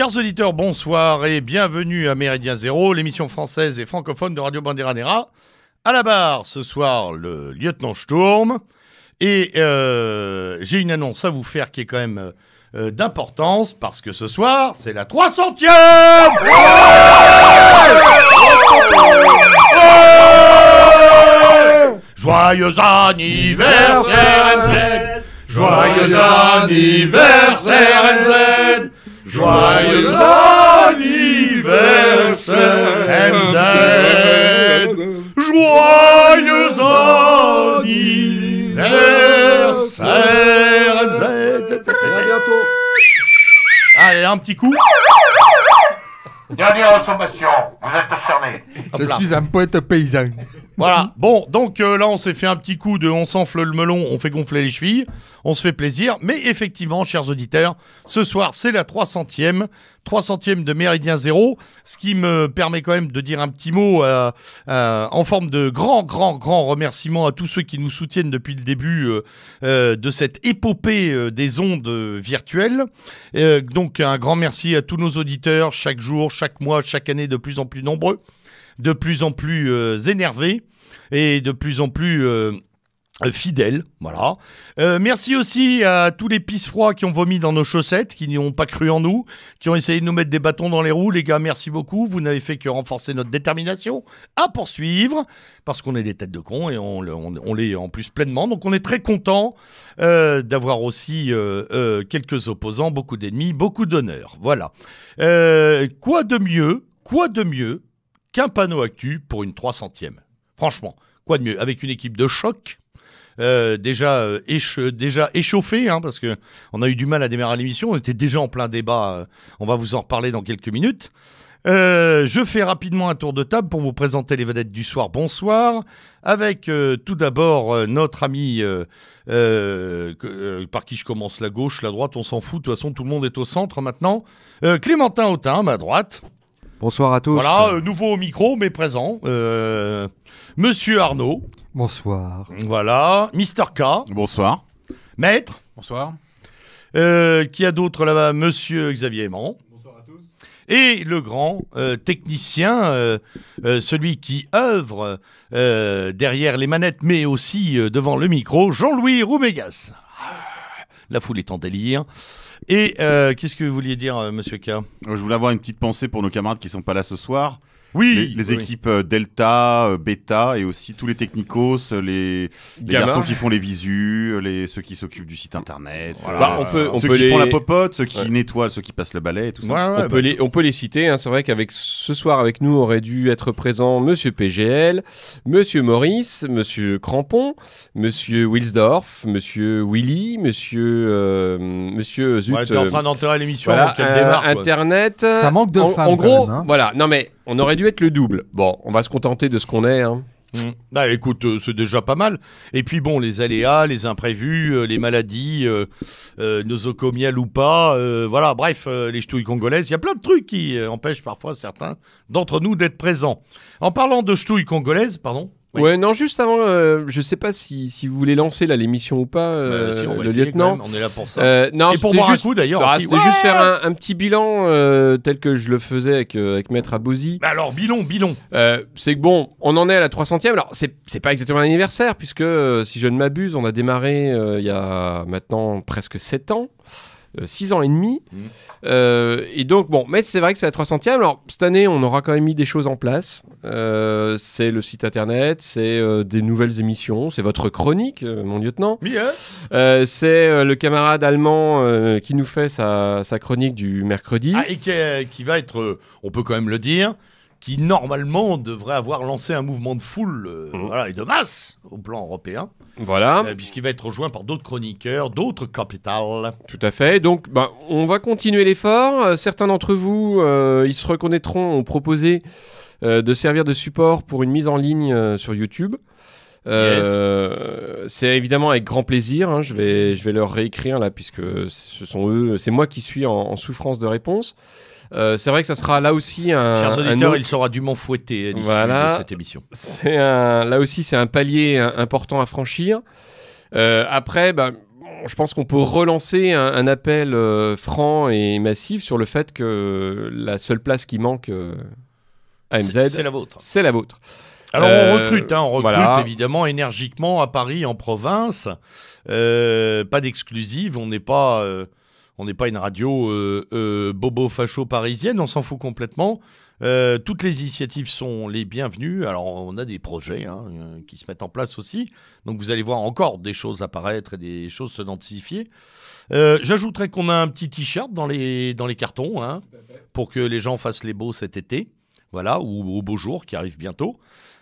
Chers auditeurs, bonsoir et bienvenue à Méridien Zéro, l'émission française et francophone de Radio Nera. À la barre, ce soir, le lieutenant Sturm. Et euh, j'ai une annonce à vous faire qui est quand même euh, euh, d'importance, parce que ce soir, c'est la 300e Joyeux anniversaire MZ Joyeux anniversaire MZ Joyeux anniversaire MZ Joyeux anniversaire MZ À bientôt Allez, un petit coup Dernière information je suis un poète paysan. Voilà. Bon, donc euh, là, on s'est fait un petit coup de on s'enfle le melon, on fait gonfler les chevilles, on se fait plaisir. Mais effectivement, chers auditeurs, ce soir, c'est la 300e. 300e de Méridien Zéro, ce qui me permet quand même de dire un petit mot euh, euh, en forme de grand, grand, grand remerciement à tous ceux qui nous soutiennent depuis le début de cette épopée des ondes virtuelles. donc un grand merci à tous nos auditeurs chaque jour, chaque mois, chaque année de plus en plus plus nombreux, de plus en plus euh, énervés et de plus en plus euh, euh, fidèles. Voilà. merci aussi à tous les pisse froids qui ont vomi dans nos chaussettes, qui n'y ont pas cru en nous, qui ont essayé de nous mettre des bâtons dans les roues. Les gars, merci beaucoup. Vous n'avez fait que renforcer notre détermination à poursuivre, parce qu'on est des têtes de cons et on, on, l'est en plus pleinement. Donc on est très content d'avoir aussi quelques opposants, beaucoup d'ennemis, beaucoup d'honneur. Voilà. quoi de mieux quoi de mieux qu'un panneau actu pour une 300e Franchement, quoi de mieux Avec une équipe de choc, euh, euh, déjà, échauffée, déjà hein, parce que on a eu du mal à démarrer l'émission, on était déjà en plein débat, euh, on va vous en reparler dans quelques minutes. je fais rapidement un tour de table pour vous présenter les vedettes du soir. Bonsoir, avec tout d'abord notre ami par qui je commence la gauche, la droite, on s'en fout. De toute façon, tout le monde est au centre maintenant. Clémentin Autain, à ma droite. Bonsoir à tous. Voilà, euh, nouveau micro, mais présent. Euh, Monsieur Arnaud. Bonsoir. Voilà. Mister K. Bonsoir. Maître. Bonsoir. Euh, qui a d'autres là-bas Monsieur Xavier Aimant. Bonsoir à tous. Et le grand technicien, celui qui œuvre derrière les manettes, mais aussi devant le micro, Jean-Louis Roumégas. Ah, la foule est en délire. Et euh, qu'est-ce que vous vouliez dire, euh, Monsieur K euh, Je voulais avoir une petite pensée pour nos camarades qui sont pas là ce soir. Oui. Les, équipes euh, Delta, euh, Beta et aussi tous les technicos, euh, les, garçons qui font les visus, les, ceux qui s'occupent du site internet, bah, ceux qui font la popote, ceux qui nettoient, ceux qui passent le balai et tout ça. on, bah peut les, on peut les citer. Hein. C'est vrai qu'avec ce soir avec nous aurait dû être présent Monsieur PGL, Monsieur Maurice, Monsieur Crampon, Monsieur Wilsdorf, Monsieur Willy, Monsieur euh, Monsieur Zut. en train d'enterrer l'émission. Voilà, démarre, internet. Ça manque de en, femmes. En gros, hein. voilà. Non mais on aurait dû être le double. Bon, on va se contenter de ce qu'on est. Hein. Mm. Bah, écoute, euh, c'est déjà pas mal. Et puis bon, les aléas, les imprévus, euh, les maladies, euh, euh nosocomiales ou pas, voilà, bref, les ch'touilles congolaises, il y a plein de trucs qui empêchent parfois certains d'entre nous d'être présents. En parlant de ch'touilles congolaises, pardon Ouais, non, juste avant, euh, je sais pas si, si vous voulez lancer là l'émission ou pas, bah, euh, le lieutenant. on est là pour ça. Euh, non, Et pour juste, d'ailleurs. Ah, c'était juste faire un, un petit bilan euh, tel que je le faisais avec, avec Maître Abosi. Bah alors, bilan, bilan. c'est que bon, on en est à la 300ème. Alors, c'est pas exactement un anniversaire, puisque si je ne m'abuse, on a démarré il y a maintenant presque 7 ans. 6 euh, ans et demi. mais mmh. euh, et donc, bon, mais c'est vrai que c'est la 300e. Alors, cette année, on aura quand même mis des choses en place. Euh, c'est le site internet, c'est des nouvelles émissions, c'est votre chronique, mon lieutenant. c'est le camarade allemand qui nous fait sa, chronique du mercredi. Ah, et qui va être, on peut quand même le dire, qui normalement devrait avoir lancé un mouvement de foule euh, mmh. et de masse au plan européen. Voilà. Euh, puisqu'il va être rejoint par d'autres chroniqueurs, d'autres capitales. Tout à fait. Donc, bah, on va continuer l'effort. Euh, certains d'entre vous, ils se reconnaîtront, ont proposé de servir de support pour une mise en ligne sur YouTube. C'est évidemment avec grand plaisir. Hein. je, vais, je vais leur réécrire là, puisque ce sont eux, c'est moi qui suis en, en souffrance de réponse. Euh, c'est vrai que ça sera là aussi un. Chers auditeurs, il sera dûment fouetté à l'issue de cette émission. C'est un... là aussi, c'est un palier important à franchir. Euh, après, bah, je pense qu'on peut relancer un, appel euh, franc et massif sur le fait que la seule place qui manque à MZ, c'est la vôtre. C'est la vôtre. Alors on recrute, hein, on recrute évidemment énergiquement à Paris, en province. pas d'exclusive, on n'est pas on n'est pas une radio euh, euh, bobo facho parisienne, on s'en fout complètement. Euh, toutes les initiatives sont les bienvenues. Alors on a des projets hein, qui se mettent en place aussi. Donc vous allez voir encore des choses apparaître et des choses se densifier. J'ajouterais qu'on a un petit t-shirt dans les, dans les cartons hein, pour que les gens fassent les beaux cet été. Voilà, ou au beau jour qui arrive bientôt.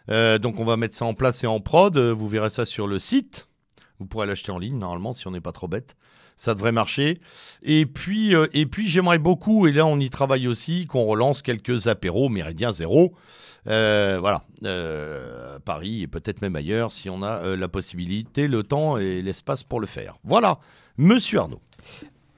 donc on va mettre ça en place et en prod. Vous verrez ça sur le site. Vous pourrez l'acheter en ligne normalement si on n'est pas trop bête ça devrait marcher. Et puis, euh, et puis j'aimerais beaucoup, et là on y travaille aussi, qu'on relance quelques apéros Méridien Zéro. Euh, voilà, euh, Paris et peut-être même ailleurs, si on a la possibilité, le temps et l'espace pour le faire. Voilà, monsieur Arnaud.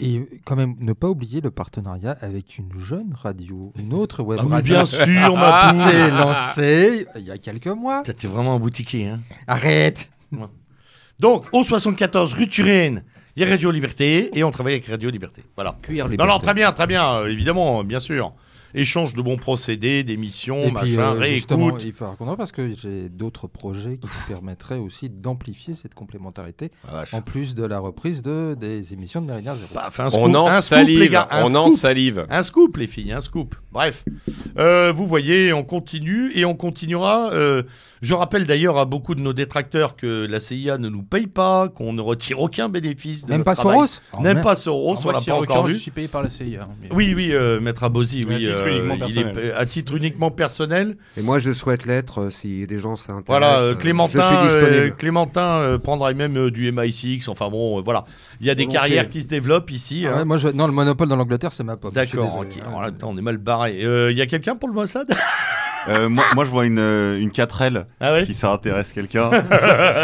Et quand même, ne pas oublier le partenariat avec une jeune radio, une autre web ah, radio. Bien sûr, ma poussé, lancé, il y a quelques mois. T'es vraiment un boutiquier, hein Arrête Donc, au 74 rue Turenne, il y a Radio Liberté et on travaille avec Radio Liberté. Voilà. Non, non, très bien, très bien, euh, évidemment, bien sûr. Échange de bons procédés, d'émissions, machin, puis euh, justement, Il faut qu'on parce que j'ai d'autres projets qui permettraient aussi d'amplifier cette complémentarité ah, en plus de la reprise de, des émissions de Méridien bah, Zéro. on en salive, on en salive. Un scoop, les filles, un scoop. Bref, euh, vous voyez, on continue et on continuera. Je rappelle d'ailleurs à beaucoup de nos détracteurs que la CIA ne nous paye pas, qu'on ne retire aucun bénéfice de pas travail. Soros oh, pas Soros, ah, on l'a pas encore vu. Je suis payé par la CIA. Hein, oui, oui, euh, maître Abosi, oui. Euh, à titre, uniquement personnel. Et moi, je souhaite l'être euh, si des gens s'intéressent. Voilà, Clémentin, je suis Clémentin prendrait même du MI6. Enfin bon, voilà. Il y a des carrières qui se développent ici. Ah hein. moi, non, le monopole dans l'Angleterre, c'est ma pomme. D'accord, on est mal barré. Il y a quelqu'un pour le Mossad euh, moi, je vois une, euh, une 4L ah qui ça intéresse quelqu'un.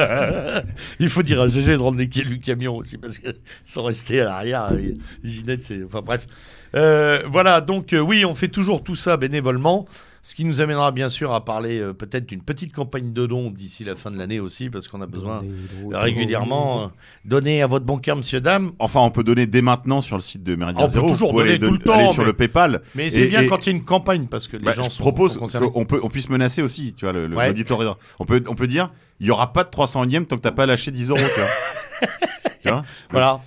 Il faut dire à GG de rendre les du camion aussi parce qu'ils sont restés à l'arrière, euh, Ginette, c'est. Enfin bref. voilà, donc oui, on fait toujours tout ça bénévolement. Ce qui nous amènera bien sûr à parler euh, peut-être d'une petite campagne de dons d'ici la fin de l'année aussi, parce qu'on a besoin régulièrement euh, donner à votre bon cœur, monsieur, dame. Enfin, on peut donner dès maintenant sur le site de Méridien on Peut toujours donner tout le temps, sur le PayPal. Mais c'est bien quand il y a une campagne, parce que les bah, gens se proposent On peut, on puisse menacer aussi, tu vois, le, On peut, on peut dire, il y aura pas de 300 e tant que tu n'as pas lâché 10 euros. tu vois. tu vois voilà.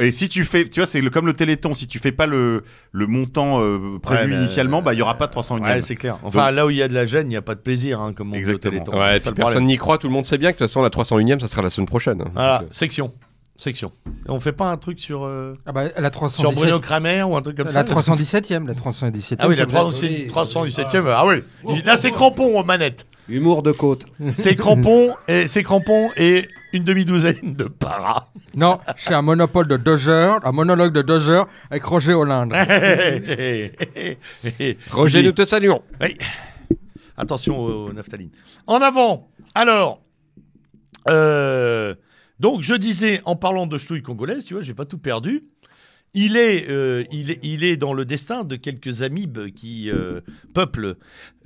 Et si tu fais, tu vois, c'est comme le Téléthon, si tu fais pas le, le montant euh, prévu initialement, bah il y aura pas de 300 Ouais, c'est clair. Enfin, là où il y a de la gêne, il n'y a pas de plaisir, hein, comme on Exactement. Téléthon. Ouais, personne n'y croit, tout le monde sait bien que de toute façon la 301 e ça sera la semaine prochaine. Voilà, euh, section. Section. On fait pas un truc sur, euh, ah bah, la sur Bruno Kramer ou un truc comme ça La 317e, la 317e. Ah oui, la 317e. Ah oui, oh, là c'est oh. crampon aux manettes. Humour de côte. C'est crampons et crampons et une demi-douzaine de paras. Non, c'est un monopole de deux un monologue de deux avec Roger Hollande. Roger, nous te saluons. Oui. Attention aux, naftalines. En avant. Alors, euh, donc je disais en parlant de ch'touille congolaise, tu vois, j'ai pas tout perdu. Euh, il est, il, dans le destin de quelques amibes qui euh, peuplent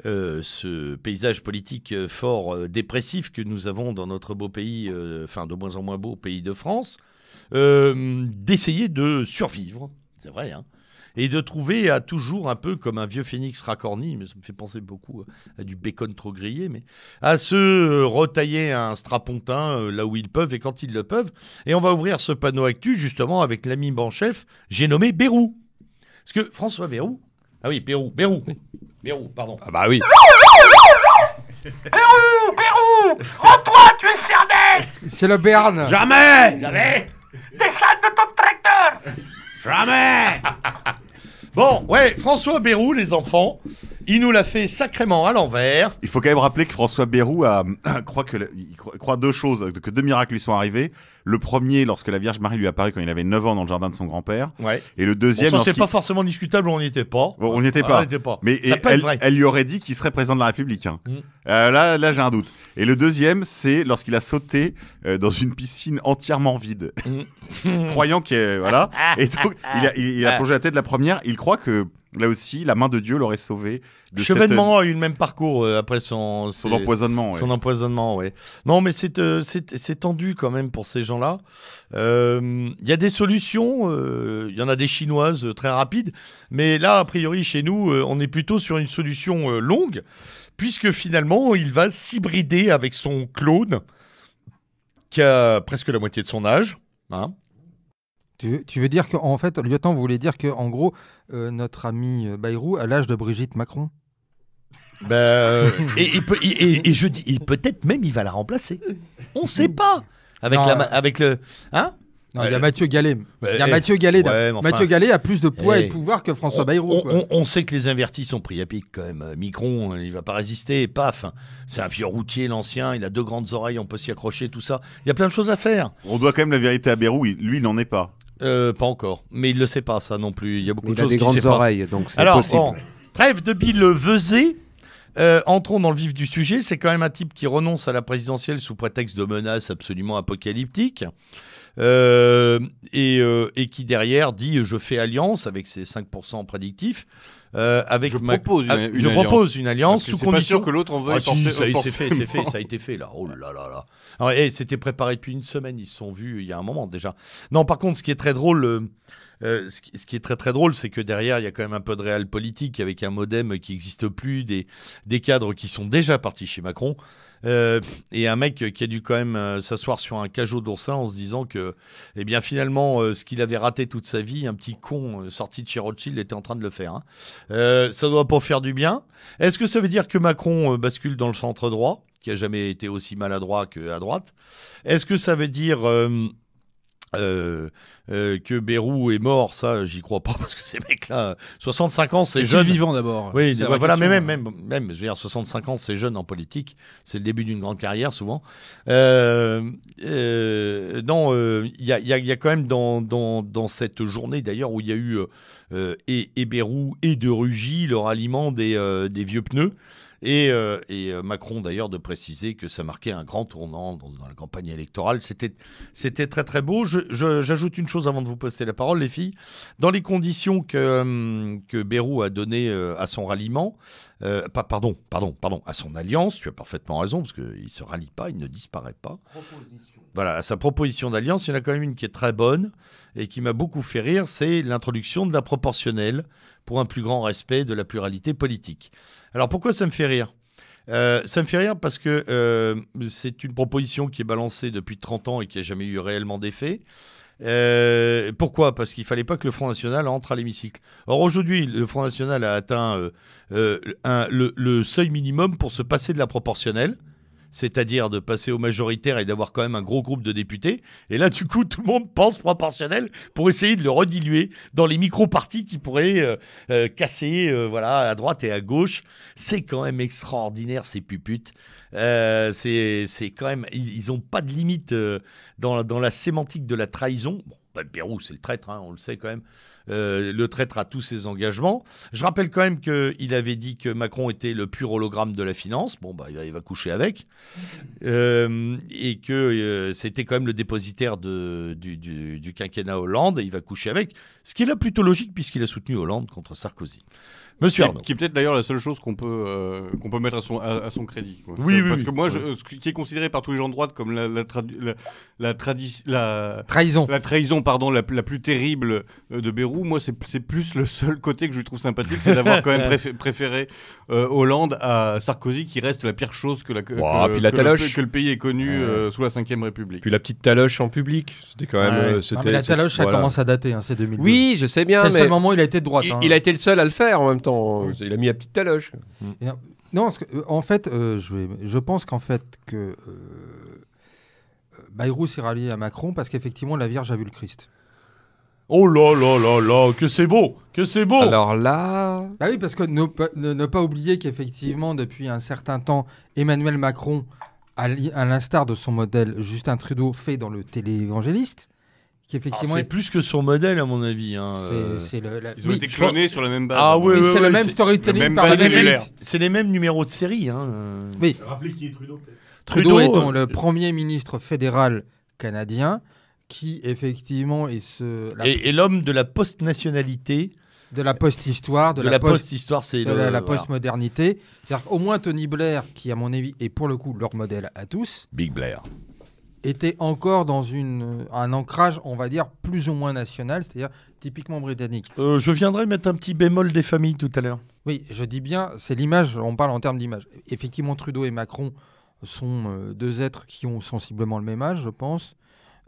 euh, ce paysage politique fort dépressif que nous avons dans notre beau pays, enfin de moins en moins beau pays de France, d'essayer de survivre, c'est vrai, hein, et de trouver à toujours un peu comme un vieux phénix racorni, mais ça me fait penser beaucoup à du bacon trop grillé, mais à se euh, retailler un strapontin euh, là où ils peuvent et quand ils le peuvent. Et on va ouvrir ce panneau actu justement avec l'ami en chef, j'ai nommé Bérou. Parce que François Bérou, ah oui, Bérou, Bérou, pardon. Ah bah oui. Bérou, Bérou, rends-toi, tu es cerné. C'est le Berne. Jamais. Jamais. Descends de ton tracteur. Jamais. Bon, ouais, François Bérou, les enfants, il nous l'a fait sacrément à l'envers. Il faut quand même rappeler que François Bérou a, croit, que, croit deux choses, que deux miracles lui sont arrivés. Le premier, lorsque la Vierge Marie lui apparaît quand il avait 9 ans dans le jardin de son grand-père. Ouais. Et le deuxième. c'est pas forcément discutable, on n'y était pas. on n'y était, ah, pas. Mais elle, lui aurait dit qu'il serait président de la République. Hein. Mm. Euh, là, là j'ai un doute. Et le deuxième, c'est lorsqu'il a sauté euh, dans une piscine entièrement vide, mm. croyant que. Voilà. Et donc, il a, il, a plongé la tête de la première. Il croit que Là aussi, la main de Dieu l'aurait sauvé. De Chevènement cette... a eu le même parcours euh, après son, empoisonnement. Son empoisonnement, oui. Non, mais euh, c'est tendu quand même pour ces gens-là. Il euh, y a des solutions. Il y en a des chinoises très rapides. Mais là, a priori, chez nous, on est plutôt sur une solution longue, puisque finalement, il va s'hybrider avec son clone, qui a presque la moitié de son âge. Hein. Tu, veux dire que en fait, lieutenant voulait dire que en gros, euh, notre ami euh, Bayrou a l'âge de Brigitte Macron ben, euh, et, je dis, peut-être même il va la remplacer. On ne sait pas. Avec, la, avec le. Hein il y a Mathieu Gallet. il y a eh, Mathieu Gallet. Mathieu Gallet a plus de poids et de eh, pouvoir que François Bayrou. On, sait que les invertis sont pris à pic quand même. Micron, il ne va pas résister. Paf, hein. c'est un vieux routier, l'ancien. Il a deux grandes oreilles, on peut s'y accrocher, tout ça. Il y a plein de choses à faire. On doit quand même la vérité à Bayrou. Lui, il n'en est pas. Euh, pas encore. Mais il ne le sait pas, ça non plus. Il y a beaucoup de il a des grandes oreilles, donc c'est Alors, possible. trêve de Bill Vezé. Euh, entrons dans le vif du sujet. C'est quand même un type qui renonce à la présidentielle sous prétexte de menaces absolument apocalyptiques. Euh, et, qui derrière dit je fais alliance avec ses 5% prédictifs euh, avec je propose ah, une, je alliance. propose une alliance sous condition pas sûr que l'autre en veuille ah, ça, c'est fait, c'est fait, ça a été fait là. Oh là là là. Eh, c'était préparé depuis une semaine, ils se sont vus il y a un moment déjà. Non, par contre, ce qui est très drôle. Euh, euh, ce qui est très très drôle, c'est que derrière, il y a quand même un peu de réel politique avec un modem qui n'existe plus, des, des cadres qui sont déjà partis chez Macron. Euh, et un mec qui a dû quand même euh, s'asseoir sur un cajot d'oursin en se disant que, eh bien, finalement, euh, ce qu'il avait raté toute sa vie, un petit con sorti de chez Rothschild était en train de le faire. Hein. ça doit pas faire du bien. Est-ce que ça veut dire que Macron bascule dans le centre droit, qui a jamais été aussi maladroit qu'à droite Est-ce que ça veut dire euh, euh, que Bérou est mort, ça, j'y crois pas parce que ces mecs-là, 65 ans, c'est jeune. vivant d'abord. Oui, voilà, mais même, hein. même, même, je veux dire, 65 ans, c'est jeune en politique, c'est le début d'une grande carrière souvent. Euh, euh non, il y a, y, a, y, a, quand même dans, dans, dans cette journée d'ailleurs où il y a eu et, et Bérou et De Rugy, le ralliement des, des vieux pneus. Et, euh, euh, Macron, d'ailleurs, de préciser que ça marquait un grand tournant dans, la campagne électorale. C'était très, très beau. J'ajoute une chose avant de vous poster la parole, les filles. Dans les conditions que, hum, que Bérou a données euh, à son ralliement, pas, pardon, pardon, pardon, à son alliance, tu as parfaitement raison, parce qu'il ne se rallie pas, il ne disparaît pas. Voilà, à sa proposition d'alliance, il y en a quand même une qui est très bonne et qui m'a beaucoup fait rire, c'est l'introduction de la proportionnelle pour un plus grand respect de la pluralité politique. Alors pourquoi ça me fait rire euh, ça me fait rire parce que euh, c'est une proposition qui est balancée depuis 30 ans et qui n'a jamais eu réellement d'effet. Euh, pourquoi Parce qu'il ne fallait pas que le Front National entre à l'hémicycle. Or aujourd'hui, le Front National a atteint le, seuil minimum pour se passer de la proportionnelle c'est-à-dire de passer au majoritaire et d'avoir quand même un gros groupe de députés. Et là, du coup, tout le monde pense proportionnel pour essayer de le rediluer dans les micro-partis qui pourraient euh, euh, casser euh, voilà, à droite et à gauche. C'est quand même extraordinaire, ces puputes. c'est quand même. Ils n'ont pas de limite dans, la sémantique de la trahison. Bon, c'est le traître, hein, on le sait quand même. Euh, le traître à tous ses engagements. Je rappelle quand même qu'il avait dit que Macron était le pur hologramme de la finance. Bon, bah, il va, coucher avec. Euh, et que euh, c'était quand même le dépositaire de, du, du quinquennat Hollande. Et il va coucher avec. Ce qui est là plutôt logique puisqu'il a soutenu Hollande contre Sarkozy. Monsieur Arnaud. Qui est peut-être d'ailleurs la seule chose qu'on peut, euh, qu'on peut mettre à son, à, son crédit. Oui, oui, Parce que moi, Je, ce qui est considéré par tous les gens de droite comme la, la, la, la, trahison, la trahison pardon, la, plus terrible euh, de Bérou, moi, c'est plus le seul côté que je lui trouve sympathique, c'est d'avoir quand même préféré euh, Hollande à Sarkozy, qui reste la pire chose que, la, que, le, pays ait connu sous la Ve République. Puis la petite taloche en public, c'était quand même. la taloche, ça commence à dater, hein, c'est je sais bien. C'est mais... le moment il a été de droite. Hein. Il, a été le seul à le faire en même temps. Il a mis la petite taloche. Non, euh, en fait, euh, je, pense qu'en fait que euh, Bayrou s'est rallié à Macron parce qu'effectivement la Vierge a vu le Christ. Oh là là là là, que c'est beau, que c'est beau. Alors là. Ah oui, parce que ne, pas oublier qu'effectivement depuis un certain temps, Emmanuel Macron, à l'instar de son modèle Justin Trudeau fait dans le téléévangéliste, effectivement. C'est plus que son modèle, à mon avis. Hein, c'est, euh, Ils ont été clonés sur la même base. Ah c'est le même storytelling. C'est les mêmes numéros de série. Hein, euh. Oui. Rappelez qui est Trudeau, Trudeau, Trudeau étant euh, le premier ministre fédéral canadien, qui effectivement est ce. l'homme de la post-nationalité. De la post-histoire, de, la, post-histoire, c'est la, la post-modernité. Au moins Tony Blair, qui à mon avis est pour le coup leur modèle à tous. Big Blair était encore dans une, un ancrage, on va dire, plus ou moins national, c'est-à-dire typiquement britannique. Euh, je viendrai mettre un petit bémol des familles tout à l'heure. Oui, je dis bien, c'est l'image, on parle en termes d'image. Effectivement, Trudeau et Macron sont euh, deux êtres qui ont sensiblement le même âge, je pense.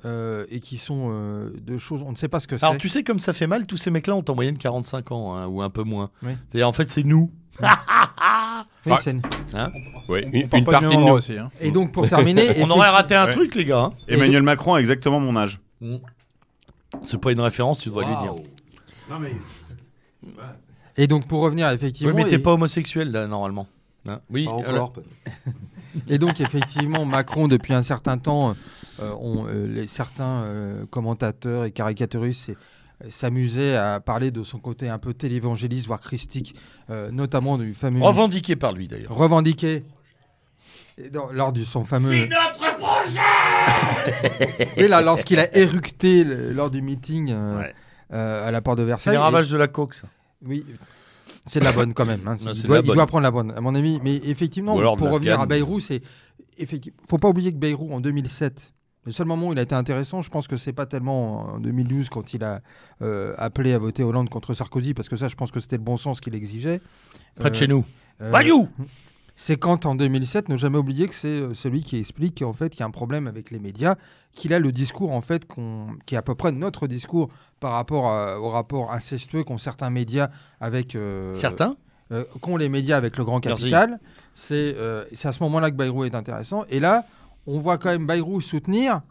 Euh, et qui sont deux choses. On ne sait pas ce que c'est. Alors, tu sais, comme ça fait mal, tous ces mecs-là ont en moyenne 45 ans hein, ou un peu moins. C'est-à-dire, en fait, c'est nous oui, une, hein une, partie de nous aussi. Hein. Et donc pour terminer, on aurait raté un truc, les gars. Hein. Emmanuel Macron a exactement mon âge. Mm. C'est pas une référence, tu devrais lui dire. Non mais. Et donc pour revenir effectivement. Oui, mais t'es pas homosexuel là normalement. Hein oui. alors... et donc effectivement, Macron depuis un certain temps, euh, euh, les, certains euh, commentateurs et caricaturistes s'amusait à parler de son côté un peu télévangéliste, voire christique, euh, notamment du fameux. Revendiqué par lui d'ailleurs. Revendiqué. lors de son fameux. C'est notre projet Et là, lorsqu'il a éructé lors du meeting euh, euh, à la porte de Versailles. C'est ravage de la coque, ça. Oui. C'est de la bonne quand même. Hein. il, doit, prendre la bonne, à mon avis. Mais effectivement, pour revenir à Bayrou, c'est effectivement. Faut pas oublier que Bayrou en 2007 le seul moment où il a été intéressant, je pense que c'est pas tellement en 2012 quand il a euh, appelé à voter Hollande contre Sarkozy, parce que ça, je pense que c'était le bon sens qu'il exigeait. Près de euh, chez nous. Bayou euh, c'est quand en 2007, ne jamais oublier que c'est celui qui explique en fait qu'il y a un problème avec les médias, qu'il a le discours en fait qui est à peu près notre discours par rapport au rapport incestueux qu'ont certains médias avec certains qu'ont les médias avec le grand capital. C'est à ce moment-là que Bayrou est intéressant. Et là, on voit quand même Bayrou soutenir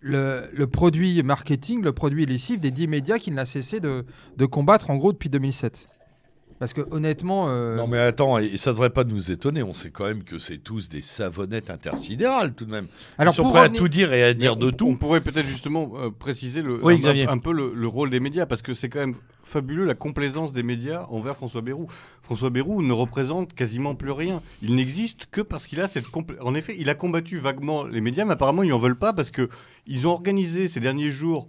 le, produit marketing, le produit lessive des 10 médias qu'il n'a cessé de, de combattre en gros depuis 2007. Parce que honnêtement. Euh, non mais attends, et ça devrait pas nous étonner. On sait quand même que c'est tous des savonnettes intersidérales tout de même. Alors, Ils sont prêts à tout dire et à dire de tout. On pourrait peut-être justement euh, préciser le, un, peu le, rôle des médias parce que c'est quand même fabuleux la complaisance des médias envers François Bayrou. François Bayrou ne représente quasiment plus rien. Il n'existe que parce qu'il a cette En effet, il a combattu vaguement les médias, mais apparemment ils en veulent pas parce que ils ont organisé ces derniers jours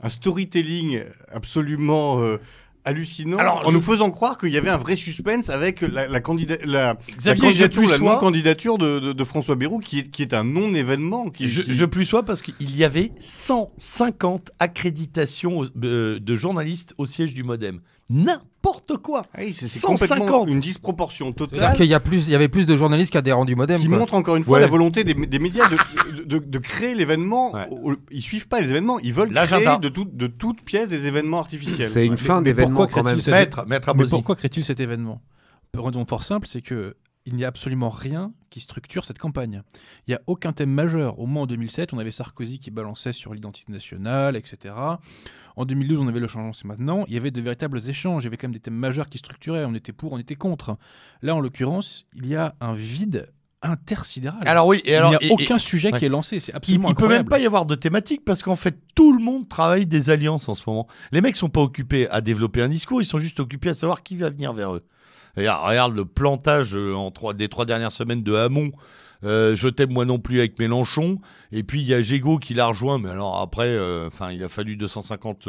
un storytelling absolument. Euh, hallucinant en nous faisant croire qu'il y avait un vrai suspense avec la, candidature, candidature de, François Bayrou, qui est, un non-événement. je, plus sois parce qu'il y avait 150 accréditations euh, de journalistes au siège du Modem n'importe quoi. Ah oui, c'est une disproportion totale. Il y, plus, avait plus de journalistes qui des du modem. Qui montre encore une fois la volonté des, médias de, créer l'événement. Ils suivent pas les événements, ils veulent créer de, toutes de toute pièce des événements artificiels. C'est une fin d'événement quand même. pourquoi crée t cet événement Pour un fort simple, c'est que il n'y a absolument rien qui structure cette campagne. Il n'y a aucun thème majeur. Au moins en 2007, on avait Sarkozy qui balançait sur l'identité nationale, etc. En 2012, on avait le changement, c'est maintenant. Il y avait de véritables échanges. Il y avait quand même des thèmes majeurs qui structuraient. On était pour, on était contre. Là, en l'occurrence, il y a un vide intersidéral. Alors oui, il n'y a aucun sujet qui est lancé, c'est absolument Il, ne peut même pas y avoir de thématique parce qu'en fait tout le monde travaille des alliances en ce moment. Les mecs sont pas occupés à développer un discours, ils sont juste occupés à savoir qui va venir vers eux. Et regarde le plantage euh, en des trois dernières semaines de Hamon euh, je t'aime moi non plus avec Mélenchon. Et puis il y a Gégo qui l'a rejoint. Mais alors après, euh, enfin, il a fallu 250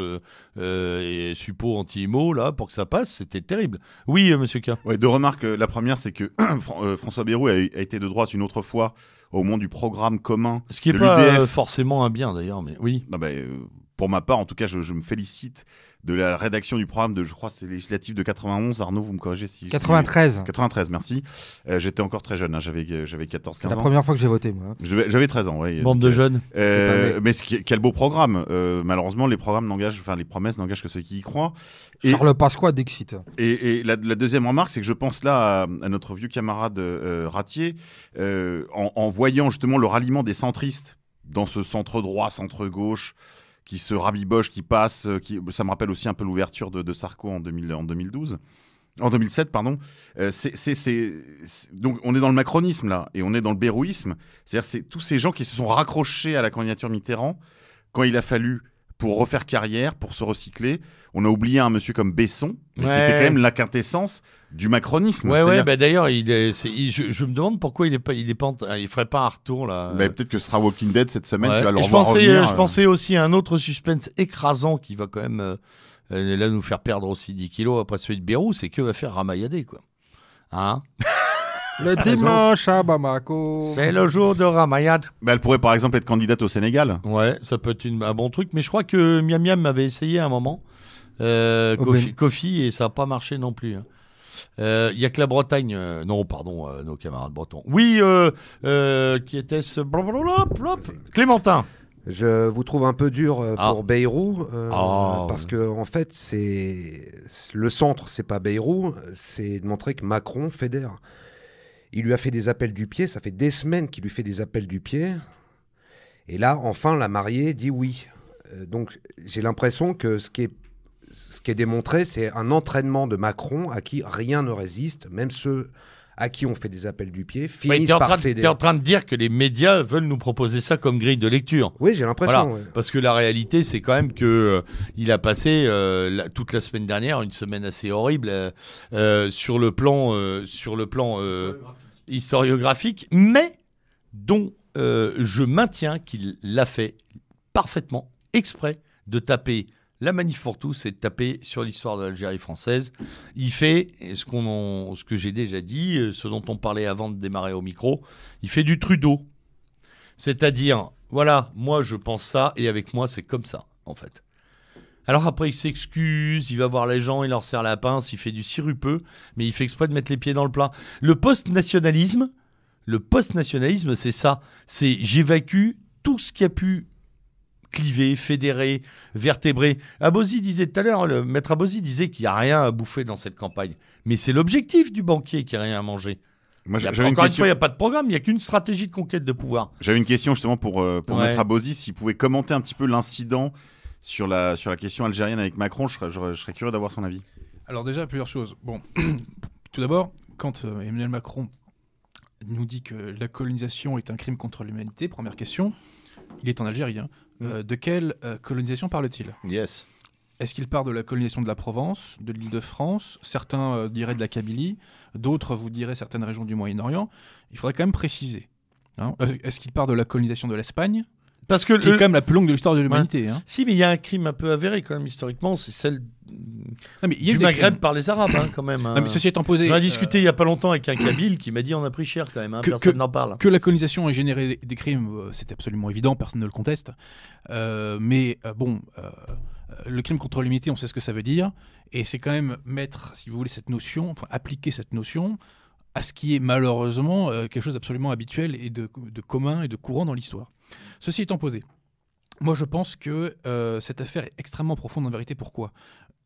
suppos anti-IMO là pour que ça passe. C'était terrible. Oui, euh, Monsieur K. Ouais, deux remarques. La première, c'est que François Bérou a, été de droite une autre fois au moment du programme commun. Ce qui n'est pas forcément un bien d'ailleurs, mais oui. pour ma part, en tout cas, je me félicite de la rédaction du programme de, je crois, c'est législatif de 91. Arnaud, vous me corrigez si. 93. 93, merci. Euh, j'étais encore très jeune, hein, j'avais, 14, 15 ans. C'est la première fois que j'ai voté, moi. J'avais 13 ans, oui. Bande de euh, jeunes. Euh, mais quel beau programme. malheureusement, les programmes n'engagent, enfin, les promesses n'engagent que ceux qui y croient. Et, Charles Pasqua d'Exit. Et, et la, deuxième remarque, c'est que je pense là à, notre vieux camarade Ratier, en, en voyant justement le ralliement des centristes dans ce centre droit, centre gauche, qui se rabiboche, qui passe. Euh, qui, ça me rappelle aussi un peu l'ouverture de, Sarko en, en 2012. En 2007, pardon. Euh, c'est, donc on est dans le macronisme là, et on est dans le bérouisme. C'est-à-dire c'est tous ces gens qui se sont raccrochés à la candidature Mitterrand quand il a fallu pour refaire carrière, pour se recycler. On a oublié un monsieur comme Besson, qui était quand même la quintessence du macronisme. Ouais, ouais, bah, d'ailleurs, il, est, je, me demande pourquoi il est pas, il il ferait pas un retour là. Bah, peut-être que ce sera Walking Dead cette semaine. Tu je pensais, je euh. pensais aussi à un autre suspense écrasant qui va quand même euh, là nous faire perdre aussi 10 kilos après celui de Bérou, c'est que va faire Ramayadé quoi. Hein le dimanche à Bamako. C'est le jour de Ramayad. Mais elle pourrait par exemple être candidate au Sénégal. Ouais, ça peut être un bon truc. Mais je crois que Miam Miam m'avait essayé à un moment. Euh, ben- Kofi, et ça n'a pas marché non plus. Il hein. euh, y a que la Bretagne. Euh, non, pardon, nos camarades bretons. Oui, qui était ce. Clémentin. Je vous trouve un peu dur pour ah. Beyrou, ah. parce que en fait, c'est le centre, c'est pas Beyrou, c'est de montrer que Macron fédère. Il lui a fait des appels du pied, ça fait des semaines qu'il lui fait des appels du pied. Et là, enfin, la mariée dit oui. Euh, donc j'ai l'impression que ce qui est, ce qui est démontré, c'est un entraînement de Macron à qui rien ne résiste, même ceux à qui on fait des appels du pied, finissent par céder. Tu es en train de dire que les médias veulent nous proposer ça comme grille de lecture. Oui, j'ai l'impression. Parce que la réalité, c'est quand même que euh, il a passé euh, toute la semaine dernière une semaine assez horrible euh, sur le plan, sur le plan historiographique. historiographique. mais dont je maintiens qu'il l'a fait parfaitement exprès de taper la manif pour tous, c'est de taper sur l'histoire de l'Algérie française. Il fait ce, qu'on ce que j'ai déjà dit, euh, ce dont on parlait avant de démarrer au micro, il fait du Trudeau. C'est-à-dire, voilà, moi je pense ça et avec moi c'est comme ça, en fait. Alors après, il s'excuse, il va voir les gens, il leur sert la pince, il fait du sirupeux, mais il fait exprès de mettre les pieds dans le plat. Le post-nationalisme, le post-nationalisme, c'est ça. C'est j'évacue tout ce qui a pu clivé, fédéré, vertébré. Abosi disait tout à l'heure, le maître Abosi disait qu'il n'y a rien à bouffer dans cette campagne. Mais c'est l'objectif du banquier qui a rien à manger. Moi, encore une, fois, il n'y a pas de programme, il n'y a qu'une stratégie de conquête de pouvoir. J'avais une question justement pour, euh, pour Maître Abosi, s'il pouvait commenter un petit peu l'incident sur la, sur la question algérienne avec Macron, je serais, curieux d'avoir son avis. Alors déjà, plusieurs choses. Bon, tout d'abord, quand euh, Emmanuel Macron nous dit que la colonisation est un crime contre l'humanité, première question, il est en Algérie. Hein. Euh, mm. de quelle euh, colonisation parle-t-il Yes. Est-ce qu'il parle de la colonisation de la Provence, de l'île de France Certains euh, diraient de la Kabylie, d'autres vous diraient certaines régions du Moyen-Orient. Il faudrait quand même préciser. Hein. Est-ce qu'il parle de la colonisation de l'Espagne parce que qui est quand même la plus longue de l'histoire de l'humanité. Hein. Si, mais il y a un crime un peu avéré quand même historiquement, c'est celle ah, du Maghreb par les Arabes hein, quand même. Hein. Ah, mais ceci étant posé, j'en ai euh, discuté il y a pas longtemps avec un Kabyle qui m'a dit on a pris cher quand même. Que, personne n'en parle. Que la colonisation ait généré des crimes, euh, c'est absolument évident, personne ne le conteste. Euh, mais bon, le crime contre l'humanité, on sait ce que ça veut dire, et c'est quand même mettre, si vous voulez, cette notion, appliquer cette notion à ce qui est malheureusement quelque chose d'absolument habituel et de commun et de courant dans l'histoire. Ceci étant posé, moi je pense que euh, cette affaire est extrêmement profonde en vérité. Pourquoi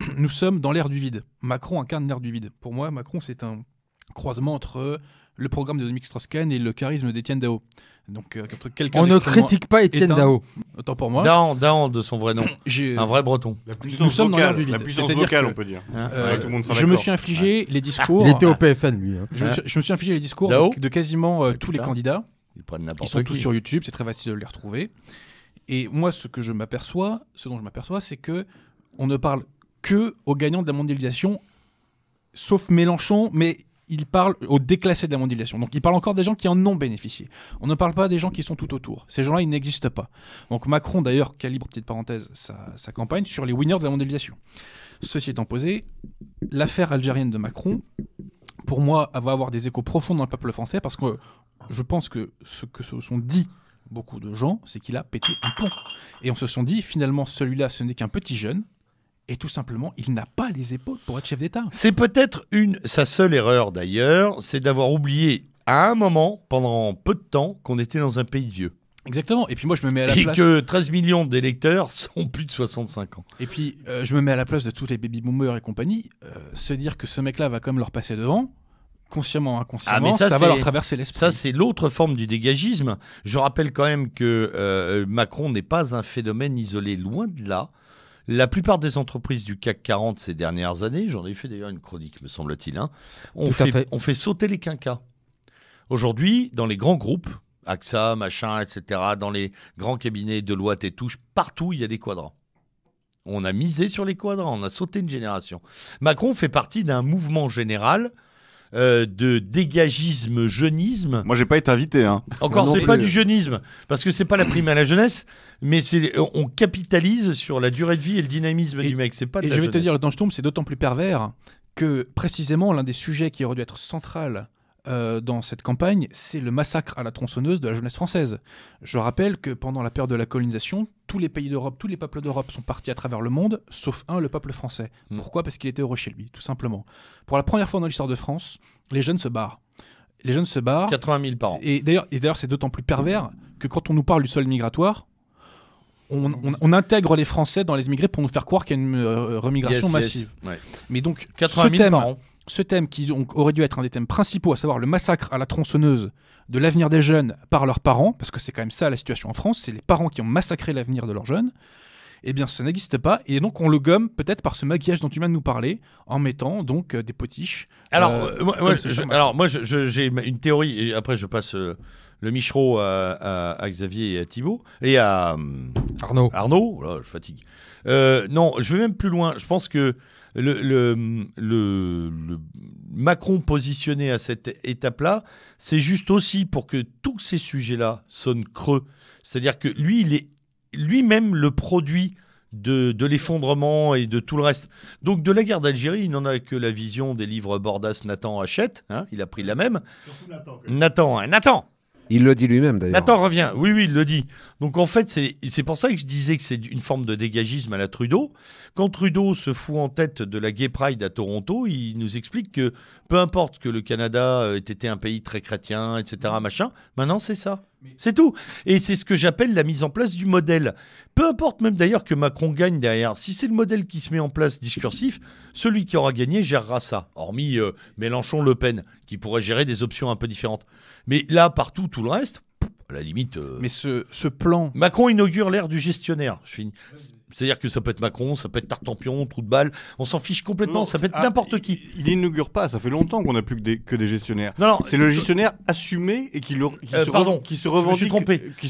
Nous sommes dans l'ère du vide. Macron incarne l'ère du vide. Pour moi, Macron, c'est un croisement entre euh, le programme de Dominique Strauss-Kahn et le charisme d'Étienne Dao. Donc, euh, quelqu'un On ne critique pas Étienne Dao. Autant pour moi. Dao, de son vrai nom. un vrai breton. La Nous sommes vocale, dans du vide. on peut dire. je me suis infligé les discours. Il était au PFN, lui. Je, me suis, infligé les discours de quasiment tous les hein. candidats. Ils prennent n'importe sont tous sur YouTube, c'est très facile de les retrouver. Et moi, ce que je m'aperçois, ce dont je m'aperçois, c'est que on ne parle que aux gagnants de la mondialisation, sauf Mélenchon, mais il parle aux déclassés de la mondialisation. Donc il parle encore des gens qui en ont bénéficié. On ne parle pas des gens qui sont tout autour. Ces gens-là, ils n'existent pas. Donc Macron, d'ailleurs, calibre, petite parenthèse, sa, campagne sur les winners de la mondialisation. Ceci étant posé, l'affaire algérienne de Macron, pour moi, va avoir des échos profonds dans le peuple français parce que je pense que ce que se sont dit beaucoup de gens, c'est qu'il a pété un pont. Et on se sont dit, finalement, celui-là, ce n'est qu'un petit jeune. Et tout simplement, il n'a pas les épaules pour être chef d'État. C'est peut-être une, sa seule erreur d'ailleurs, c'est d'avoir oublié à un moment, pendant peu de temps, qu'on était dans un pays de vieux. Exactement. Et puis moi, je me mets à la place. Et que 13 millions d'électeurs sont plus de 65 ans. Et puis, euh, je me mets à la place de tous les baby boomers et compagnie. Euh, se dire que ce mec-là va quand même leur passer devant, consciemment, inconsciemment, ah, ça, va leur traverser l'esprit. Ça, c'est l'autre forme du dégagisme. Je rappelle quand même que euh, Macron n'est pas un phénomène isolé, loin de là. La plupart des entreprises du CAC 40 ces dernières années, j'en ai fait d'ailleurs une chronique, me semble-t-il, hein, ont on, fait, sauter les quinquas. Aujourd'hui, dans les grands groupes, AXA, machin, etc., dans les grands cabinets de loi et touche, partout, il y a des quadrants. On a misé sur les quadrants, on a sauté une génération. Macron fait partie d'un mouvement général euh, de dégagisme, jeunisme. Moi, j'ai pas été invité. Hein. Encore, c'est pas du jeunisme, parce que c'est pas la prime à la jeunesse, mais c'est on capitalise sur la durée de vie et le dynamisme et, du mec. pas. je vais te dire, dans je tombe, c'est d'autant plus pervers que précisément l'un des sujets qui aurait dû être central euh, dans cette campagne, c'est le massacre à la tronçonneuse de la jeunesse française. Je rappelle que pendant la période de la colonisation, tous les pays d'Europe, tous les peuples d'Europe sont partis à travers le monde, sauf un, le peuple français. Mm. Pourquoi Parce qu'il était heureux chez lui, tout simplement. Pour la première fois dans l'histoire de France, les jeunes se barrent. Les jeunes se barrent. 80 000 par an. Et d'ailleurs, et d'ailleurs c'est d'autant plus pervers que quand on nous parle du sol migratoire, on, intègre les Français dans les immigrés pour nous faire croire qu'il y a une euh, remigration massive. Mais donc, 80 000 par an ce thème qui aurait dû être un des thèmes principaux, à savoir le massacre à la tronçonneuse de l'avenir des jeunes par leurs parents, parce que c'est quand même ça la situation en France, c'est les parents qui ont massacré l'avenir de leurs jeunes, eh bien ça n'existe pas, et donc on le gomme peut-être par ce maquillage dont tu viens de nous parler, en mettant donc euh, des potiches. Alors, euh, moi, j'ai une théorie, et après je passe euh, le micro à, Xavier et à Thibault, et à hum, Arnaud. Arnaud, oh je fatigue. non, je vais même plus loin, je pense que le, Macron positionné à cette étape-là, c'est juste aussi pour que tous ces sujets-là sonnent creux. C'est-à-dire que lui, il est lui-même le produit de, l'effondrement et de tout le reste. Donc de la guerre d'Algérie, il n'en a que la vision des livres Bordas Nathan Hachette. Hein, il a pris la même. Nathan. Nathan hein, il le dit lui-même d'ailleurs. Attends, reviens. Oui, oui, il le dit. Donc en fait, c'est pour ça que je disais que c'est une forme de dégagisme à la Trudeau. Quand Trudeau se fout en tête de la Gay Pride à Toronto, il nous explique que peu importe que le Canada euh, ait été un pays très chrétien, etc., machin, maintenant c'est ça. C'est tout. Et c'est ce que j'appelle la mise en place du modèle. Peu importe même d'ailleurs que Macron gagne derrière. Si c'est le modèle qui se met en place discursif, celui qui aura gagné gérera ça. Hormis euh, Mélenchon-Le Pen, qui pourrait gérer des options un peu différentes. Mais là, partout, tout le reste, à la limite. Euh, Mais ce, plan. Macron inaugure l'ère du gestionnaire. Je c'est-à-dire que ça peut être Macron, ça peut être Tartampion, Trou de Balle, on s'en fiche complètement, ça peut être ah, n'importe qui. Il, n'inaugure inaugure pas, ça fait longtemps qu'on n'a plus que des, gestionnaires. Non, c'est le euh, gestionnaire assumé et qui, se,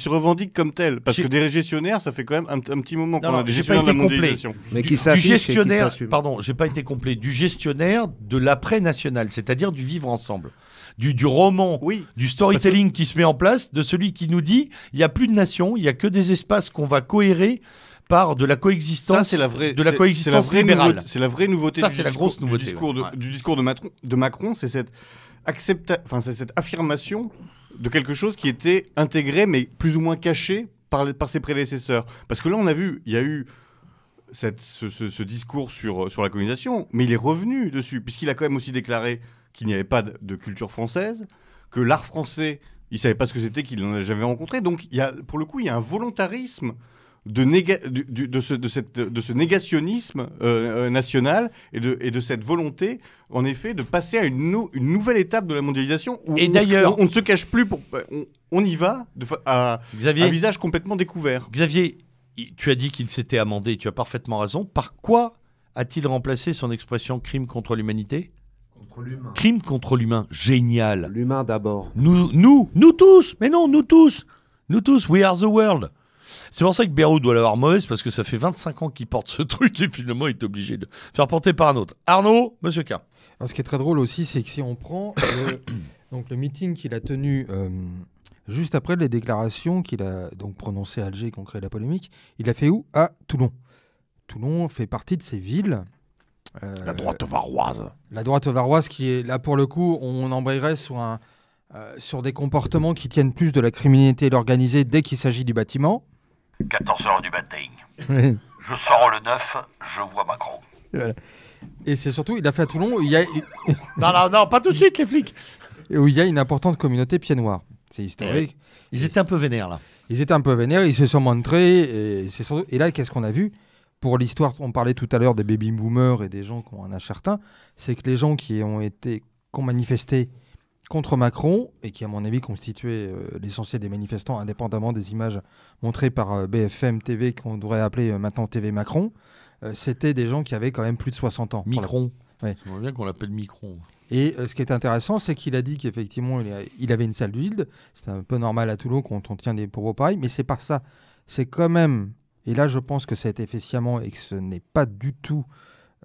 revendique, comme tel, parce que des gestionnaires, ça fait quand même un, petit moment qu'on a des gestionnaires pas de mondialisation. Mais qui du, gestionnaire, pardon, j'ai pas été complet, du gestionnaire de l'après national, c'est-à-dire du vivre ensemble. Du, du, roman, du storytelling qui se met en place, de celui qui nous dit il y a plus de nation, il y a que des espaces qu'on va cohérer part de la coexistence. la vraie, de la coexistence c'est la libérale. C'est la vraie nouveauté. la grosse Du discours de, du discours de, Macron, de c'est cette enfin, c'est cette affirmation de quelque chose qui était intégré, mais plus ou moins caché par, par ses prédécesseurs. Parce que là, on a vu, il y a eu. Cette, ce, discours sur, sur la colonisation, mais il est revenu dessus, puisqu'il a quand même aussi déclaré qu'il n'y avait pas de, culture française, que l'art français, il savait pas ce que c'était, qu'il n'en avait jamais rencontré. Donc, il y a, pour le coup, il y a un volontarisme de, de, ce, négationnisme euh, euh, national et, et de, cette volonté, en effet, de passer à une, nouvelle étape de la mondialisation où et on, on, ne se cache plus, pour, euh, on, y va à, un visage complètement découvert. Xavier, tu as dit qu'il s'était amendé, tu as parfaitement raison. Par quoi a-t-il remplacé son expression crime contre l'humanité crime contre l'humain, génial. L'humain d'abord. Nous, nous, nous tous, mais non, nous tous, nous tous, we are the world. C'est pour ça que Bérou doit l'avoir mauvaise, parce que ça fait 25 ans qu'il porte ce truc et finalement il est obligé de faire porter par un autre. Arnaud, monsieur K. ce qui est très drôle aussi, c'est que si on prend le, donc, le meeting qu'il a tenu euh, juste après les déclarations qu'il a donc prononcées à Alger qui ont créé la polémique, il l'a fait où À Toulon. Toulon fait partie de ces villes. Euh, la droite varoise. La droite varoise qui est là pour le coup, on embrayerait sur euh, sur des comportements qui tiennent plus de la criminalité organisée dès qu'il s'agit du bâtiment, 14h du matin. Je sors le 9, je vois Macron. Et c'est surtout, il a fait à Toulon. où Il y a... Non, non, non, pas tout de suite, les flics Où il y a une importante communauté pied noirs. C'est historique. Eh, ils étaient un peu vénères, là. Ils étaient un peu vénères, ils se sont montrés. Et, et là, qu'est-ce qu'on a vu pour l'histoire, on parlait tout à l'heure des baby boomers et des gens qui ont un certains c'est que les gens qui ont été, qui ont manifesté contre Macron, et qui, à mon avis, constituait euh, l'essentiel des manifestants, indépendamment des images montrées par euh, BFM TV, qu'on devrait appeler euh, maintenant TV Macron, c'était des gens qui avaient quand même plus de 60 ans. Micron. C'est bien qu'on l'appelle Micron. Et ce qui est intéressant, c'est qu'il a dit qu'effectivement, il, avait une salle d'huile. C'est un peu normal à Toulon quand on tient des propos pareils, mais c'est pas ça. C'est quand même, et là je pense que ça a été et que ce n'est pas du tout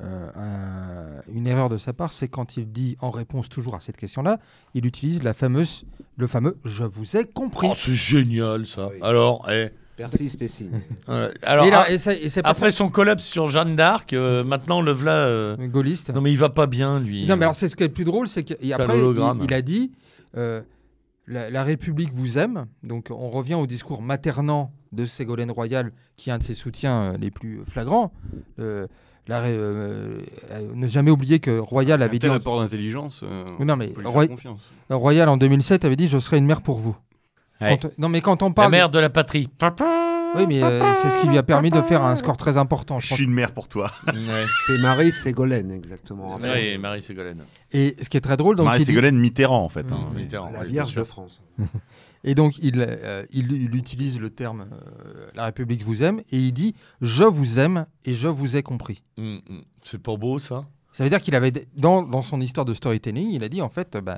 euh, une erreur de sa part, c'est quand il dit en réponse toujours à cette question-là, il utilise la fameuse, le fameux "je vous ai compris". Oh, c'est génial ça. Alors, eh. persiste et signe. alors, ah, après son collapse sur Jeanne d'Arc, euh, maintenant le voilà euh, gaulliste. Non mais il va pas bien lui. Non mais alors c'est ce qui est le plus drôle, c'est qu'après il, a dit la, la, République vous aime. Donc on revient au discours maternant de Ségolène Royal, qui est un de ses soutiens les plus flagrants. Euh, euh, ne jamais oublier que Royal avait dit. Un rapport d'intelligence. Euh, non, mais Royal en 2007 avait dit Je serai une mère pour vous. non, mais quand on parle. La mère de la patrie. Oui, mais c'est ce qui lui a permis de faire un score très important. Je, suis une mère pour toi. C'est Marie Ségolène, exactement. Oui, Marie Ségolène. Et ce qui est très drôle. Donc Marie Ségolène, Mitterrand, en fait. Hein. Mitterrand, la Vierge de France. Et donc, euh, il, il, utilise le terme euh, La République vous aime et il dit Je vous aime et je vous ai compris. Mmh, mmh. c'est pas beau ça ça veut dire qu'il avait, dans, son histoire de storytelling, il a dit en fait. Euh, bah,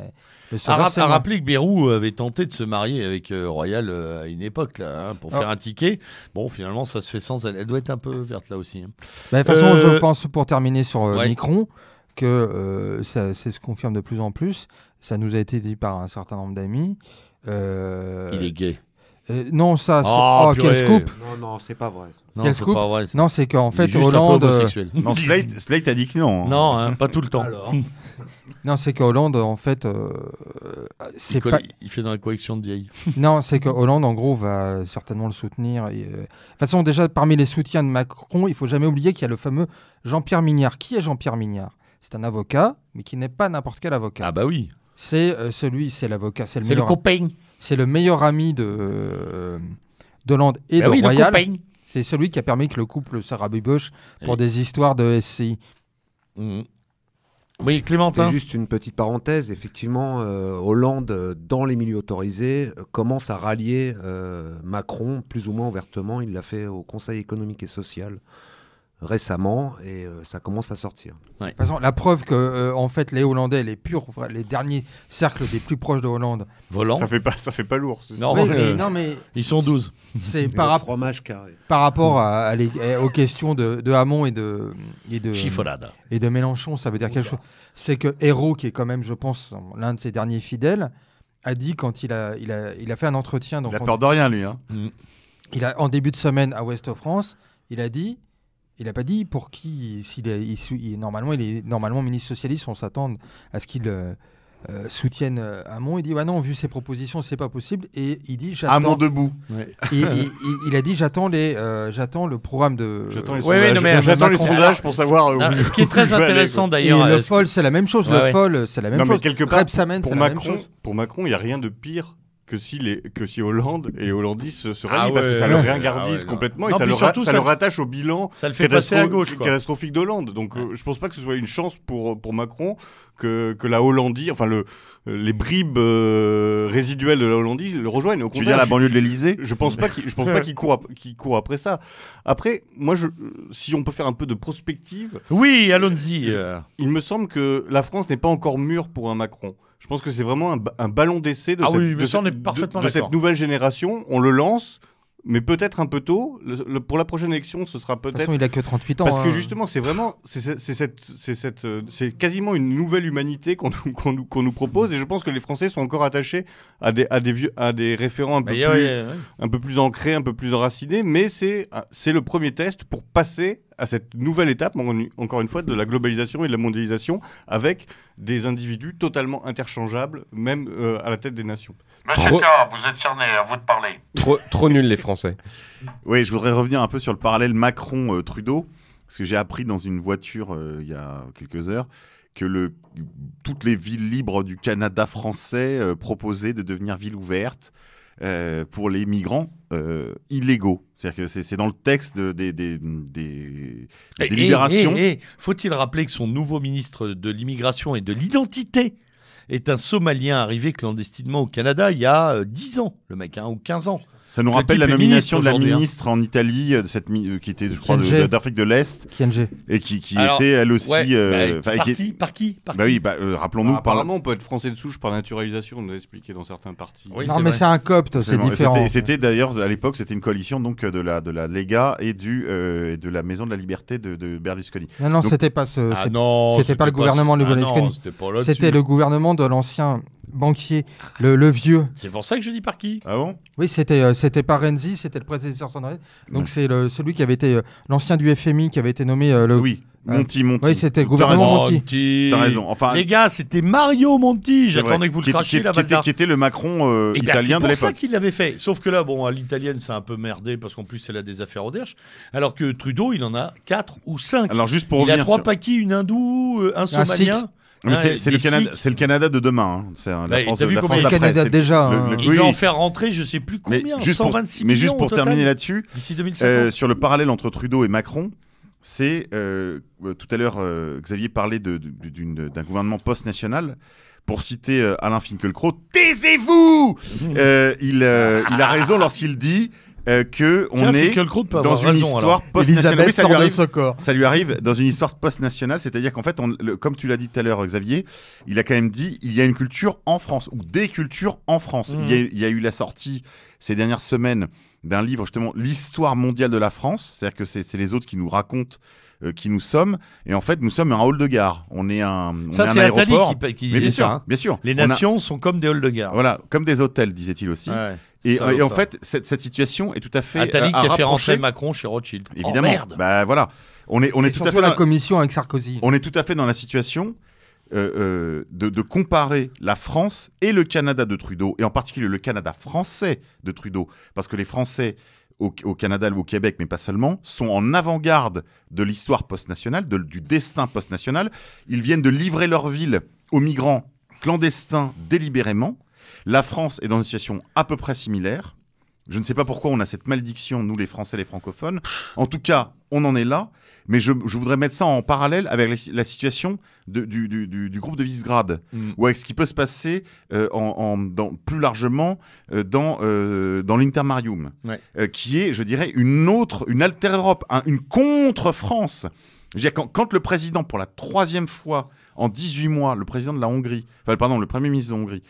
le ah, que Bérou avait tenté de se marier avec Royal à une époque, là, hein, pour ah. faire un ticket. Bon, finalement, ça se fait sans. Elle, elle doit être un peu verte, là aussi. Hein. Bah, de toute façon, je pense, pour terminer sur Micron, que ça, ça, se confirme de plus en plus. Ça nous a été dit par un certain nombre d'amis. Euh, il est gay. Euh, non, ça. Ah, oh, non, non, c'est pas vrai. Non, quel scoop pas vrai, Non, c'est qu'en fait, Hollande. Euh, non, Slate, a dit que non. Hein. Non, hein, pas tout le temps. Alors. Non, c'est que Hollande, en fait, c'est il fait dans la collection de vieilles. non, c'est que Hollande, en gros, va certainement le soutenir. Et, De toute façon, déjà, parmi les soutiens de Macron, il faut jamais oublier qu'il y a le fameux Jean-Pierre Mignard. Qui est Jean-Pierre Mignard C'est un avocat, mais qui n'est pas n'importe quel avocat. Ah bah oui. C'est euh, celui, c'est l'avocat, c'est le meilleur. ami de, euh, et ben de Royal. C'est celui qui a permis que le couple Bush pour des histoires de SCI. Mhm. Oui, Clémentin. C'est juste une petite parenthèse. Effectivement, euh, Hollande, dans les milieux autorisés, commence à rallier Macron, plus ou moins ouvertement. Il l'a fait au Conseil économique et social récemment et euh, ça commence à sortir. De façon, la preuve que euh, en fait les Hollandais, les purs, les derniers cercles des plus proches de Hollande. Volant. Ça fait pas, ça fait pas lourd. Euh, non, mais, ils sont 12. C'est par, par rapport à, eh, aux questions de, Hamon et de et de et de Mélenchon, ça veut dire quelque chose. C'est que Hérault, qui est quand même, je pense, l'un de ses derniers fidèles, a dit quand il a il il a fait un entretien. il a peur de rien lui. Hein. Mm. Il a en début de semaine à Ouest France, il a dit il n'a pas dit pour qui, normalement, il est normalement ministre socialiste, on s'attend à ce qu'il euh, euh, soutienne euh, Hamon. Il dit, non, vu ses propositions, c'est pas possible. Et il dit, j'attends... Hamon debout. il a dit, j'attends les, j'attends le programme de. J'attends les sondages, mais, j'attends les sondages ah, pour savoir. ce qui est très intéressant d'ailleurs. le Fol, c'est la même chose. le folle, c'est la même chose. quelque part, pour, Macron, pour Macron, il n'y a rien de pire que si, les, que si Hollande et Hollandie se, rallient, ah parce que ça le ringardise ah complètement et ça, leur surtout, ça, le rattache au bilan ça le fait passer à gauche, catastrophique d'Hollande. Donc je euh, je pense pas que ce soit une chance pour, pour Macron que, que la Hollandie, enfin le, les bribes euh, résiduelles de la Hollandie le rejoignent. Au tu veux la banlieue de l'Elysée je, je pense pas qu'il court, après ça. Après, moi, je, si on peut faire un peu de prospective. Oui, allons-y. Il me semble que la France n'est pas encore mûre pour un Macron. Je pense que c'est vraiment un, ballon d'essai de, ah cette, de, cette nouvelle génération. On le lance mais peut-être un peu tôt. pour la prochaine élection, ce sera peut-être. il n'a que 38 ans. Parce que hein. justement, c'est vraiment, c'est quasiment une nouvelle humanité qu'on nous, propose. Et je pense que les Français sont encore attachés à des, à des vieux, à des référents un bah, peu, plus, un peu plus ancrés, un peu plus enracinés. Mais c'est, ah, c'est le premier test pour passer à cette nouvelle étape, encore une fois, de la globalisation et de la mondialisation, avec des individus totalement interchangeables, même euh, à la tête des nations. Monsieur trop... vous êtes cerné, à vous de parler. Trop, nuls les Français. oui, je voudrais revenir un peu sur le parallèle Macron-Trudeau, parce que j'ai appris dans une voiture euh, il y a quelques heures que toutes les villes libres du Canada français euh, proposaient de devenir villes ouvertes. Euh, pour les migrants euh, illégaux. C'est-à-dire que c'est dans le texte des, des, des, eh, eh, eh, Faut-il rappeler que son nouveau ministre de l'immigration et de l'identité est un Somalien arrivé clandestinement au Canada il y a 10 euh, ans, le mec, hein, ou 15 ans. Ça nous rappelle la nomination de la hein. ministre en Italie, euh, euh, qui était, je crois, d'Afrique de l'Est. Et qui, était elle aussi. Euh, bah, par, qui, par, bah qui, bah oui, rappelons-nous. Bah, par... apparemment, on peut être français de souche par naturalisation, on l'a expliqué dans certains partis. non, mais c'est un copte, c'est différent. C'était d'ailleurs, à l'époque, c'était une coalition donc, de, la, de la Lega et, du, de la Maison de la Liberté de, Berlusconi. Non, non, c'était pas, ce, ah non, pas le gouvernement de Berlusconi. Ah c'était le gouvernement de l'ancien banquier, le, vieux. C'est pour ça que je dis par qui Ah bon Oui, c'était euh, c'était par Renzi, c'était le prédécesseur Sandrine. Donc c'est celui qui avait été euh, l'ancien du FMI qui avait été nommé euh, le. Oui, Monti, Monti. Oui, c'était le gouvernement oh, Monti. T'as raison. Les gars, c'était Mario Monti. J'attendais que vous le Qui là qui, était- le Macron eh ben, italien de l'époque. C'est pour ça qu'il l'avait fait. Sauf que là, bon, à l'italienne, c'est un peu merdé parce qu'en plus, elle a des affaires au derche. Alors que Trudeau, il en a 4 ou 5. Alors juste pour il a 3 paquis, une hindoue, un somalien c'est le, Canada, de demain. Hein. C'est la bah, France, vu la le Canada hein. déjà. en faire rentrer, je ne sais plus combien, mais juste 126 Mais juste pour terminer là-dessus, euh, sur le parallèle entre Trudeau et Macron, c'est euh, tout à l'heure euh, Xavier parlait d'un gouvernement post-national. Pour citer Alain Finkielkraut, taisez-vous il a raison lorsqu'il dit euh, que on est dans une histoire post-nationale. ça, lui arrive, dans une histoire post-nationale, c'est-à-dire qu'en fait, comme tu l'as dit tout à l'heure, Xavier, il a quand même dit il y a une culture en France ou des cultures en France. Il, y a, il, y a, eu la sortie ces dernières semaines d'un livre justement l'histoire mondiale de la France, c'est-à-dire que c'est les autres qui nous racontent euh, qui nous sommes. Et en fait, nous sommes un hall de gare. On est un, on ça, c'est un Qui, qui bien sûr, ça, hein. bien sûr. Les nations sont comme des halls de gare. Voilà, comme des hôtels, disait-il aussi. Et, en hein. fait, cette, situation est tout à fait. Attali euh, qui a fait rentrer Macron chez Rothschild. Oh, Évidemment. Bah voilà. On est, on est tout à fait la commission avec Sarkozy. On est tout à fait dans la situation euh, de, comparer la France et le Canada de Trudeau, et en particulier le Canada français de Trudeau, parce que les Français au, Canada ou au Québec, mais pas seulement, sont en avant-garde de l'histoire post-nationale, du destin post-national. Ils viennent de livrer leur ville aux migrants clandestins délibérément. La France est dans une situation à peu près similaire. Je ne sais pas pourquoi on a cette malédiction, nous les Français, les francophones. En tout cas, on en est là. Mais je, voudrais mettre ça en parallèle avec la, situation du, groupe de Visegrad, mm. ou avec ce qui peut se passer euh, dans, plus largement euh, dans, euh, dans l'Intermarium, qui est, je dirais, une autre, une alter-Europe, hein, une contre-France. Quand, le président, pour la troisième fois en 18 mois, le président de la Hongrie, pardon, le premier ministre de Hongrie,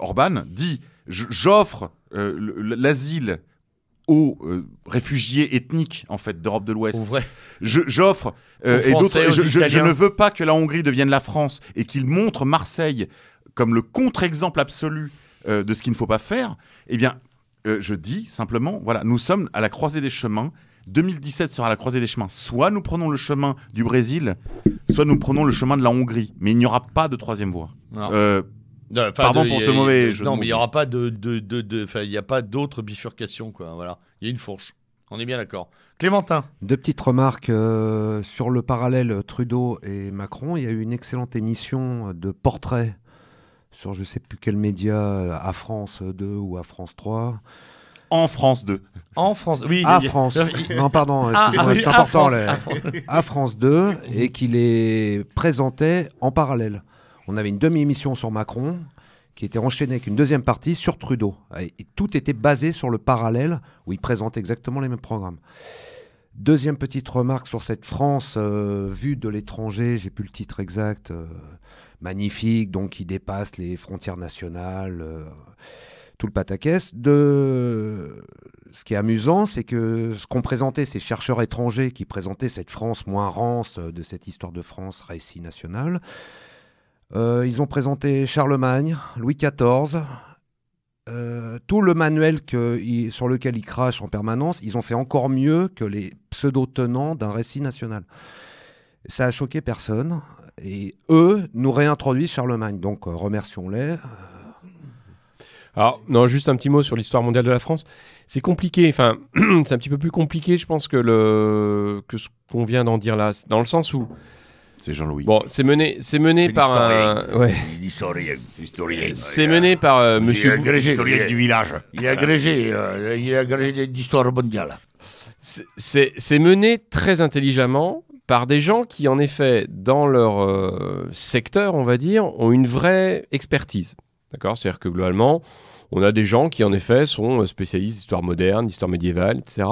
Orban, dit J'offre l'asile aux euh, réfugiés ethniques en fait d'Europe de l'Ouest. J'offre euh, et d'autres. Je, ne veux pas que la Hongrie devienne la France et qu'il montre Marseille comme le contre-exemple absolu euh, de ce qu'il ne faut pas faire. Eh bien, je dis simplement, voilà, nous sommes à la croisée des chemins. 2017 sera la croisée des chemins. Soit nous prenons le chemin du Brésil, soit nous prenons le chemin de la Hongrie. Mais il n'y aura pas de troisième voie. Pardon pour ce mauvais jeu. Non, mais il n'y aura pas de, de, de y a pas d'autres bifurcations quoi. Voilà, il y a une fourche. On est bien d'accord. Clémentin. Deux petites remarques euh, sur le parallèle Trudeau et Macron. Il y a eu une excellente émission de portrait sur je sais plus quel média, euh, à France 2 ou à France 3. En France 2. En France, oui. À France. non, pardon, ah, c'est important. À France, à France 2 et qui les présentait en parallèle on avait une demi-émission sur Macron qui était enchaînée avec une deuxième partie sur Trudeau. tout était basé sur le parallèle où il présente exactement les mêmes programmes. Deuxième petite remarque sur cette France euh, vue de l'étranger, j'ai plus le titre exact, euh, magnifique, donc qui dépasse les frontières nationales, euh, tout le pataquès. De... Ce qui est amusant, c'est que ce qu'ont présenté ces chercheurs étrangers qui présentaient cette France moins rance de cette histoire de France, récit nationale, euh, ils ont présenté Charlemagne, Louis XIV, euh, tout le manuel que, sur lequel ils crachent en permanence. Ils ont fait encore mieux que les pseudo-tenants d'un récit national. Ça a choqué personne. Et eux nous réintroduisent Charlemagne. Donc euh, remercions-les. Alors, non, juste un petit mot sur l'histoire mondiale de la France. C'est compliqué, enfin, c'est un petit peu plus compliqué, je pense, que, le... que ce qu'on vient d'en dire là. Dans le sens où c'est Jean-Louis. Bon, c'est mené, c'est mené par un, historien. C'est mené par euh, Monsieur. Il historien du village. Il est agrégé, euh, il agrégé d'histoire mondiale. C'est mené très intelligemment par des gens qui, en effet, dans leur euh, secteur, on va dire, ont une vraie expertise. D'accord, c'est-à-dire que globalement, on a des gens qui, en effet, sont spécialistes d'histoire moderne, d'histoire médiévale, etc.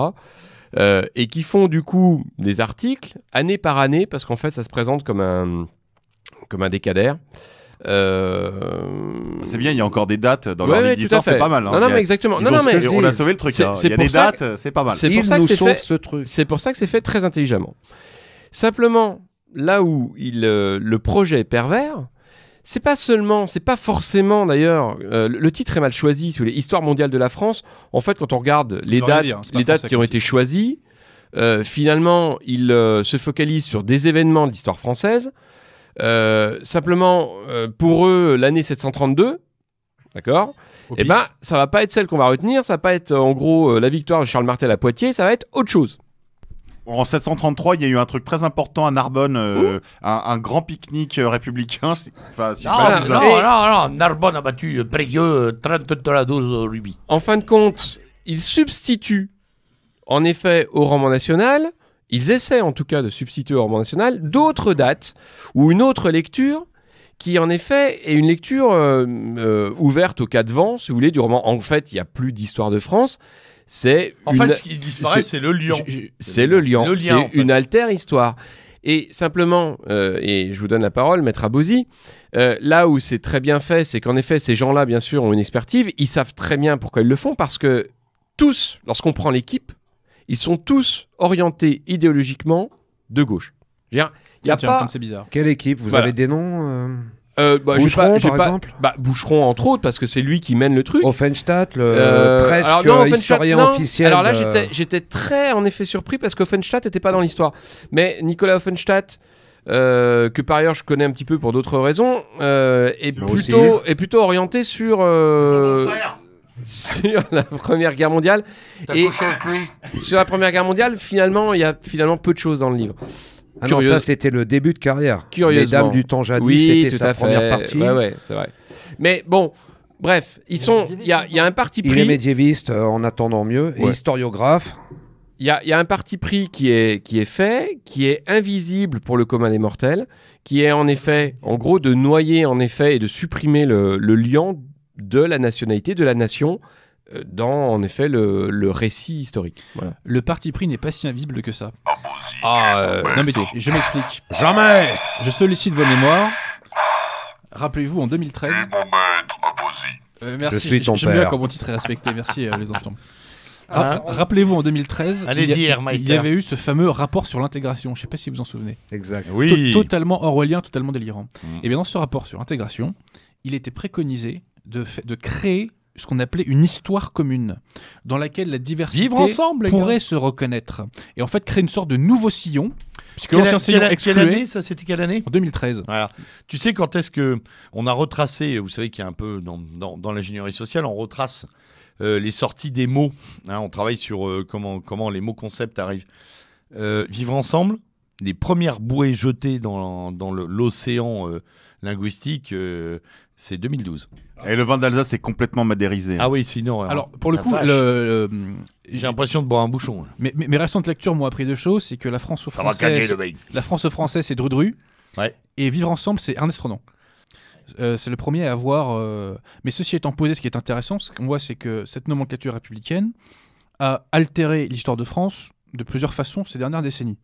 Euh, et qui font du coup des articles année par année, parce qu'en fait, ça se présente comme un, comme un décadère. Euh, c'est bien, il y a encore des dates dans ouais, c'est pas mal. Hein. Non, non, mais exactement. Non, non, mais on a sauvé le truc. Là. Il y a des dates, c'est pas mal. C'est pour, ça que ce c'est pour ça que c'est fait très intelligemment. Simplement, là où euh, le projet est pervers, c'est pas seulement, c'est pas forcément d'ailleurs. Euh, le titre est mal choisi. Sur histoires mondiales de la France, en fait, quand on regarde hein, les dates, les dates qui ont été choisies, euh, finalement, il euh, se focalise sur des événements de l'histoire française. simplement, pour eux, l'année 732, d'accord Eh ben, ça va pas être celle qu'on va retenir. Ça va pas être, en gros, la victoire de Charles Martel à Poitiers. Ça va être autre chose. En 733, il y a eu un truc très important à Narbonne, euh, un, grand pique-nique euh, républicain. Enfin, non, non, non, Narbonne a battu euh, Prégueux 30 à 12 rubis. En fin de compte, ils substituent, en effet, au roman national, ils essaient en tout cas de substituer au roman national, d'autres dates ou une autre lecture qui en effet est une lecture ouverte au cas de vent, si vous voulez, du roman. En fait, il n'y a plus d'histoire de France, c'est en fait, ce qui disparaît, c'est le lion. C'est le lion. c'est une altère histoire. Et simplement, euh, et je vous donne la parole, Maître Abosi, euh, là où c'est très bien fait, c'est qu'en effet, ces gens-là, bien sûr, ont une expertise. Ils savent très bien pourquoi ils le font, parce que tous, lorsqu'on prend l'équipe, ils sont tous orientés idéologiquement de gauche. Il y a pas... Quelle équipe Vous avez des noms euh euh, bah, Boucheron, pas, bah, Boucheron, entre autres, parce que c'est lui qui mène le truc. Offenstadt, le euh, presque alors officiel. Alors là, j'étais très, en effet, surpris parce qu'Offenstadt n'était pas dans l'histoire. Mais Nicolas Offenstadt, euh, que par ailleurs je connais un petit peu pour d'autres raisons, euh, est, plutôt, est plutôt orienté sur... sur la Première Guerre mondiale et sur la Première Guerre mondiale, finalement, il y a finalement peu de choses dans le livre. Ah ça c'était le début de carrière. Les Dames du temps jadis, c'était sa première partie. c'est vrai. Mais bon, bref, ils sont. Il y a, un parti pris. Il est médiéviste euh, en attendant mieux et historiographe. Il y a, un parti pris qui est, qui est fait, qui est invisible pour le commun des mortels, qui est en effet, en gros, de noyer en effet et de supprimer le, le lien de la nationalité, de la nation dans, en effet, le, récit historique. Le parti pris n'est pas si invisible que ça. Ah, euh, non mais je m'explique. Jamais Je sollicite vos mémoires. Rappelez-vous, en 2013... Euh, merci, je suis ton bien quand mon titre est respecté. Merci, euh, les enfants. Ah. Rappelez-vous, en 2013, il y, il avait eu ce fameux rapport sur l'intégration. Je ne sais pas si vous en souvenez. Exact. Oui. Totalement orwellien, totalement délirant. Mm. Et eh bien dans ce rapport sur l'intégration, il était préconisé de, de créer ce qu'on appelait une histoire commune, dans laquelle la diversité pourrait se reconnaître. Et en fait, créer une sorte de nouveau sillon, puisque l'ancien sillon Quelle année, ça, c'était quelle année En 2013. Voilà. Tu sais, quand est-ce que on a retracé, vous savez qu'il y a un peu, dans, l'ingénierie sociale, on retrace euh, les sorties des mots. Hein, on travaille sur euh, comment, comment les mots concepts arrivent. Euh, vivre ensemble, les premières bouées jetées dans, dans l'océan linguistique, c'est 2012. Et le vin d'Alsace est complètement madérisé. Hein. Ah oui, sinon. Alors, pour le coup, j'ai l'impression de boire un bouchon. Mes, mes, récentes lectures m'ont appris deux choses c'est que la France française La France française, c'est Drudru. Et vivre ensemble, c'est Ernest Renan euh, c'est le premier à avoir. Euh, mais ceci étant posé, ce qui est intéressant, ce qu'on voit, c'est que cette nomenclature républicaine a altéré l'histoire de France de plusieurs façons ces dernières décennies.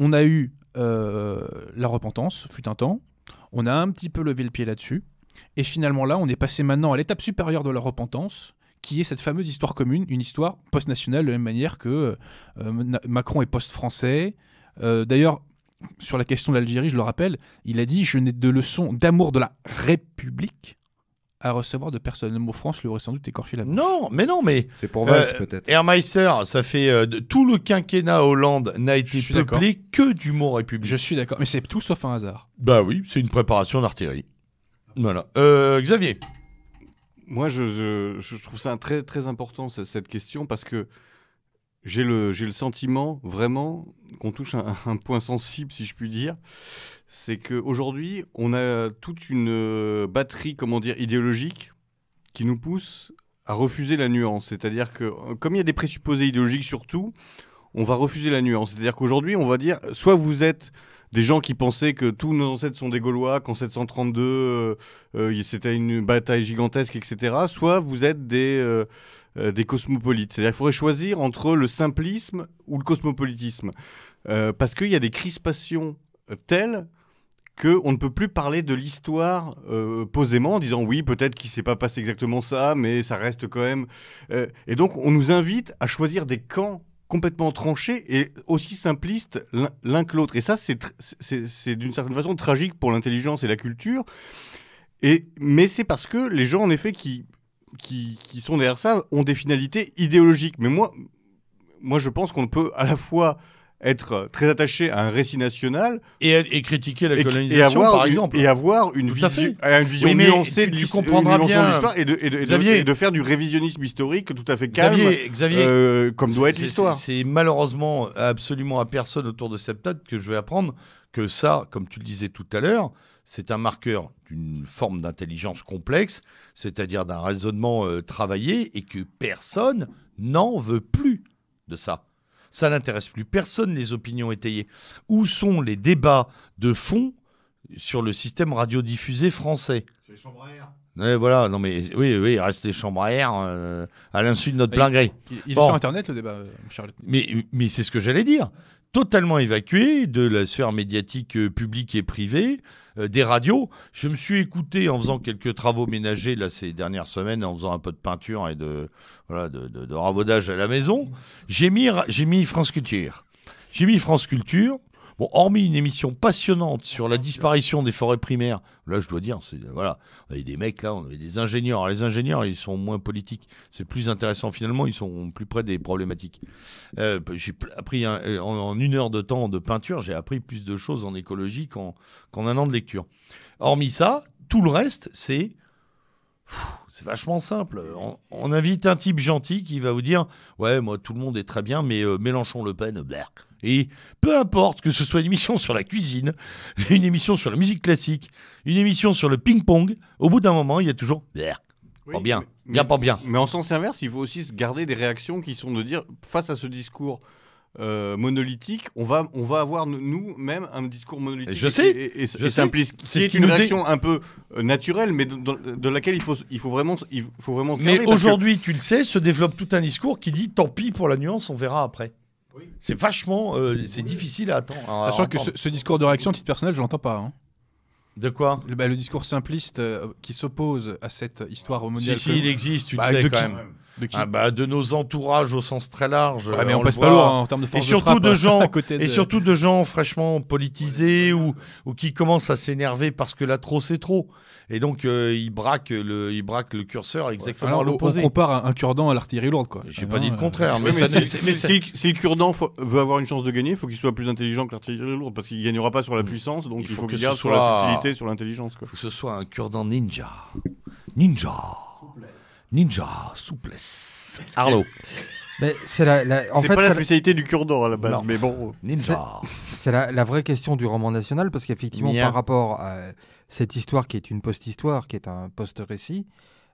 On a eu euh, la repentance, fut un temps. On a un petit peu levé le pied là-dessus. Et finalement, là, on est passé maintenant à l'étape supérieure de la repentance, qui est cette fameuse histoire commune, une histoire post-nationale, de la même manière que euh, Macron est post-français. Euh, d'ailleurs, sur la question de l'Algérie, je le rappelle, il a dit Je n'ai de leçon d'amour de la République à recevoir de personne. Le mot France lui aurait sans doute écorché la main. — Non, mais non, mais. C'est pour Valls, euh, peut-être. Hermeister, ça fait. tout le quinquennat Hollande n'a été peuplé que du mot République. Je suis d'accord, mais c'est tout sauf un hasard. Bah oui, c'est une préparation d'artillerie. Voilà. Euh, Xavier Moi, je, trouve ça très, très important, cette question, parce que j'ai le, le sentiment vraiment qu'on touche un, un, point sensible, si je puis dire. C'est qu'aujourd'hui, on a toute une euh, batterie, comment dire, idéologique qui nous pousse à refuser la nuance. C'est-à-dire que, comme il y a des présupposés idéologiques surtout, on va refuser la nuance. C'est-à-dire qu'aujourd'hui, on va dire, soit vous êtes des gens qui pensaient que tous nos ancêtres sont des Gaulois, qu'en 732 euh, euh, c'était une bataille gigantesque, etc. Soit vous êtes euh, des cosmopolites. C'est-à-dire qu'il faudrait choisir entre le simplisme ou le cosmopolitisme. parce qu'il y a des crispations telles qu'on ne peut plus parler de l'histoire posément en disant oui, peut-être qu'il ne s'est pas passé exactement ça, mais ça reste quand même. et donc on nous invite à choisir des camps complètement tranché et aussi simplistes l'un que l'autre. Et ça, c'est d'une certaine façon tragique pour l'intelligence et la culture. Et, mais c'est parce que les gens, en effet, qui, qui, sont derrière ça, ont des finalités idéologiques. Mais moi, moi je pense qu'on peut à la fois être euh, très attaché à un récit national et, critiquer la colonisation, et avoir, par exemple, et avoir une, vision, une vision nuancée de l'histoire et, de, et, de faire du révisionnisme historique tout à fait calme, euh, comme doit être l'histoire. C'est malheureusement absolument à personne autour de cette table que je vais apprendre que ça, comme tu le disais tout à l'heure, c'est un marqueur d'une forme d'intelligence complexe, c'est-à-dire d'un raisonnement euh, travaillé, et que personne n'en veut plus de ça. Ça n'intéresse plus personne, les opinions étayées. Où sont les débats de fond sur le système radiodiffusé français les chambres à voilà, non mais oui, oui, il reste les chambres à air euh, à l'insu de notre plein gré. Il, est sur Internet le débat, euh, Charlotte. Mais, mais c'est ce que j'allais dire totalement évacué de la sphère médiatique euh, publique et privée, euh, des radios. Je me suis écouté en faisant quelques travaux ménagers là, ces dernières semaines, en faisant un peu de peinture et de, voilà, de, à la maison. J'ai mis, j'ai mis France Culture. J'ai mis France Culture. Bon, hormis une émission passionnante sur la disparition des forêts primaires, là je dois dire, voilà, on a des mecs là, on avait des ingénieurs. les ingénieurs, ils sont moins politiques, c'est plus intéressant finalement, ils sont plus près des problématiques. Euh, j'ai appris euh, en, une heure de temps de peinture, j'ai appris plus de choses en écologie qu'en un an de lecture. Hormis ça, tout le reste, c'est c'est vachement simple. On, invite un type gentil qui va vous dire Ouais, moi tout le monde est très bien, mais euh, Mélenchon-Le Pen, Berk. Et peu importe que ce soit une émission sur la cuisine, une émission sur la musique classique, une émission sur le ping-pong, au bout d'un moment, il y a toujours... pas bien, bien, pas bien. Mais en sens inverse, il faut aussi garder des réactions qui sont de dire, face à ce discours... Euh, monolithique, on va, on va avoir nous-mêmes un discours monolithique. Je sais. Et, une réaction un peu euh, naturelle, mais de, laquelle il faut, il faut vraiment, il faut vraiment se garder. Mais aujourd'hui, tu le sais, se développe tout un discours qui dit tant pis pour la nuance, on verra après. C'est vachement, euh, c'est difficile à attendre. que ce, discours de réaction, titre personnel, je l'entends pas. Hein. De quoi Le, bah, discours simpliste euh, qui s'oppose à cette histoire au Si, si, il existe, tu bah, sais quand même. De ah, bah, De nos entourages au sens très large. Euh, mais on, pas hein, en termes de force hein, et surtout de, gens, Et surtout de gens fraîchement politisés ou, ou qui commencent à s'énerver parce que là, trop, c'est trop. Et donc, euh, ils, braquent le, ils braquent le curseur exactement à l'opposé. On compare un cure-dent à l'artillerie lourde, quoi. J'ai pas dit le contraire. Mais, si, le cure-dent veut avoir une chance de gagner, il faut qu'il soit plus intelligent que l'artillerie lourde parce qu'il gagnera pas sur la mm. puissance, donc il faut, qu'il gagne sur la subtilité, sur l'intelligence. Il faut que ce soit un cure-dent ninja. Ninja Ninja, souplesse. Arlo. c'est la, pas la spécialité du cure à la base, mais bon. Ninja. C'est la, vraie question du roman national, parce qu'effectivement, par rapport à cette histoire qui est une post-histoire, qui est un post-récit,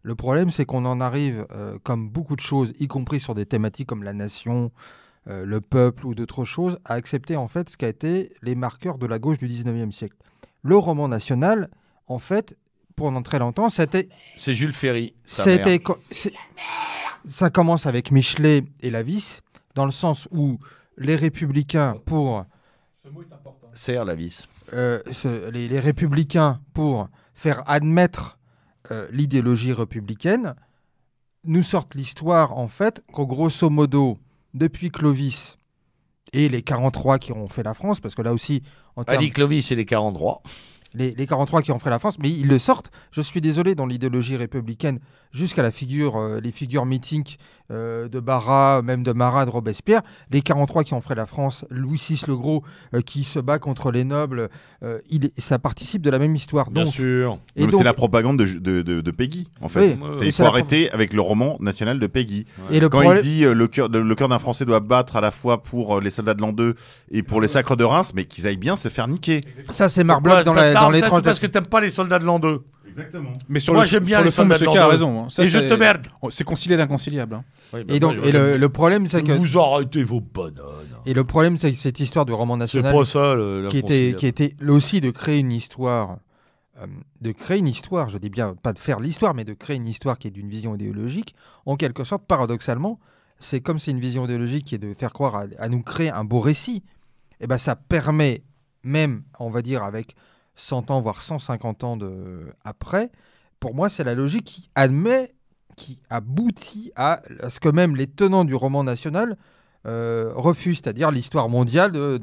le problème, c'est qu'on en arrive, euh, comme beaucoup de choses, y compris sur des thématiques comme la nation, euh, le peuple ou d'autres choses, à accepter en fait ce qu'a été les marqueurs de la gauche du 19e siècle. Le roman national, en fait, pendant très longtemps, c'était. C'est Jules Ferry. C'était. Ça commence avec Michelet et Lavis, dans le sens où les Républicains pour. Ce mot est important. Serre Lavis. Euh, les, Républicains pour faire admettre euh, l'idéologie républicaine nous sortent l'histoire en fait qu'au grosso modo depuis Clovis et les 43 qui ont fait la France parce que là aussi en termes... dit Clovis et les 43 les, 43 qui en feraient la France, mais ils le sortent. Je suis désolé, dans l'idéologie républicaine, jusqu'à la figure, euh, les figures mythiques euh, de Barra, même de Marat, de Robespierre, les 43 qui ont fait la France, Louis VI le Gros euh, qui se bat contre les nobles, il, ça participe de la même histoire. Bien c'est la propagande de, de, Peggy, en fait. il faut arrêter avec le roman national de Peggy. Et Quand il dit le cœur, le cœur d'un Français doit battre à la fois pour les soldats de l'an 2 et pour les sacres de Reims, mais qu'ils aillent bien se faire niquer. Ça, c'est Marbloc dans, dans c'est Parce que tu t'aimes pas les soldats de l'an 2. Exactement. Mais sur Moi, le, j'aime bien le fond, de a raison. Hein. Et je te merde. Oh, c'est concilié d'inconciliable. Hein. Et bah donc, et le, problème, c'est que Vous arrêtez vos bananes. et le problème, c'est que cette histoire du roman C'est national pas ça qui était, qui était aussi de créer une histoire, euh, de créer une histoire, je dis bien pas de faire l'histoire, mais de créer une histoire qui est d'une vision idéologique, en quelque sorte, paradoxalement, c'est comme c'est une vision idéologique qui est de faire croire à, à nous créer un beau récit, et eh ben ça permet même, on va dire avec 100 ans, voire 150 ans après, pour moi, c'est la logique qui admet, qui aboutit à ce que même les tenants du roman national euh, refusent, c'est-à-dire l'histoire mondiale. Euh,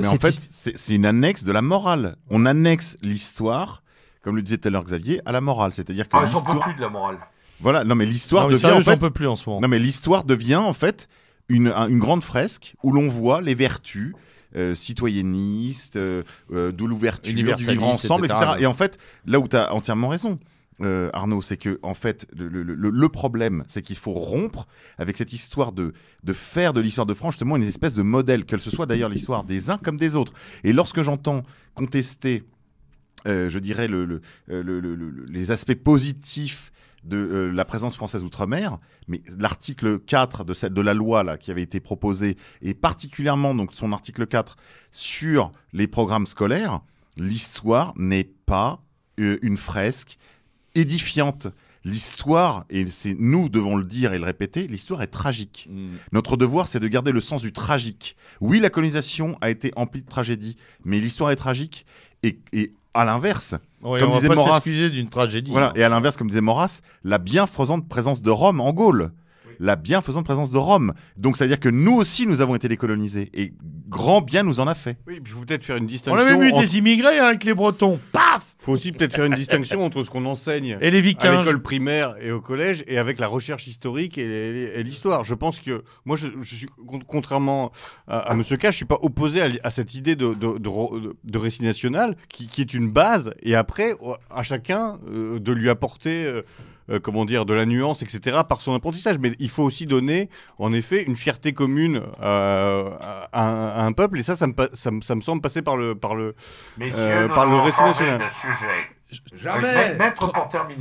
mais en fait, c'est une annexe de la morale. On annexe l'histoire, comme le disait tout à l'heure Xavier, à la morale. C'est-à-dire que. Ah, j'en peux plus de la morale. Voilà, non mais l'histoire devient. en fait... plus en ce moment. Non mais l'histoire devient en fait une grande fresque où l'on voit les vertus, euh, citoyenniste, euh, euh, d'où l'ouverture, du vivre ensemble, etc. Et en fait, là où tu as entièrement raison, Arnaud, c'est que en fait le, problème, c'est qu'il faut rompre avec cette histoire de, de faire de l'histoire de France justement une espèce de modèle, qu'elle ce soit d'ailleurs l'histoire des uns comme des autres. Et lorsque j'entends contester, je dirais les aspects positifs de euh, la présence française outre-mer, mais l'article 4 de, cette, de la loi là, qui avait été proposée, et particulièrement donc, son article 4 sur les programmes scolaires, l'histoire n'est pas euh, une fresque édifiante. L'histoire, et c'est nous devons le dire et le répéter, l'histoire est tragique. Mm. Notre devoir, c'est de garder le sens du tragique. Oui, la colonisation a été emplie de tragédie, mais l'histoire est tragique. Et, et à l'inverse. comme disait et à l'inverse, la bienfaisante présence de Rome en Gaule la bienfaisante présence de Rome. Donc c'est à dire que nous aussi, nous avons été décolonisés. Et grand bien nous en a fait. Oui, puis faut peut-être faire une distinction. On a même eu des immigrés hein, avec les Bretons. Paf Faut aussi peut-être faire une distinction entre ce qu'on enseigne et les à l'école primaire et au collège et avec la recherche historique et, l'histoire. Je pense que moi, je, suis contrairement à, M. Monsieur K, je suis pas opposé à, cette idée de, de, récit national qui, est une base et après à chacun euh, de lui apporter. Euh, euh, comment dire, de la nuance, etc., par son apprentissage. Mais il faut aussi donner, en effet, une fierté commune euh, à, un, peuple. Et ça, ça me, semble passer par le, par le, euh, par le récit national. Jamais pour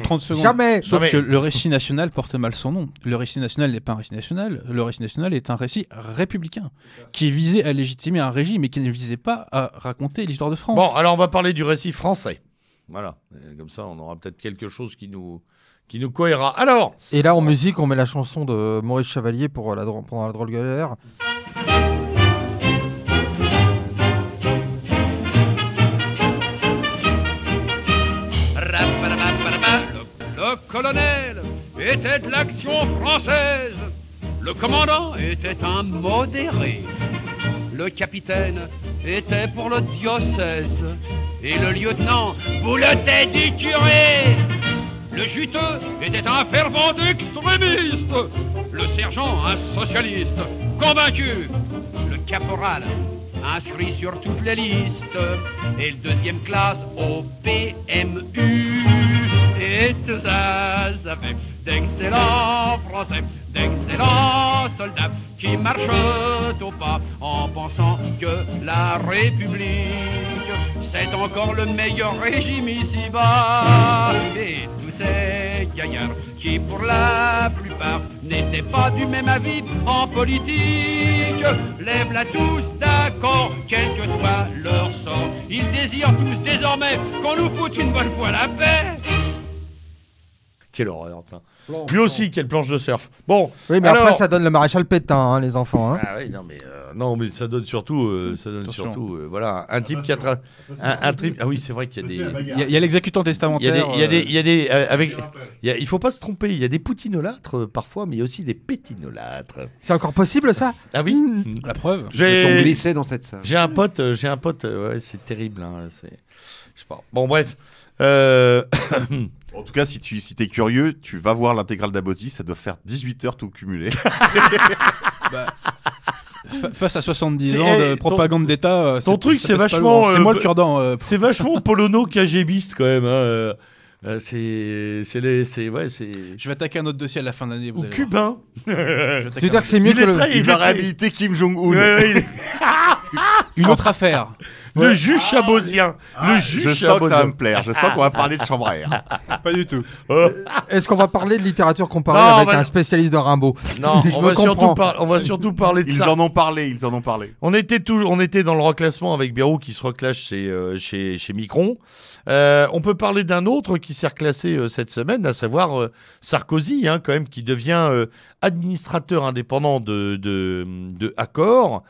30 secondes. Jamais Sauf que le récit national porte mal son nom. Le récit national n'est pas un récit national. Le récit national est un récit républicain qui visait à légitimer un régime et qui ne visait pas à raconter l'histoire de France. Bon, alors on va parler du récit français. Voilà. Comme ça, on aura peut-être quelque chose qui nous, qui nous cohérera. Alors Et là, en musique, on met la chanson de Maurice Chevalier pour euh, la, pendant la drôle galère. Le colonel était de l'action française. Le commandant était un modéré. Le capitaine était pour le diocèse. Et le lieutenant vous du curé. Le juteux était un fervent extrémiste. Le sergent, un socialiste, convaincu. Le caporal, inscrit sur toutes les listes. Et le deuxième classe au PMU. Et tous avaient d'excellents Français, d'excellents soldats qui marchent au pas en pensant que la République c'est encore le meilleur régime ici-bas. Et tous ces gaillards qui, pour la plupart, n'étaient pas du même avis en politique, lèvent-la tous d'accord, quel que soit leur sort. Ils désirent tous désormais qu'on nous foute une bonne fois la paix. Quelle horreur. Puis aussi, quelle planche de surf. Bon. Oui, mais après, ça donne le maréchal Pétain, hein, les enfants. Hein. Ah non, mais, euh, non, mais ça donne surtout. Euh, ça donne surtout euh, voilà, un type qui a. Un, Ah oui, c'est vrai qu'il y a des. Il y a l'exécutant testamentaire. Il y a des. Il y a des, avec... il, faut pas se tromper. Il y a des poutinolâtres parfois, mais il y a aussi des pétinolâtres. C'est encore possible, ça Ah oui mmh. La preuve. Ils sont glissés dans cette salle. J'ai un pote, j'ai un pote. Ouais, c'est terrible. Hein, bon, bref. En tout cas, si tu si es curieux, tu vas voir l'intégrale d'Abosi, ça doit faire 18 heures tout cumulé. Bah, face à 70 ans de eh, propagande d'État, euh, ton truc c'est vachement, euh, c'est moi le cure euh, c'est vachement polono kgbiste quand même. Hein, c'est c'est ouais c'est je vais attaquer un autre dossier à la fin de l'année ou cubain tu veux dire que c'est mieux que le... il, va réhabiliter Kim Jong Un une autre affaire le jus ah, chabosien. le ah, je sens que ça va me plaire. Je sens qu'on va parler de chambre Pas du tout. Oh. Est-ce qu'on va parler de littérature comparée avec un spécialiste de Rimbaud Non, on va, surtout parler de Ils en ont parlé, ils en ont parlé. On était, toujours, on était dans le reclassement avec Bérou qui se reclasse chez, euh, chez, chez Micron. Euh, on peut parler d'un autre qui s'est reclassé euh, cette semaine, à savoir Sarkozy, hein, quand même, qui devient administrateur indépendant de, de, de Accor.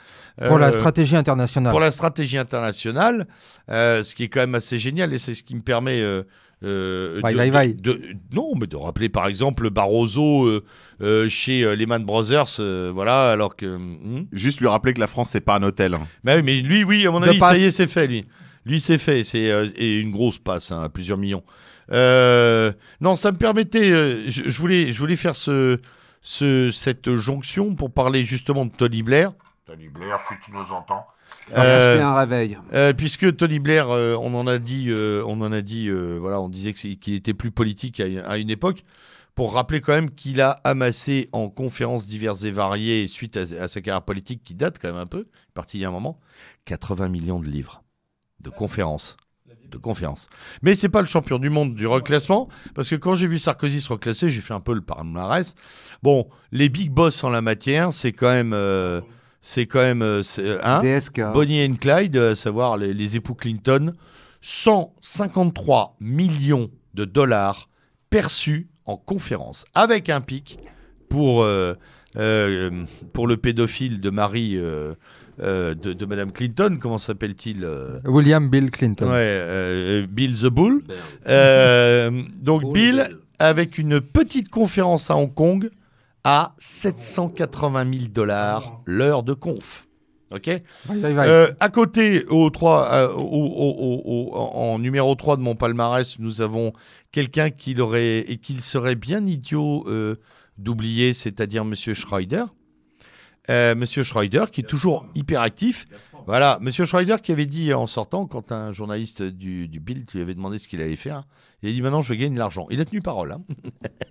Pour la euh, stratégie internationale. Pour la stratégie internationale, euh, ce qui est quand même assez génial et c'est ce qui me permet... bye euh, de, bye bye. non, mais de rappeler par exemple Barroso chez Lehman Brothers, voilà, alors que. Hmm. Juste lui rappeler que la France, c'est pas un hôtel. Bah mais lui, oui, à mon avis, ça y est, c'est fait, lui. Lui, c'est fait, c'est et une grosse passe, hein, à plusieurs millions. non, ça me permettait, je, voulais, je voulais faire ce, cette jonction pour parler justement de Tony Blair. Tony Blair, si tu nous entends. Euh, un réveil. Euh, puisque Tony Blair, euh, on en a dit, on en a dit, voilà, on disait qu'il était plus politique à, une époque. Pour rappeler quand même qu'il a amassé en conférences diverses et variées suite à, sa carrière politique qui date quand même un peu, parti il y a un moment, 80 millions de livres de conférences de confiance. Mais c'est pas le champion du monde du reclassement, parce que quand j'ai vu Sarkozy se reclasser, j'ai fait un peu le palmarès. Bon, les big boss en la matière, c'est quand même. Euh, c'est quand même euh, euh, hein, hein, Bonnie and Clyde, à savoir les, époux Clinton, 153 millions de dollars perçus en conférence, avec un pic pour, pour le pédophile de Marie, euh, de, de, Madame Clinton, comment s'appelle-t-il euh William Bill Clinton. Ouais, euh, Bill the Bull. donc Bill, avec une petite conférence à Hong Kong à 780 000 dollars l'heure de conf. Ok. à côté, au 3, au, au, au, en numéro 3 de mon palmarès, nous avons quelqu'un qu'il et qu'il serait bien idiot d'oublier, c'est-à-dire Monsieur Schreider. Euh, Monsieur schroeder, qui est toujours hyper actif. Voilà, Monsieur schroeder, qui avait dit en sortant, quand un journaliste du, du Bild lui avait demandé ce qu'il allait faire, il a dit maintenant je gagne de l'argent. Il a tenu parole. Hein.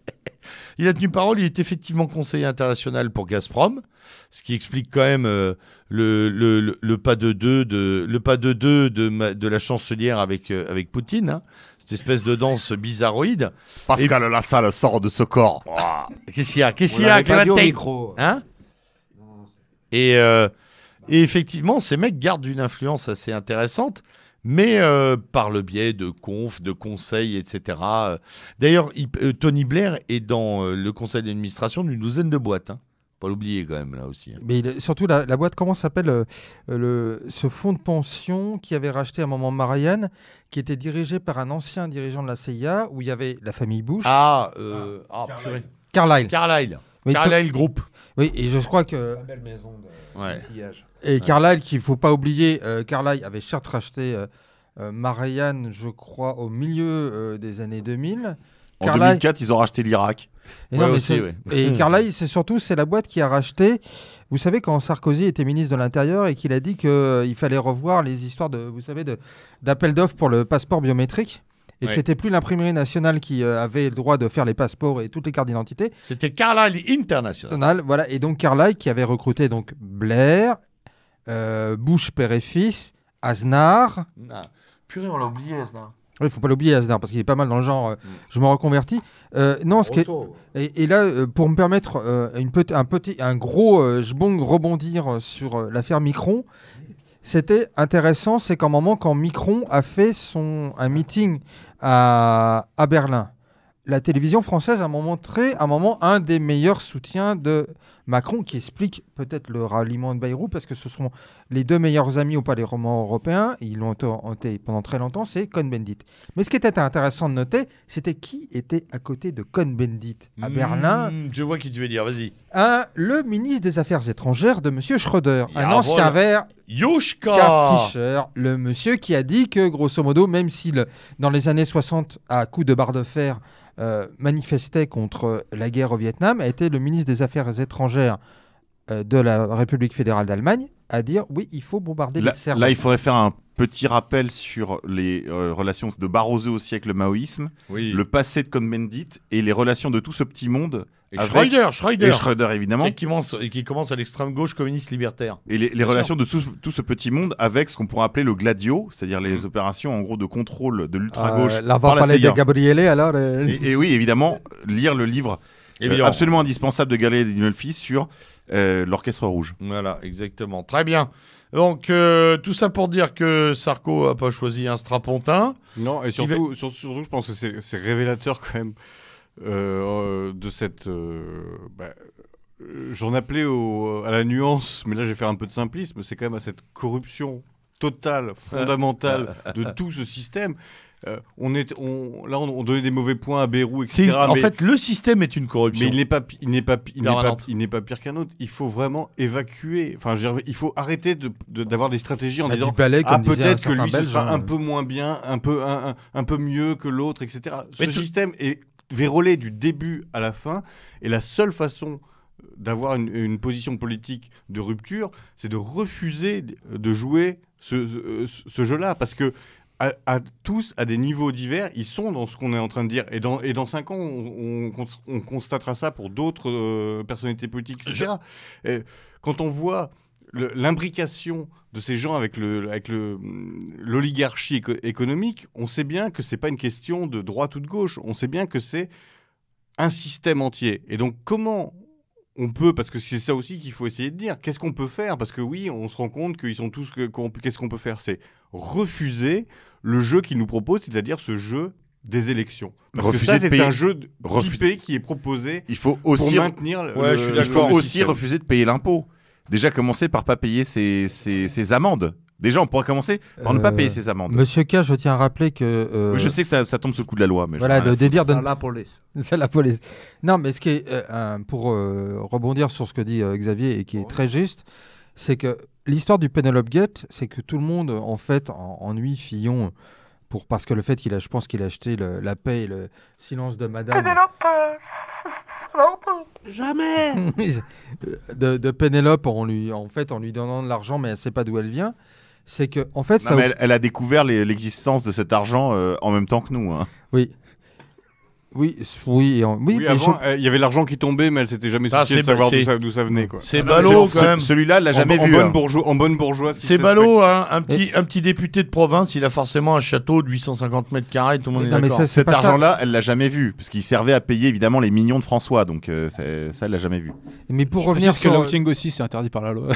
il a tenu parole, il est effectivement conseiller international pour Gazprom, ce qui explique quand même euh, le, pas de deux de, la chancelière avec, euh, Poutine. Hein. cette espèce de danse bizarroïde. Pascal Lassalle sort de ce corps. Oh, qu'est-ce qu'il y a Qu'est-ce qu'il y a, micro. Hein euh, et, effectivement, ces mecs gardent une influence assez intéressante, mais euh, par le biais de confs, de conseils, etc. D'ailleurs, euh, Tony Blair est dans le conseil d'administration d'une douzaine de boîtes. Hein pas l'oublier quand même là aussi. Hein. Mais surtout la, boîte, comment s'appelle le, ce fonds de pension qui avait racheté à un moment Marianne, qui était dirigé par un ancien dirigeant de la CIA, où il y avait la famille Bush. Ah, ah, ah, Carlyle. Carlyle. Carlyle Group. Oui, et je crois que. Et Carlyle, qu'il ne faut pas oublier, euh, Carlyle avait certes racheté euh, euh, Marianne, je crois, au milieu des années 2000. En Carlyle... 2004, ils ont racheté l'Irak. Et, Carlyle, c'est surtout c'est la boîte qui a racheté. Vous savez quand Sarkozy était ministre de l'Intérieur et qu'il a dit qu'il fallait revoir les histoires de, vous savez, d'appel d'offres pour le passeport biométrique. Et ce c'était plus l'imprimerie nationale qui euh, avait le droit de faire les passeports et toutes les cartes d'identité. C'était Carlyle International. Voilà. Et donc Carlyle qui avait recruté donc Blair, euh, Bush père et fils, Aznar. Purée, on l'a oublié Aznar. Il ne faut pas l'oublier, Aznar, parce qu'il est pas mal dans le genre. Euh, hmm. Je me reconvertis. non, ce qui est... et, là, pour me permettre une un petit, un gros, je bon rebondir sur l'affaire Micron. C'était intéressant, c'est qu'en moment quand Micron a fait son, un meeting à, à Berlin, la télévision française a montré à un moment un des meilleurs soutiens de, Macron qui explique peut-être le ralliement de Bayrou parce que ce sont les deux meilleurs amis au palais romain européen, ils l'ont hanté pendant très longtemps, c'est Cohn-Bendit. Mais ce qui était intéressant de noter, c'était qui était à côté de Cohn-Bendit à hmm, Berlin. Je vois qui tu veux dire, vas-y. le ministre des Affaires étrangères de M. Schröder, un ancien verre... vert Yushka Fischer, le monsieur qui a dit que, grosso modo, même s'il, dans les années 60, à coups de barre de fer, euh, manifestait contre la guerre au Vietnam, était le ministre des Affaires étrangères euh, de la République fédérale d'Allemagne à dire oui, il faut bombarder la les Là, il faudrait faire un petit rappel sur les euh, relations de Barroso au siècle maoïsme, le passé de Cohn-Bendit et les relations de tout ce petit monde. avec... Schröder, Schröder. Et évidemment. Qui, qui, commence, qui commence à l'extrême gauche communiste libertaire. Et les, relations de tout, ce petit monde avec ce qu'on pourrait appeler le gladio, c'est-à-dire les mm. opérations en gros de contrôle de l'ultra-gauche. Euh, la de Gabriele, alors. Et, et oui, évidemment, lire le livre euh, absolument indispensable de Galilée fils sur euh, l'Orchestre Rouge. Voilà, exactement. Très bien. Donc, euh, tout ça pour dire que Sarko a pas choisi un strapontin. Non, et surtout, surtout, je pense que c'est révélateur quand même de cette. Bah, j'en appelais à la nuance, mais là, je vais faire un peu de simplisme. C'est quand même à cette corruption totale, ah. fondamentale ah. de tout ce système. Euh, on est, là, on, donnait des mauvais points à Bérou, etc. en fait, le système est une corruption. Mais il n'est pas, il n'est pas, il n'est pas, pire qu'un autre. Il faut vraiment évacuer. Enfin, il faut arrêter d'avoir des stratégies en disant ah, peut-être que lui ce sera un hein. peu moins bien, un peu un, peu mieux que l'autre, etc. Ce système est vérolé du début à la fin, et la seule façon d'avoir une, position politique de rupture, c'est de refuser de jouer ce jeu-là, parce que à, tous, à des niveaux divers, ils sont dans ce qu'on est en train de dire. Et dans, et dans cinq ans, on, constatera ça pour d'autres euh, personnalités politiques, etc. quand on voit l'imbrication de ces gens avec le avec le l'oligarchie économique, on sait bien que c'est pas une question de droite ou de gauche, on sait bien que c'est un système entier. Et donc comment on peut, parce que c'est ça aussi qu'il faut essayer de dire, qu'est-ce qu'on peut faire Parce que oui, on se rend compte qu'ils sont tous Qu'est-ce qu'on peut faire C'est refuser le jeu qu'il nous propose, c'est-à-dire ce jeu des élections. Parce que ça, c'est un jeu refusé qui est proposé il faut aussi pour maintenir il faut aussi refuser de payer l'impôt. Déjà, commencer par pas payer ses, amendes. Déjà, on pourrait commencer par ne pas euh, payer ses amendes. Monsieur K, je tiens à rappeler que. Euh, je sais que ça, ça, tombe sous le coup de la loi, mais voilà le délire de. C'est la police. C'est la police. Non, mais ce qui est euh, pour rebondir sur ce que dit Xavier et qui est oh. très juste, c'est que l'histoire du Penelope Gate, c'est que tout le monde, en fait, ennuie Fillon pour, parce que le fait qu'il a, je pense qu'il a acheté la paix et le silence de madame. Pénélope euh, Jamais de, de, Pénélope, en, lui, en fait, en lui donnant de l'argent, mais elle ne sait pas d'où elle vient. C'est que, en fait. elle, a découvert l'existence de cet argent euh, en même temps que nous. Hein. Oui. Oui, oui, oui, avant, euh, il y avait l'argent qui tombait, mais elle s'était jamais ah, souciée de savoir d'où ça, venait. C'est ah, ballot quand même. Celui-là, elle l'a jamais vu. En bonne, hein. en bonne bourgeoise. C'est ballot, hein, un, petit, un petit député de province, il a forcément un château de 850 mètres carrés, tout le monde est d'accord. Cet argent-là, elle l'a jamais vu, parce qu'il servait à payer évidemment les millions de François, donc euh, ça, elle l'a jamais vu. Mais pour revenir sur... que l'outing aussi, c'est interdit par la loi.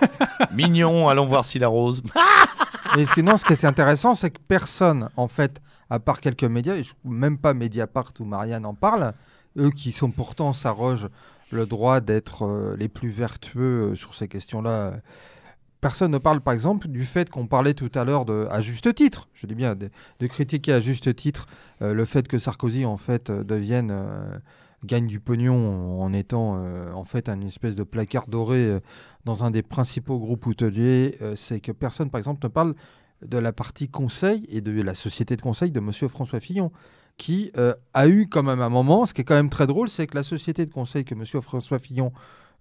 Mignon, allons voir si la rose. et sinon, ce qui est intéressant, c'est que personne, en fait, à part quelques médias, même pas Mediapart ou Marianne en parle, eux qui sont pourtant s'arrogent le droit d'être euh, les plus vertueux euh, sur ces questions-là. Personne ne parle, par exemple, du fait qu'on parlait tout à l'heure, à juste titre, je dis bien, de, critiquer à juste titre euh, le fait que Sarkozy, en fait, devienne gagne du pognon en étant en fait un espèce de placard doré dans un des principaux groupes hôteliers, euh, c'est que personne, par exemple, ne parle de la partie conseil et de la société de conseil de M. François Fillon, qui euh, a eu quand même un moment, ce qui est quand même très drôle, c'est que la société de conseil que M. François Fillon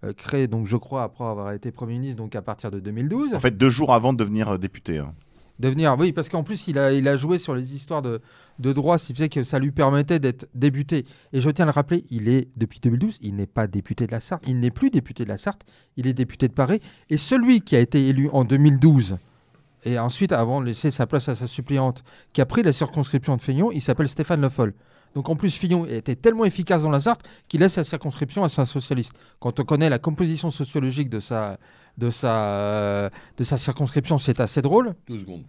euh, crée, donc je crois, après avoir été Premier ministre, donc à partir de 2012. En fait, deux jours avant de devenir député. Hein. Devenir, oui, parce qu'en plus, il a, il a joué sur les histoires de, de droit, si faisait que ça lui permettait d'être débuté. Et je tiens à le rappeler, il est, depuis 2012, il n'est pas député de la Sarthe, il n'est plus député de la Sarthe, il est député de Paris. Et celui qui a été élu en 2012, et ensuite, avant de laisser sa place à sa suppléante, qui a pris la circonscription de Feignon, il s'appelle Stéphane Le Foll. Donc en plus, Fillon était tellement efficace dans la Sarthe qu'il laisse sa circonscription à saint socialiste. Quand on connaît la composition sociologique de sa, de sa, euh, de sa circonscription, c'est assez drôle. Deux secondes.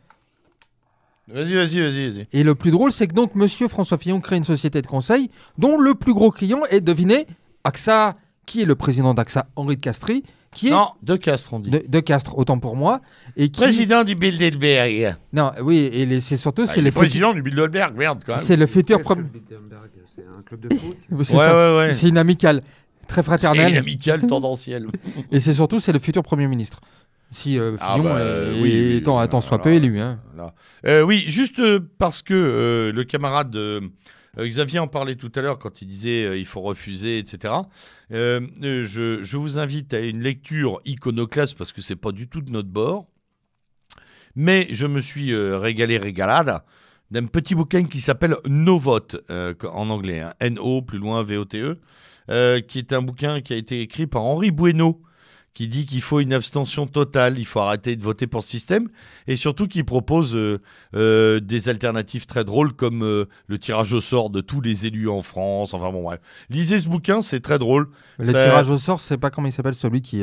Vas-y, vas-y, vas-y, vas Et le plus drôle, c'est que donc Monsieur François Fillon crée une société de conseil dont le plus gros client est, devinez, AXA. Qui est le président d'AXA Henri de Castries non. de Castres, on dit. De, autant pour moi, et président du Bilderberg. Non, oui, et c'est surtout c'est ah, le président du Bilderberg, merde quand même. C'est le futur -ce ministre. C'est un club de foot. c'est ouais, ouais, C'est une amicale très fraternelle. Une amicale tendancielle. et c'est surtout c'est le futur premier ministre. Si Fillon est, soit peu élu. Hein. Euh, oui, juste euh, parce que euh, le camarade euh, Xavier en parlait tout à l'heure quand il disait euh, il faut refuser, etc. Euh, je, vous invite à une lecture iconoclaste parce que c'est pas du tout de notre bord. Mais je me suis régalé, régalade d'un petit bouquin qui s'appelle No Vote en anglais, N-O hein. plus loin V-O-T-E, qui est un bouquin qui a été écrit par Henri Bueno, qui dit qu'il faut une abstention totale, il faut arrêter de voter pour ce système, et surtout qui propose euh, euh, des alternatives très drôles comme euh, le tirage au sort de tous les élus en France. Enfin bon, bref. Lisez ce bouquin, c'est très drôle. Le tirage au sort, c'est pas comment il s'appelle celui qui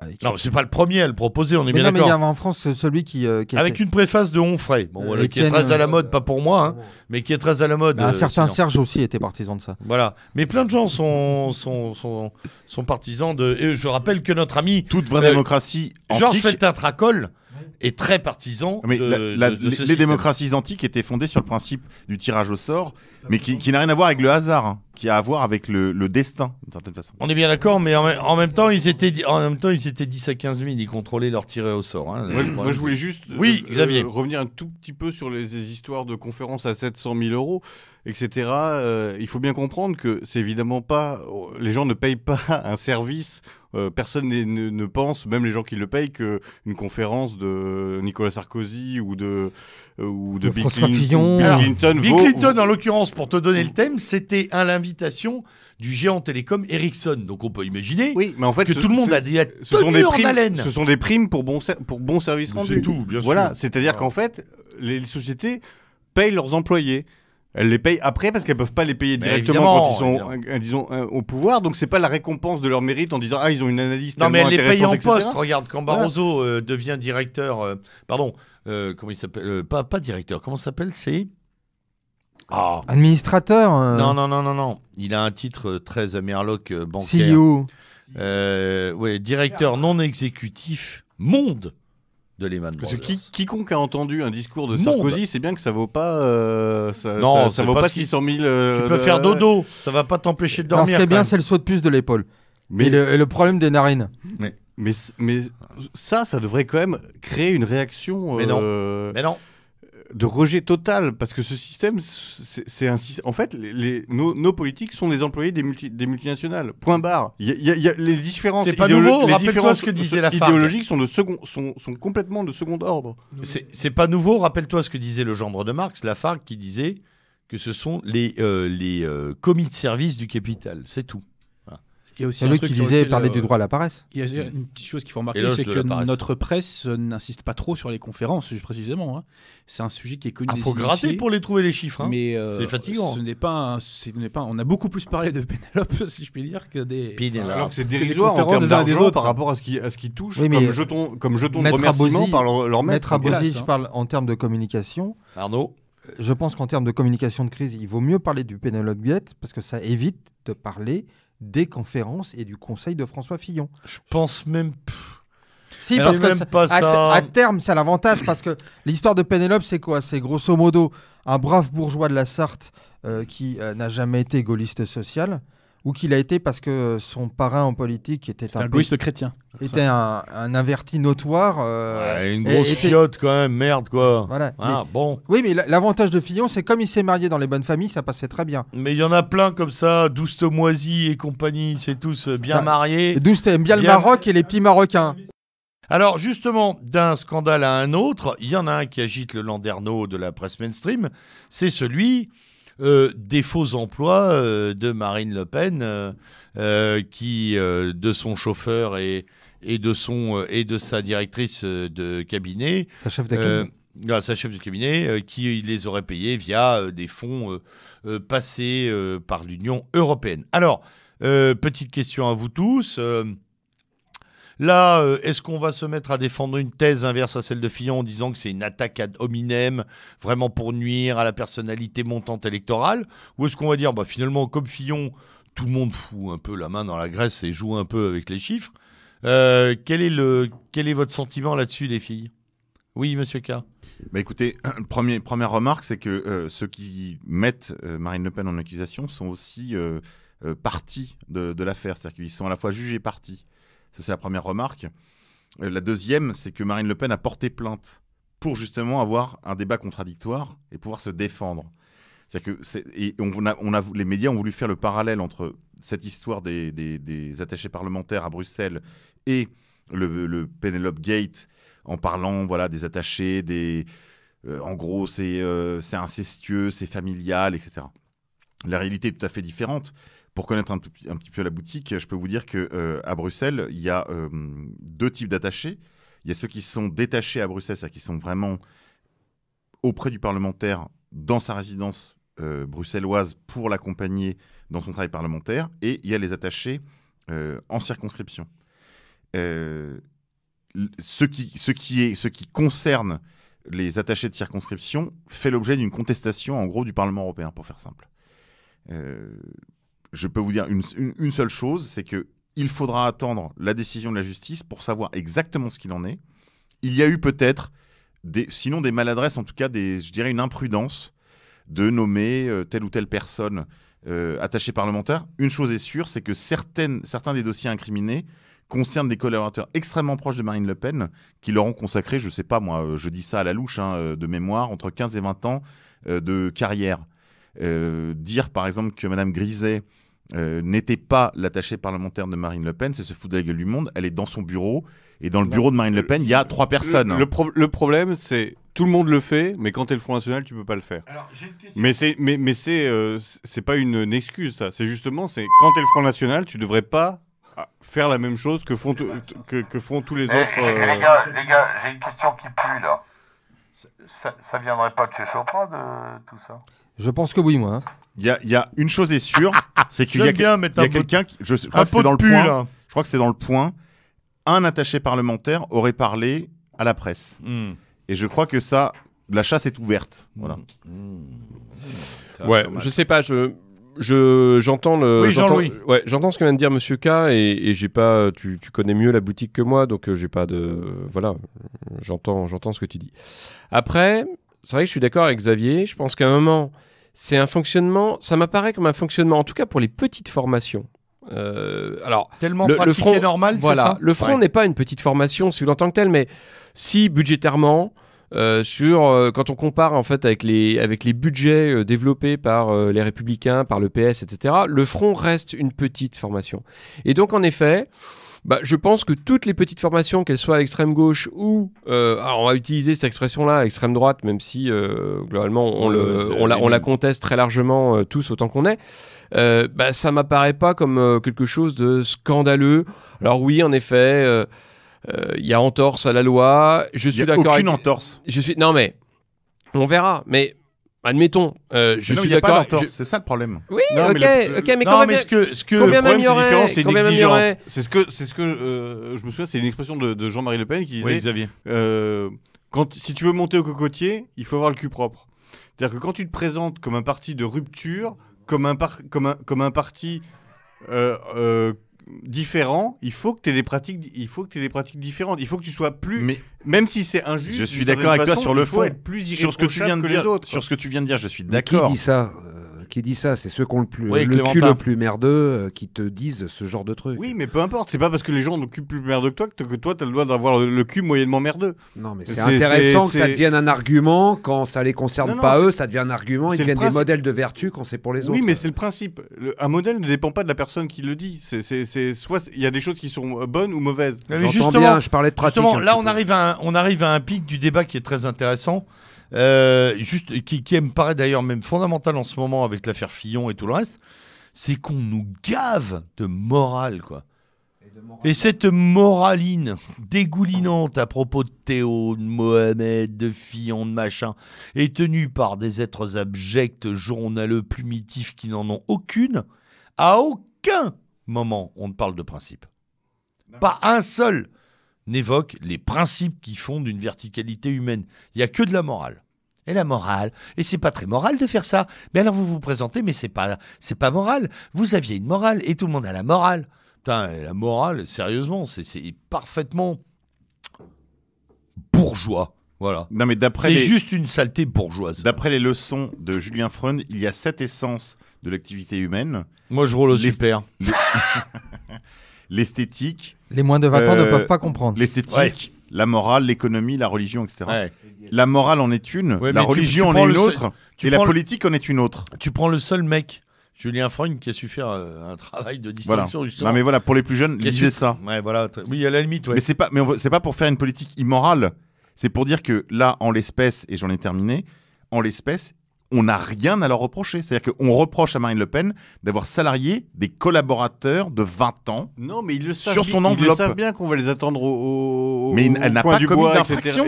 ah, non, c'est pas le premier à le proposer, on est bien d'accord. Non, mais il y avait en France celui qui. Euh, Avec une préface de Onfray, bon, euh, qui est très à la euh, mode, pas pour moi, hein, mais qui est très à la mode. un certain Serge aussi était partisan de ça. Voilà, mais plein de gens sont, sont, sont, partisans de. Et je rappelle que notre ami. Toute vraie démocratie. Georges un tracol est très partisan. les démocraties antiques étaient fondées sur le principe du tirage au sort, mais qui, n'a rien à voir avec le hasard, hein, qui a à voir avec le, destin, d'une certaine façon. On est bien d'accord, mais en, même temps, ils étaient, en même temps, ils étaient 10 à 15 000, ils contrôlaient leur tirage au sort. Hein. moi, je, voulais juste euh, euh, revenir un tout petit peu sur les, les histoires de conférences à 700 000 euros etc. Euh, il faut bien comprendre que c'est évidemment pas. Les gens ne payent pas un service. Euh, personne ne, pense, même les gens qui le payent, qu'une conférence de Nicolas Sarkozy ou de, euh, ou de, Bill, Clinton. Bill Clinton, en l'occurrence, pour te donner le thème, c'était à l'invitation du géant télécom Ericsson. Donc on peut imaginer oui, mais en fait, que tout le monde a dit ce sont des primes, Ce sont des primes pour bon, pour bon service rendu. C'est tout, bien Voilà, c'est-à-dire ah. qu'en fait, les, les sociétés payent leurs employés. Elles les payent après parce qu'elles ne peuvent pas les payer bah, directement quand ils sont euh, disons, euh, au pouvoir. Donc c'est pas la récompense de leur mérite en disant ah ils ont une analyse. Non mais elles les payent en poste. Regarde quand Barroso euh, devient directeur, pardon, comment il s'appelle pas, directeur, comment s'appelle c'est ah. Administrateur Non, non, non, non, non. Il a un titre très amerloc bancaire. CEO. ouais, directeur non exécutif monde de Lehman Brothers. Parce qui, quiconque a entendu un discours de Sarkozy, c'est bien que ça vaut pas. Euh, ça, non, ça, vaut pas, 600 000. tu euh, peux faire dodo, ça va pas t'empêcher de dormir. Non, ce qui est bien, c'est le saut de puce de l'épaule. Mais... Et le, problème des narines. Mais... Mais, ça, ça devrait quand même créer une réaction. Mais non. Euh, mais non de rejet total, parce que ce système, c'est un système. En fait, nos, politiques sont les employés des, multinationales. Point barre. Il y, a les différences. C'est pas nouveau. Rappelle-toi ce que disait la Idéologiques sont de second, sont, complètement de second ordre. C'est pas nouveau. Rappelle-toi ce que disait le gendre de Marx, la qui disait que ce sont les, euh, les euh, commis de service du capital. C'est tout. Il y a aussi un truc qui disait parler euh, du droit à la paresse. Il y a une petite chose qu'il faut remarquer, c'est que notre presse euh, n'insiste pas trop sur les conférences, précisément. Hein. C'est un sujet qui est connu. Il ah, faut gratter pour les trouver les chiffres. Hein. Mais euh, c'est fatigant. Ce n'est pas, n'est pas. On a beaucoup plus parlé de Pénélope, si je puis dire, que des. Alors que c'est dérisoire en termes d'argent par rapport à ce qui, à ce qui touche comme jeton, comme de remerciement par leur, leur maître. Maître Abosi, je hein. parle en termes de communication. Arnaud. Je pense qu'en termes de communication de crise, il vaut mieux parler du Pénélope Biette parce que ça évite de parler des conférences et du conseil de François Fillon. Je pense même. Si, pas à, ça... à, terme, c'est l'avantage parce que l'histoire de Pénélope, c'est quoi C'est grosso modo un brave bourgeois de la Sarthe euh, qui euh, n'a jamais été gaulliste social, ou qu'il a été parce que son parrain en politique était un, un chrétien. Était un, un averti notoire. Euh, une grosse quand même, merde quoi. Voilà. Ah, bon. Oui, mais l'avantage de Fillon, c'est comme il s'est marié dans les bonnes familles, ça passait très bien. Mais il y en a plein comme ça, Douste-Moisy et compagnie, c'est tous euh, bien bah, mariés. Douste aime bien, bien le Maroc et les petits Marocains. Alors justement, d'un scandale à un autre, il y en a un qui agite le landerneau de la presse mainstream, c'est celui euh, des faux emplois euh, de Marine Le Pen, euh, qui, de son chauffeur et, de, son, et de sa directrice de cabinet. Sa chef de cabinet. Ah, qui les aurait payés via des fonds passés par l'Union européenne. Alors, petite question à vous tous. Là, euh, est-ce qu'on va se mettre à défendre une thèse inverse à celle de Fillon en disant que c'est une attaque ad hominem, vraiment pour nuire à la personnalité montante électorale Ou est-ce qu'on va dire, bah, finalement, comme Fillon, tout le monde fout un peu la main dans la graisse et joue un peu avec les chiffres euh, quel, est le, quel est votre sentiment là-dessus, les filles Oui, monsieur K. Bah écoutez, première remarque, c'est que euh, ceux qui mettent Marine Le Pen en accusation sont aussi partis de, l'affaire. C'est-à-dire qu'ils sont à la fois jugés et partis. Ça, c'est la première remarque. Euh, la deuxième, c'est que Marine Le Pen a porté plainte pour justement avoir un débat contradictoire et pouvoir se défendre. cest les médias ont voulu faire le parallèle entre cette histoire des, attachés parlementaires à Bruxelles et le, Penelope Gate en parlant voilà des attachés, des euh, en gros euh, c'est incestueux, c'est familial, etc. La réalité est tout à fait différente. Pour connaître un, petit peu la boutique, je peux vous dire que euh, à Bruxelles, il y a euh, deux types d'attachés. Il y a ceux qui sont détachés à Bruxelles, c'est-à-dire qui sont vraiment auprès du parlementaire dans sa résidence euh, bruxelloise pour l'accompagner dans son travail parlementaire, et il y a les attachés en circonscription. ce, qui, ce, qui est, ce qui concerne les attachés de circonscription fait l'objet d'une contestation, en gros, du Parlement européen, pour faire simple je peux vous dire une, seule chose, c'est que il faudra attendre la décision de la justice pour savoir exactement ce qu'il en est. Il y a eu peut-être, des, sinon des maladresses, en tout cas, des, je dirais une imprudence de nommer euh, telle ou telle personne euh, attachée parlementaire. Une chose est sûre, c'est que certaines, certains des dossiers incriminés concernent des collaborateurs extrêmement proches de Marine Le Pen qui leur ont consacré, je ne sais pas moi, euh, je dis ça à la louche, hein, de mémoire, entre 15 et 20 ans de carrière. dire par exemple que Madame Griset euh, n'était pas l'attaché parlementaire de Marine Le Pen, c'est se foutre de la gueule du monde. Elle est dans son bureau. Et dans le bureau de Marine Le Pen, il y a trois personnes. Le, problème, c'est tout le monde le fait, mais quand es le Front National, tu peux pas le faire. mais c'est mais, euh, c'est c'est pas une, excuse ça. C'est justement c'est quand es le Front National, tu devrais pas ah, faire la même chose que font que, font tous les eh, autres. Euh, les gars, j'ai une question qui pue là. Ça, ça, viendrait pas de chez Chopin tout ça Je pense que oui moi. Hein. Il y a, une chose est sûre, c'est qu'il y a, quelqu'un Je, crois que c'est dans le point. Hein. Je crois que c'est dans le point. Un attaché parlementaire aurait parlé à la presse. Hmm. Et je crois que ça, la chasse est ouverte. Hmm. Voilà. Hmm. Ouais, je sais pas, je. Je j'entends le oui, j'entends ouais, ce que vient de dire Monsieur K et, j'ai pas tu, tu, connais mieux la boutique que moi donc euh, j'ai pas de voilà j'entends j'entends ce que tu dis après c'est vrai que je suis d'accord avec Xavier je pense qu'à un moment c'est un fonctionnement, ça m'apparaît comme un fonctionnement, en tout cas pour les petites formations. alors, le, front, le front n'est pas une petite formation, si tant que tel, mais si budgétairement, euh, sur euh, quand on compare en fait avec les budgets euh, développés par les Républicains, par le PS, etc. Le Front reste une petite formation. Et donc en effet, bah, je pense que toutes les petites formations, qu'elles soient à l'extrême gauche ou, euh, alors ah, on va utiliser cette expression-là, à extrême droite, même si euh, globalement on, le, on, la, conteste très largement euh, tous autant qu'on est. bah, ça m'apparaît pas comme quelque chose de scandaleux. Alors oui, en effet, il y a entorse à la loi. Je suis d'accord. Aucune entorse. Je suis. Non mais on verra. Mais Admettons, euh, je suis d'accord. C'est ça le problème. Oui, ok, mais ce que, même C'est ce que, c'est ce que euh, je me souviens, c'est une expression de, Jean-Marie Le Pen qui disait. Euh, quand, si tu veux monter au cocotier, il faut avoir le cul propre. C'est-à-dire que quand tu te présentes comme un parti de rupture, comme un parti différent, il faut que tu aies des pratiques, il faut que des pratiques différentes. Il faut que tu sois plus, même si c'est injuste. Je suis d'accord avec toi sur le fond, plus sur ce que tu viens de dire. Autres, sur ce que tu viens de dire, je suis d'accord. Qui dit ça qui dit ça, c'est ceux qui ont le, plus, le cul le plus merdeux euh, qui te disent ce genre de truc. Oui, mais peu importe, c'est pas parce que les gens ont le cul plus merdeux que toi que, toi, tu as le droit d'avoir le, cul moyennement merdeux. Non, mais c'est intéressant que ça devienne un argument quand ça les concerne pas eux, ça devient un argument, ils deviennent des modèles de vertu quand c'est pour les autres. Oui, mais c'est le principe. un modèle ne dépend pas de la personne qui le dit. C'est soit il y a des choses qui sont euh, bonnes ou mauvaises. Mais justement, je parlais de pratique. Hein, là, on arrive, on arrive à un pic du débat qui est très intéressant. Euh, juste, qui, me paraît d'ailleurs même fondamental en ce moment avec l'affaire Fillon et tout le reste, c'est qu'on nous gave de morale, quoi. Et, cette moraline dégoulinante à propos de Théo, de Mohamed, de Fillon, de machin, est tenue par des êtres abjects, journaleux, plumitifs qui n'en ont aucune. À aucun moment on ne parle de principe. Pas un seul n'évoque les principes qui fondent une verticalité humaine. Il n'y a que de la morale. Et la morale, et c'est pas très moral de faire ça. Mais alors vous vous présentez, mais c'est pas, c'est pas moral. Vous aviez une morale, et tout le monde a la morale. Putain, la morale, sérieusement, c'est, parfaitement bourgeois. Voilà. Non, mais d'après c'est juste une saleté bourgeoise. D'après les leçons de Julien Freund, il y a sept essences de l'activité humaine. Moi, je roule au super. L'esthétique, les moins de 20 ans ne euh, peuvent pas comprendre. L'esthétique, la morale, l'économie, la religion, etc. La morale en est une, la religion en est une autre, et la politique en est une autre. Tu prends le seul mec, Julien Freund, qui a su faire euh, un, travail de distinction. Non, mais voilà, pour les plus jeunes, lisez ça. voilà. Oui, à la limite. Mais c'est pas, mais pas pour faire une politique immorale. C'est pour dire que là, en l'espèce, et j'en ai terminé, en l'espèce, on n'a rien à leur reprocher. C'est-à-dire qu'on reproche à Marine Le Pen d'avoir salarié des collaborateurs de 20 ans non, mais sur son bien, enveloppe. Ils le savent bien qu'on va les attendre au, mais elle n'a pas commis d'infraction.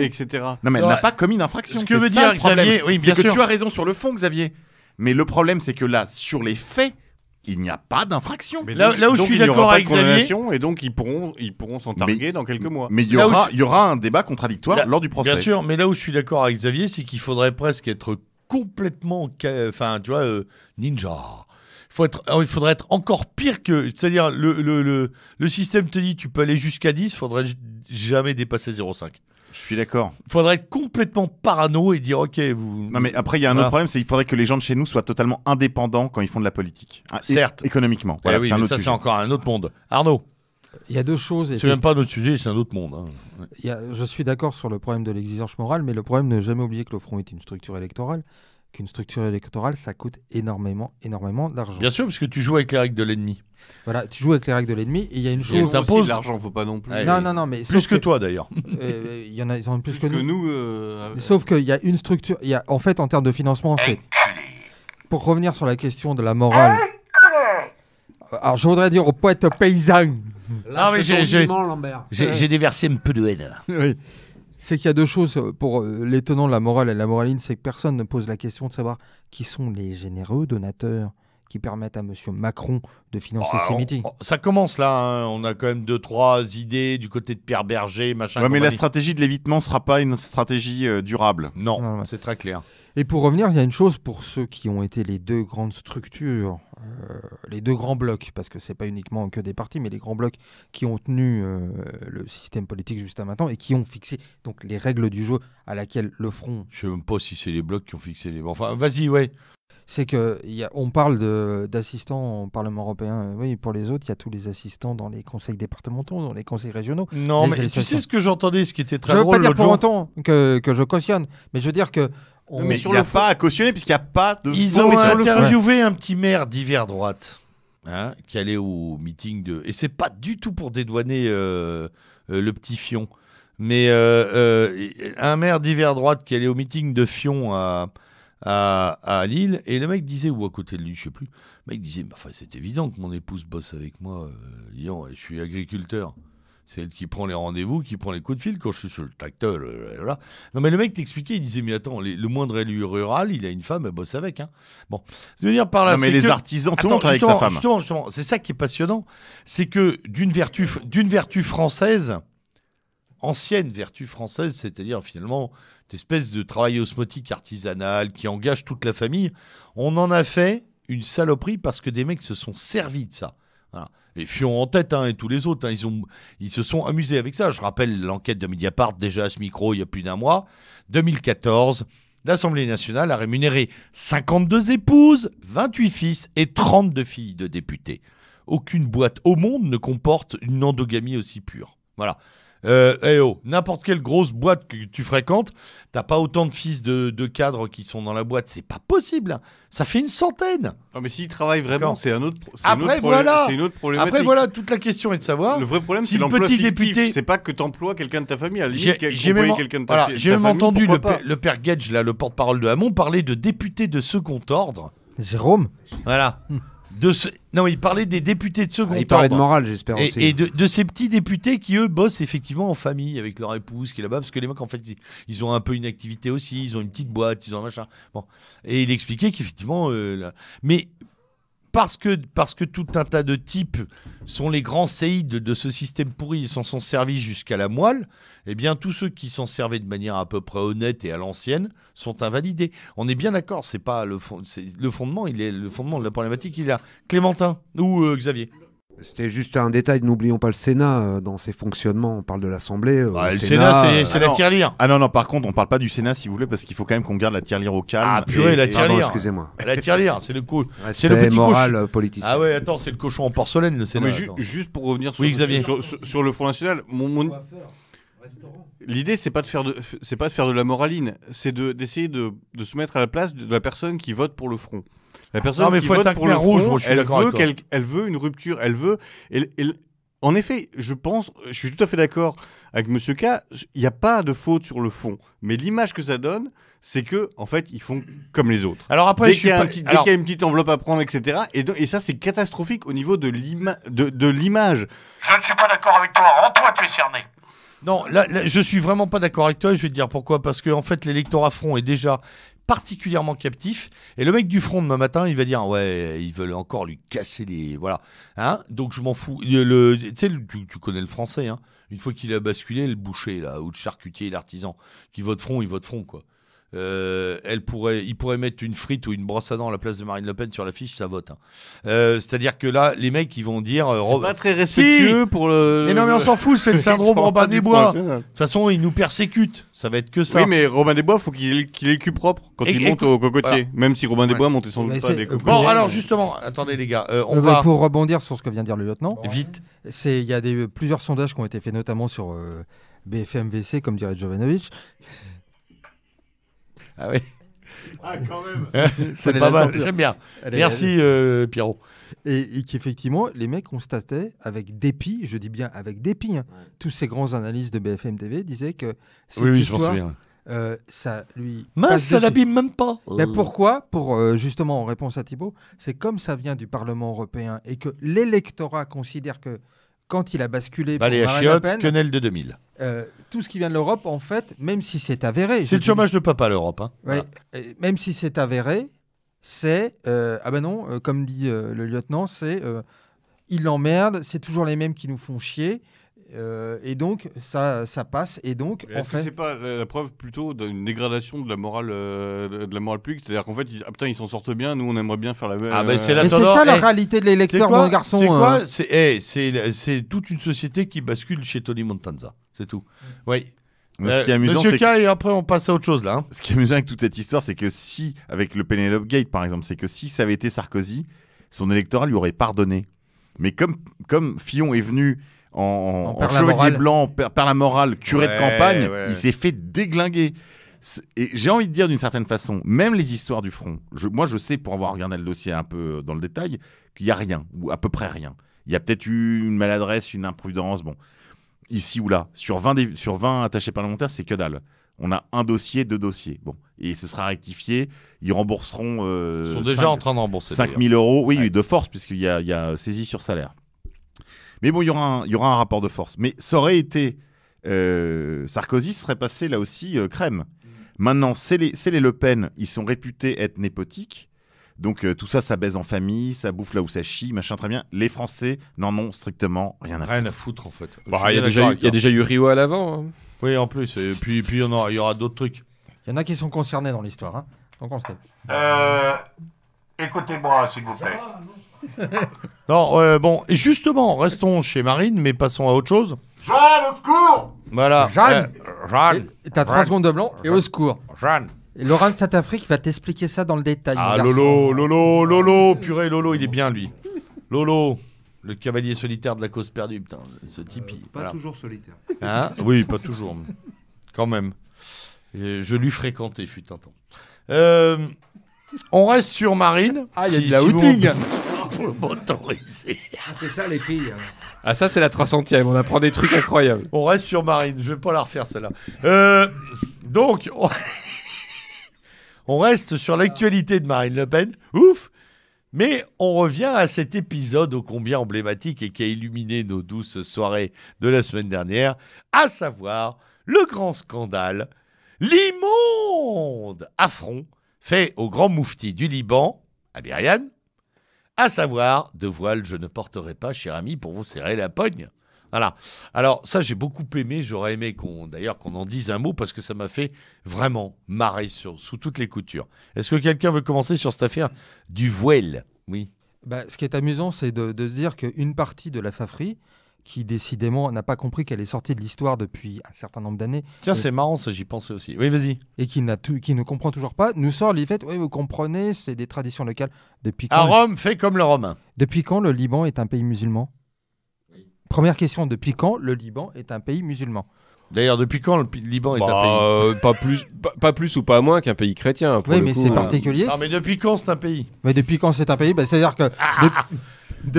Non, mais elle n'a pas commis d'infraction. Ce que veut dire Xavier, c'est que tu as raison sur le fond, Xavier. Mais le problème, c'est que là, sur les faits, il n'y a pas d'infraction. Là, là, où je suis d'accord avec Xavier, et donc ils pourront, ils pourront s'en targuer dans quelques mois. Mais il y aura, il y aura un débat contradictoire lors du procès. Bien sûr, mais là où je suis d'accord avec Xavier, c'est qu'il faudrait presque être complètement, enfin, tu vois, euh, ninja. Oh, il, faudrait être encore pire que. C'est-à-dire, le, le, système te dit tu peux aller jusqu'à 10, il faudrait jamais dépasser 0,5. Je suis d'accord. Il faudrait être complètement parano et dire ok, vous. Non, mais après, il y a un autre problème c'est qu'il faudrait que les gens de chez nous soient totalement indépendants quand ils font de la politique. Ah, Certes. Économiquement. Eh oui, ça, c'est encore un autre monde. Arnaud il y a deux choses. C'est même pas notre sujet, c'est un autre monde. Hein. je suis d'accord sur le problème de l'exigence morale, mais le problème, ne jamais oublier que le front est une structure électorale, qu'une structure électorale, ça coûte énormément, énormément d'argent. Bien sûr, parce que tu joues avec les règles de l'ennemi. Voilà, tu joues avec les règles de l'ennemi, et il y a une chose. T'imposes l'argent, faut pas non plus. non, non, non, mais plus que, toi d'ailleurs. Euh, euh, il y en a, en plus, que, nous. Euh, sauf qu'il y a une structure. en fait, en termes de financement, fait Pour revenir sur la question de la morale. Alors, je voudrais dire aux poètes paysans j'ai, déversé un peu de haine. C'est qu'il y a deux choses pour euh, l'étonnant de la morale et la moraline, c'est que personne ne pose la question de savoir qui sont les généreux donateurs qui permettent à M. Macron de financer ses ah, meetings. Ça commence là, hein. on a quand même deux, trois idées du côté de Pierre Berger, machin. mais la stratégie de l'évitement ne sera pas une stratégie euh, durable. Non, c'est très clair. Et pour revenir, il y a une chose pour ceux qui ont été les deux grandes structures, euh, les deux grands blocs, parce que ce n'est pas uniquement que des partis, mais les grands blocs qui ont tenu euh, le système politique jusqu'à maintenant et qui ont fixé donc, les règles du jeu à laquelle le front... Je ne sais même pas si c'est les blocs qui ont fixé les... Enfin, vas-y, ouais c'est que on parle d'assistants au Parlement européen. Oui, pour les autres, il y a tous les assistants dans les conseils départementaux, dans les conseils régionaux. Non, mais tu sais ce que j'entendais, ce qui était très je ne veux pas dire pour autant que, je cautionne, mais je veux dire que on... mais il n'y a pas à cautionner puisqu'il n'y a pas de. Ils ont interviewé un petit maire d'hiver droite hein, qui allait au meeting de. Et c'est pas du tout pour dédouaner euh, euh, le petit Fion, mais euh, un maire d'hiver droite qui allait au meeting de Fion à, à, Lille. Et le mec disait, ou à côté de lui, je sais plus, le mec disait, c'est évident que mon épouse bosse avec moi. Euh, je suis agriculteur. C'est elle qui prend les rendez-vous, qui prend les coups de fil quand je suis sur le tracteur. Voilà. Euh, non, mais le mec t'expliquait, il disait Mais attends, le moindre élu rural, il a une femme, elle bosse avec. Hein. Bon, je veux dire par là. Non, mais les artisans, tout avec sa femme. justement, c'est ça qui est passionnant. C'est que d'une vertu, d'une vertu française, ancienne vertu française, c'est-à-dire finalement espèce de travail osmotique artisanal qui engage toute la famille, on en a fait une saloperie parce que des mecs se sont servis de ça. Voilà. Et Fion en tête hein, et tous les autres, hein, ils, ils se sont amusés avec ça. Je rappelle l'enquête de Mediapart déjà à ce micro il y a plus d'un mois, 2014. L'Assemblée nationale a rémunéré 52 épouses, 28 fils et 32 filles de députés. Aucune boîte au monde ne comporte une endogamie aussi pure. Voilà. Euh, oh, n'importe quelle grosse boîte que tu fréquentes, t'as pas autant de fils de, de cadres qui sont dans la boîte. C'est pas possible. Hein. Ça fait une centaine. Non, mais s'ils travaillent vraiment, c'est un autre. voilà. C'est Après, voilà, toute la question est de savoir. Le vrai problème, c'est l'emploi petit fictif. député- C'est pas que t'emploies quelqu'un de ta famille. J'ai- même, entendu le, père- le là, le porte-parole de Hamon, parler de député de second ordre. Jérôme Voilà. Hmm. Non, il parlait des députés de second ah, Il parlait de morale, j'espère. Et, de, ces petits députés qui, eux, bossent effectivement en famille avec leur épouse qui est là-bas, parce que les mecs, en fait, ils, ont un peu une activité aussi, ils ont une petite boîte, ils ont un machin. Bon. Et il expliquait qu'effectivement. Euh, mais parce que, parce que tout un tas de types sont les grands séides de ce système pourri ils s'en sont servis jusqu'à la moelle, eh bien, tous ceux qui s'en servaient de manière à peu près honnête et à l'ancienne sont invalidés. On est bien d'accord, c'est pas le, fond, le fondement, il est, le fondement de la problématique, il est là. Clémentin ou euh, Xavier c'était juste un détail, n'oublions pas le Sénat euh, dans ses fonctionnements. On parle de l'Assemblée. Euh, ah, le, Sénat, euh, c'est la tirelire. Ah non, non, par contre, on parle pas du Sénat si vous voulez, parce qu'il faut quand même qu'on garde la tirelire au calme. Ah purée, la tirelire. Excusez-moi. La tirelire, c'est le, C'est le moral cochon. politique. Ah ouais, attends, c'est le cochon en porcelaine, le Sénat. Mais juste pour revenir sur, le Front National, L'idée, c'est pas de faire de, c'est pas de faire de la moraline, c'est d'essayer de, se mettre à la place de la personne qui vote pour le front. La personne qui vote pour le rouge, elle, veut une rupture, elle veut. en effet, je pense, je suis tout à fait d'accord avec Monsieur K. Il n'y a pas de faute sur le fond, mais l'image que ça donne, c'est que en fait, ils font comme les autres. Alors après, dès qu'il y, a une petite enveloppe à prendre, etc. Et, ça, c'est catastrophique au niveau de l'image. je ne suis pas d'accord avec toi. Rends-toi, tu es cerné. Non, je ne je suis vraiment pas d'accord avec toi. Je vais te dire pourquoi. Parce que en fait, l'électorat front est déjà particulièrement captif. Et le mec du front demain matin, il va dire ouais, ils veulent encore lui casser les voilà. Hein Donc je m'en fous. Le, tu, sais, connais le français. Hein Une fois qu'il a basculé, le boucher là ou le charcutier, l'artisan qui vote front, il vote front quoi. Euh, elle pourrait, il pourrait mettre une frite ou une brosse à dents à la place de Marine Le Pen sur l'affiche, ça vote. Hein. Euh, c'est-à-dire que là, les mecs, ils vont dire. Euh, pas très respectueux pour le. Mais non, mais on s'en fout, c'est le syndrome Robin des Bois. De toute façon, ils nous persécutent. Ça va être que ça. Oui, mais Robin Desbois Bois, faut qu'il ait le cul propre quand il monte au cocotier. Même si Robin des Bois montait sans doute pas Bon, alors justement, attendez les gars, on va. Pour rebondir sur ce que vient de dire le lieutenant. vite. Il y a des, plusieurs sondages qui ont été faits, notamment sur BFMVC comme dirait Jovanovic. Ah oui. Ah, quand même C'est pas mal, j'aime bien. Merci euh, Pierrot. Et, et qu'effectivement, les mecs constataient avec dépit, je dis bien avec dépit, hein, tous ces grands analystes de BFM TV disaient que cette oui, oui, histoire, euh, ça lui. Mince, ça l'abîme même pas. Mais pourquoi Pour euh, justement en réponse à Thibault, c'est comme ça vient du Parlement européen et que l'électorat considère que quand il a basculé pour à Marine Le de 2000. Euh, tout ce qui vient de l'Europe, en fait, même si c'est avéré. C'est le chômage de papa, l'Europe. Hein. Même si c'est avéré, c'est. Euh, ah ben non, euh, comme dit le lieutenant, c'est. il l'emmerde, c'est toujours les mêmes qui nous font chier. Euh, et donc, ça, ça passe. Et donc, en fait. C'est pas la, preuve plutôt d'une dégradation de la morale, euh, de la morale publique. C'est-à-dire qu'en fait, ils, ah, ils s'en sortent bien. Nous, on aimerait bien faire la même. Ah, ben, c'est euh, la ça la eh, réalité de l'électeur, mon garçon. C'est quoi eh, C'est toute une société qui bascule chez Tony Montanza. C'est tout. Mm. Oui. ce qui est amusant, Monsieur et après on passe à autre chose là. Hein. Ce qui est amusant avec toute cette histoire, c'est que si, avec le Penelope Gate par exemple, c'est que si ça avait été Sarkozy, son électorat lui aurait pardonné. Mais comme, comme Fillon est venu en, chevalier blanc, par, la morale, curé de campagne, il s'est fait déglinguer. Et j'ai envie de dire d'une certaine façon, même les histoires du front, moi je sais pour avoir regardé le dossier un peu euh, dans le détail, qu'il n'y a rien, ou à peu près rien. Il y a peut-être eu une maladresse, une imprudence, bon, ici ou là. Sur 20, sur 20 attachés parlementaires, c'est que dalle. On a un dossier, deux dossiers. Bon, et ce sera rectifié. Ils rembourseront. Euh, sont déjà en train de rembourser. 000 euros, oui, de force, puisqu'il y a, y a saisie sur salaire. Mais bon, il y, aura un, y aura un rapport de force. Mais ça aurait été. Euh, Sarkozy serait passé là aussi euh, crème. Mm. Maintenant, c'est les, Le Pen, ils sont réputés être népotiques. Donc euh, tout ça, ça baise en famille, ça bouffe là où ça chie, machin, très bien. Les Français n'en ont strictement rien à foutre. Rien à foutre, en fait. Bah, il y, a déjà eu Rio à l'avant. Hein. Oui, en plus. Et puis, puis il y aura d'autres trucs. Il y en a qui sont concernés dans l'histoire. Hein. Donc on se Écoutez-moi, s'il vous plaît. Ah, non, euh, bon, et justement, restons chez Marine, mais passons à autre chose. Jeanne, au secours Voilà. Jeanne tu eh, Jeanne 3 secondes de blanc et au secours. Jeanne Laurent de Saint-Afrique va t'expliquer ça dans le détail. Ah, Lolo, Lolo, Lolo, purée, Lolo, il est bien, lui. Lolo, le cavalier solitaire de la cause perdue, putain, ce type, il- euh, Pas toujours solitaire. Hein oui, pas toujours. Quand même. je lui fréquenté, fut un temps. Euh, on reste sur Marine. Ah, il y a de la outing pour le Ah, c'est ça les filles. Hein. Ah, ça c'est la 300 e on apprend des trucs incroyables. On reste sur Marine, je vais pas la refaire celle-là. Euh, donc, on... reste sur l'actualité de Marine Le Pen. Ouf! Mais on revient à cet épisode ô combien emblématique et qui a illuminé nos douces soirées de la semaine dernière, à savoir le grand scandale, l'immonde affront fait au grand moufti du Liban, à à savoir de voile je ne porterai pas, cher ami, pour vous serrer la pogne. Voilà. Alors ça, j'ai beaucoup aimé. J'aurais aimé qu'on, d'ailleurs, qu'on en dise un mot parce que ça m'a fait vraiment marrer sur, sous toutes les coutures. Est-ce que quelqu'un veut commencer sur cette affaire du voile Oui. Bah, ce qui est amusant, c'est de, de se dire qu'une partie de la Fafri qui décidément n'a pas compris qu'elle est sortie de l'histoire depuis un certain nombre d'années. Tiens, c'est marrant, j'y pensais aussi. Oui, vas-y. Et qui, ne comprend toujours pas, nous sort les faits, oui, vous comprenez, c'est des traditions locales. Depuis quand à Rome, fait comme le Romain. Depuis quand le Liban est un pays musulman Première question, depuis quand le Liban est un pays musulman D'ailleurs, depuis quand le Liban est un bah, pays euh, pas, plus, pas, plus ou pas moins qu'un pays chrétien. oui, mais c'est hein. particulier. Non, mais depuis quand c'est un pays Mais depuis quand c'est un pays bah, C'est-à-dire que. Ah, ah, ah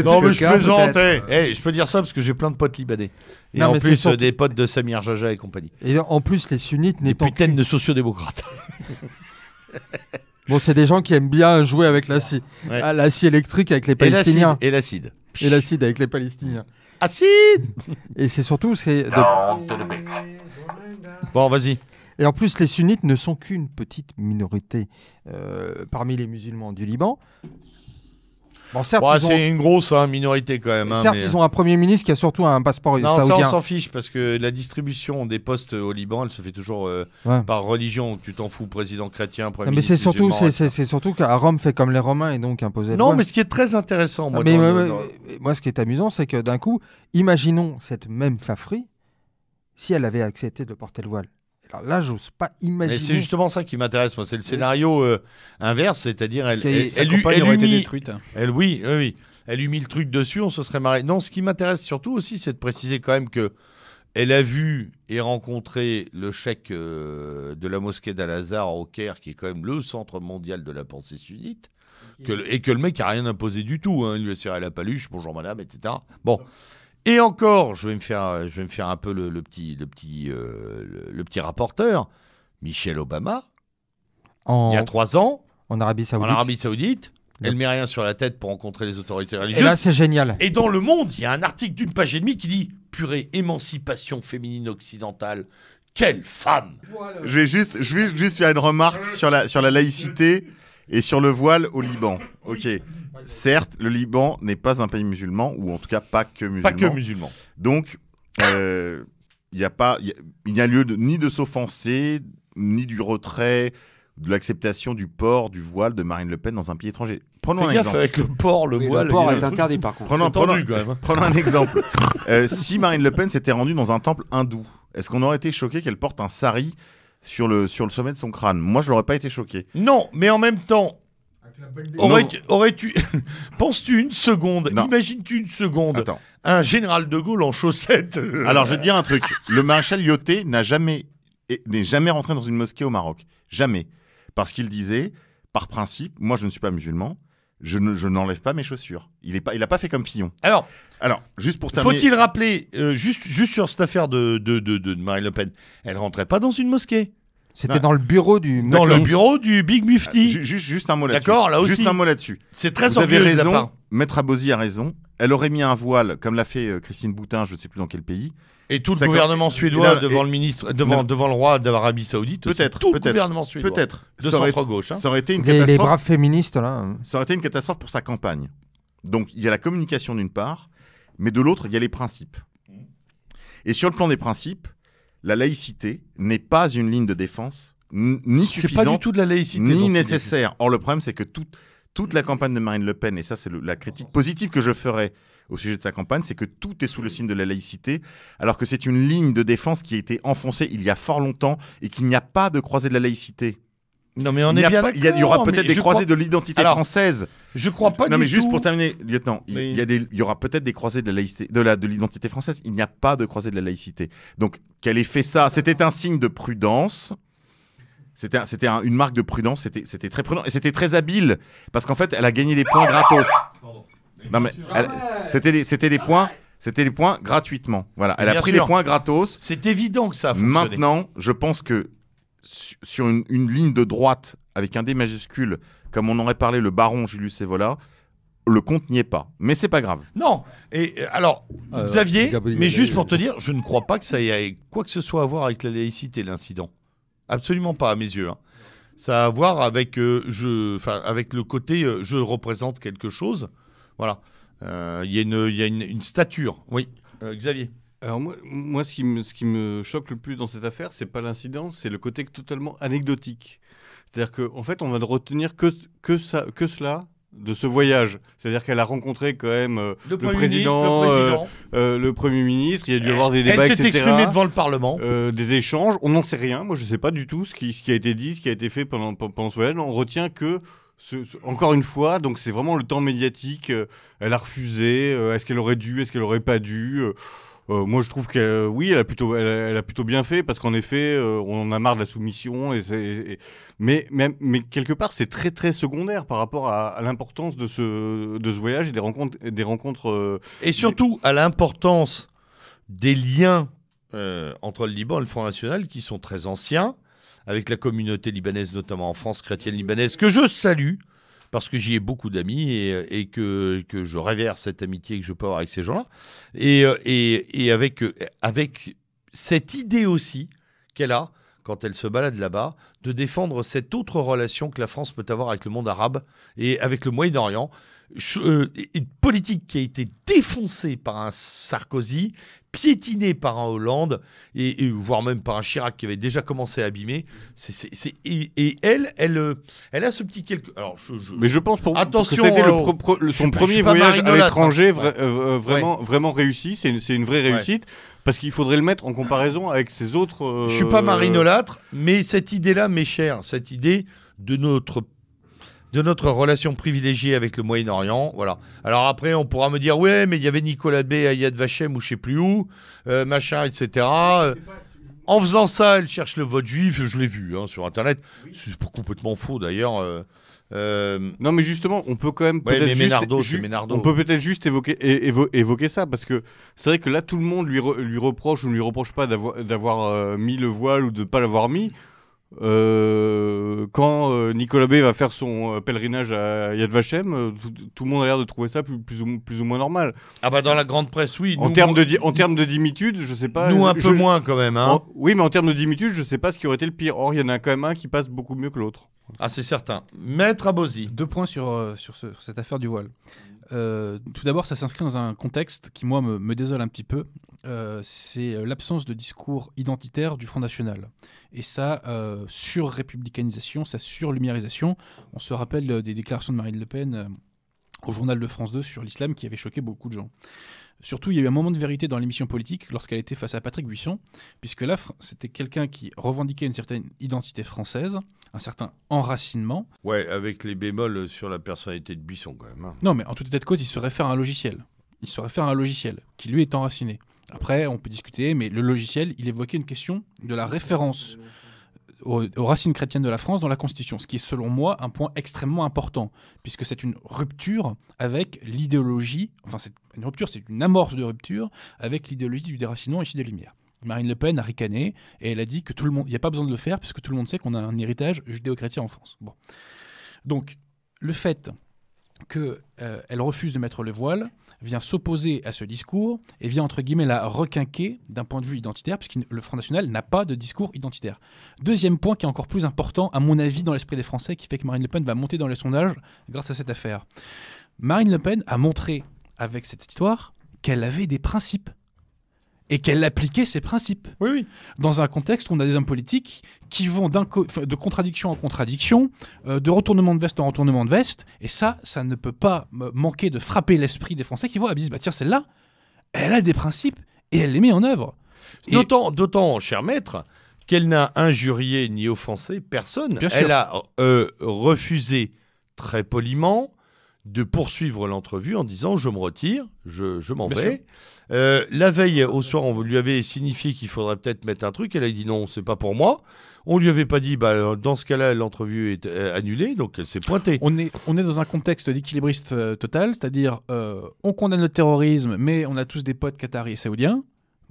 non, mais je plaisante. Eh, eh, je peux dire ça parce que j'ai plein de potes libanais. Et en plus, des potes de Samir Jaja et compagnie. Et en plus, les sunnites n'étant. Des putaines de sociodémocrates. bon, c'est des gens qui aiment bien jouer avec l'acide. électrique avec les Palestiniens. Et l'acide. Et l'acide avec les Palestiniens. Acide Et c'est surtout. Bon, vas-y. Et en plus, les sunnites ne sont qu'une petite minorité euh, parmi les musulmans du Liban certes, c'est une grosse hein, minorité quand même. Hein, certes, ils euh. ont un Premier ministre qui a surtout un passeport non, ça s'en fiche parce que la distribution des postes au Liban, elle se fait toujours euh, par religion. Tu t'en fous, président chrétien, Premier ministre. Mais c'est surtout, c'est, surtout qu'à Rome fait comme les Romains et donc imposé. Non, mais ce qui est très intéressant, moi, moi ce qui est amusant, c'est que d'un coup, imaginons cette même Fafri si elle avait accepté de porter le voile. Alors là, j'ose pas imaginer. C'est justement ça qui m'intéresse, moi. C'est le scénario euh, inverse, c'est-à-dire elle, elle, elle, lui, elle aurait été détruite. Elle, oui, oui, oui, Elle lui mis le truc dessus, on se serait marré. Non, ce qui m'intéresse surtout aussi, c'est de préciser quand même que elle a vu et rencontré le chèque euh, de la mosquée d'Al-Azhar au Caire, qui est quand même le centre mondial de la pensée sunnite. et que le mec a rien imposé du tout. Hein. Il lui a serré la paluche, bonjour madame, etc. Bon, et encore, je vais me faire, je vais me faire un peu le, petit, le, petit, le, petit euh, rapporteur, Michel Obama, en... il y a trois ans, en Arabie Saoudite, en Arabie Saoudite elle met rien sur la tête pour rencontrer les autorités religieuses. Et là, c'est génial. Et dans Le Monde, il y a un article d'une page et demie qui dit Purée, émancipation féminine occidentale. Quelle femme Je vais juste, je vais juste faire une remarque sur la, sur la laïcité et sur le voile au Liban. Ok. Certes, le Liban n'est pas un pays musulman, ou en tout cas pas que musulman. Pas que musulman. Donc, euh, n'y a pas, il n'y a lieu ni de s'offenser, ni du retrait, de l'acceptation du port du voile de Marine Le Pen dans un pays étranger. Prenons un exemple. Avec le port, le voile. est interdit par hein. Prenons, un exemple. Euh, si Marine Le Pen s'était rendue dans un temple hindou, est-ce qu'on aurait été choqué qu'elle porte un sari sur le, sur le sommet de son crâne Moi, je n'aurais pas été choqué. Non, mais en même temps, Aurais-tu, aurais tu penses tu une seconde, imagines-tu une seconde, un général de Gaulle en chaussettes Alors je vais te dire un truc, le maréchal Yoté n'a jamais, n'est jamais rentré dans une mosquée au Maroc, jamais, parce qu'il disait, par principe, moi je ne suis pas musulman, je, n'enlève pas mes chaussures. Il est pas, pas fait comme Fillon. Alors, alors juste pour faut-il rappeler euh, juste, juste sur cette affaire de de, de, de Marine Le Pen, elle rentrait pas dans une mosquée. C'était dans le bureau du. Dans le bureau du Big Mufti. juste, juste un mot là-dessus. D'accord, là aussi. Juste un mot là-dessus. C'est très Vous avez de raison. Maître Abosi a raison. Elle aurait mis un voile, comme l'a fait euh, Christine Boutin, je ne sais plus dans quel pays. Et tout le gouvernement suédois devant le ministre, devant, devant le roi d'Arabie Saoudite. Peut-être, Tout le gouvernement suédois. Peut-être. De Ça aurait, gauche hein. ça aurait été une Les, les braves féministes, là. Ça aurait été une catastrophe pour sa campagne. Donc il y a la communication d'une part, mais de l'autre, il y a les principes. Et sur le plan des principes, la laïcité n'est pas une ligne de défense ni suffisante, ni nécessaire. Or, le problème, c'est que toute, toute la campagne de Marine Le Pen, et ça, c'est la critique positive que je ferai au sujet de sa campagne, c'est que tout est sous le signe de la laïcité, alors que c'est une ligne de défense qui a été enfoncée il y a fort longtemps et qu'il n'y a pas de croisée de la laïcité non, mais on est bien Il y, aura peut-être des croisés de l'identité française. Je crois pas. Non, mais juste pour terminer, lieutenant, il, y y aura peut-être des croisés de laïcité, de de l'identité française. Il n'y a pas de croisés de la laïcité. Donc, qu'elle ait fait ça C'était un signe de prudence. C'était, c'était une marque de prudence. C'était, très prudent et c'était très habile parce qu'en fait, elle a gagné des points gratos. Non mais c'était, des, c'était des points. C'était des points gratuitement. Voilà, elle a pris des les points gratos. C'est évident que ça a Maintenant, je pense que sur une, ligne de droite avec un D majuscule, comme on aurait parlé le baron Julius Evola, le compte n'y est pas. Mais c'est pas grave. Non. Et euh, alors, euh, Xavier, mais juste pour te dire, je ne crois pas que ça ait quoi que ce soit à voir avec la laïcité, l'incident. Absolument pas, à mes yeux. Hein. Ça a à voir avec, euh, avec le côté je représente quelque chose. Voilà. Il y a, une, y a une stature. Oui. Xavier. Alors moi, ce, qui me, ce qui me choque le plus dans cette affaire, c'est pas l'incident, c'est le côté totalement anecdotique. C'est-à-dire qu'en en fait, on va ne retenir que, que, ça, que cela de ce voyage. C'est-à-dire qu'elle a rencontré quand même euh, le, président, euh, euh, le, Premier ministre, il y a dû y avoir des débats, Elle s'est exprimée devant le Parlement. des échanges, on n'en sait rien. Moi, je ne sais pas du tout ce qui, a été dit, ce qui a été fait pendant, pendant ce voyage. On retient que encore une fois, donc c'est vraiment le temps médiatique. elle a refusé. est-ce qu'elle aurait dû Est-ce qu'elle aurait pas dû euh, moi, je trouve que euh, oui, elle a plutôt, elle plutôt bien fait parce qu'en effet, euh, on en a marre de la soumission. Et, Mais, quelque part, c'est très très secondaire par rapport à, l'importance de ce, de ce voyage et des rencontres, des rencontres. et surtout à l'importance des liens entre le Liban et le Front National qui sont très anciens, avec la communauté libanaise, notamment en France chrétienne libanaise, que je salue parce que j'y ai beaucoup d'amis et, que, que, je révère cette amitié que je peux avoir avec ces gens-là. Euh, et, et, avec, avec cette idée aussi qu'elle a, quand elle se balade là-bas, de défendre cette autre relation que la France peut avoir avec le monde arabe et avec le Moyen-Orient. Euh, une politique qui a été défoncée par un Sarkozy, piétinée par un Hollande, et, voire même par un Chirac qui avait déjà commencé à abîmer. et, elle, elle, euh, elle a ce petit quelque. Mais je pense pour attention, c'était euh, son premier voyage à hein. l'étranger vraiment, vraiment réussi. C'est une, vraie réussite. Parce qu'il faudrait le mettre en comparaison avec ses autres. Je Je suis pas marinolâtre, mais cette idée-là m'est chère. Cette idée de notre de notre relation privilégiée avec le Moyen-Orient. Voilà. Alors après, on pourra me dire, ouais, mais il y avait Nicolas B. à Yad Vashem ou je sais plus où, euh, machin, etc. Euh, en faisant ça, elle cherche le vote juif, je l'ai vu hein, sur Internet. C'est complètement faux d'ailleurs. Euh, non, mais justement, on peut quand même peut-être juste, on peut peut-être juste évoquer, ça parce que c'est vrai que là, tout le monde lui, reproche ou ne lui reproche pas d'avoir mis le voile ou de ne pas l'avoir mis. Euh, quand euh, Nicolas B va faire son euh, pèlerinage à Yad Vashem, tout, le monde a l'air de trouver ça plus, plus, ou, moins normal. Ah bah dans la grande presse, oui. En termes de, en termes de dimitude, je sais pas. Nous un peu moins quand même. Hein. oui, mais en termes de dimitude, je sais pas ce qui aurait été le pire. Or, il y en a quand même un qui passe beaucoup mieux que l'autre. Ah, c'est certain. Maître Abosi. Deux points sur, sur, sur cette affaire du voile. Euh, tout d'abord, ça s'inscrit dans un contexte qui, moi, me, désole un petit peu. Euh, c'est euh, l'absence de discours identitaire du Front National. Et ça, surrépublicanisation, sa surlumiarisation. On se rappelle des déclarations de Marine Le Pen au journal de France 2 sur l'islam qui avait choqué beaucoup de gens. Surtout, il y a eu un moment de vérité dans l'émission politique lorsqu'elle était face à Patrick Buisson, puisque là, c'était quelqu'un qui revendiquait une certaine identité française, un certain enracinement. Ouais, avec les bémols sur la personnalité de Buisson quand même. Hein. Non, mais en tout état de cause, il se réfère à un logiciel. Il se réfère à un logiciel qui lui est enraciné. Après, on peut discuter, mais le logiciel, il évoquait une question de la référence aux, racines chrétiennes de la France dans la Constitution, ce qui est selon moi un point extrêmement important, puisque c'est une rupture avec l'idéologie, enfin c'est une rupture, c'est une amorce de rupture avec l'idéologie du déracinement ici des Lumières. Marine Le Pen a ricané et elle a dit que tout le monde, il n'y a pas besoin de le faire parce que tout le monde sait qu'on a un héritage judéo-chrétien en France. Bon. Donc, le fait qu'elle euh, refuse de mettre le voile vient s'opposer à ce discours et vient entre guillemets la requinquer d'un point de vue identitaire, puisque le Front National n'a pas de discours identitaire. Deuxième point qui est encore plus important, à mon avis, dans l'esprit des Français, qui fait que Marine Le Pen va monter dans les sondages grâce à cette affaire. Marine Le Pen a montré avec cette histoire qu'elle avait des principes et qu'elle appliquait ces principes. Oui, Dans un contexte où on a des hommes politiques qui vont de contradiction en contradiction, euh, de retournement de veste en retournement de veste, et ça, ça ne peut pas manquer de frapper l'esprit des Français qui voient, ah, disent, bah tiens, celle-là, elle a des principes et elle les met en œuvre. D'autant, d'autant, cher maître, qu'elle n'a injurié ni offensé personne. elle a euh, refusé très poliment de poursuivre l'entrevue en disant je me retire, je, je m'en vais. Euh, la veille au soir, on lui avait signifié qu'il faudrait peut-être mettre un truc. Elle a dit non, c'est pas pour moi. On lui avait pas dit, bah, dans ce cas-là, l'entrevue est euh, annulée, donc elle s'est pointée. On est, on est dans un contexte d'équilibriste euh, total, c'est-à-dire on condamne le terrorisme, mais on a tous des potes qataris et saoudiens.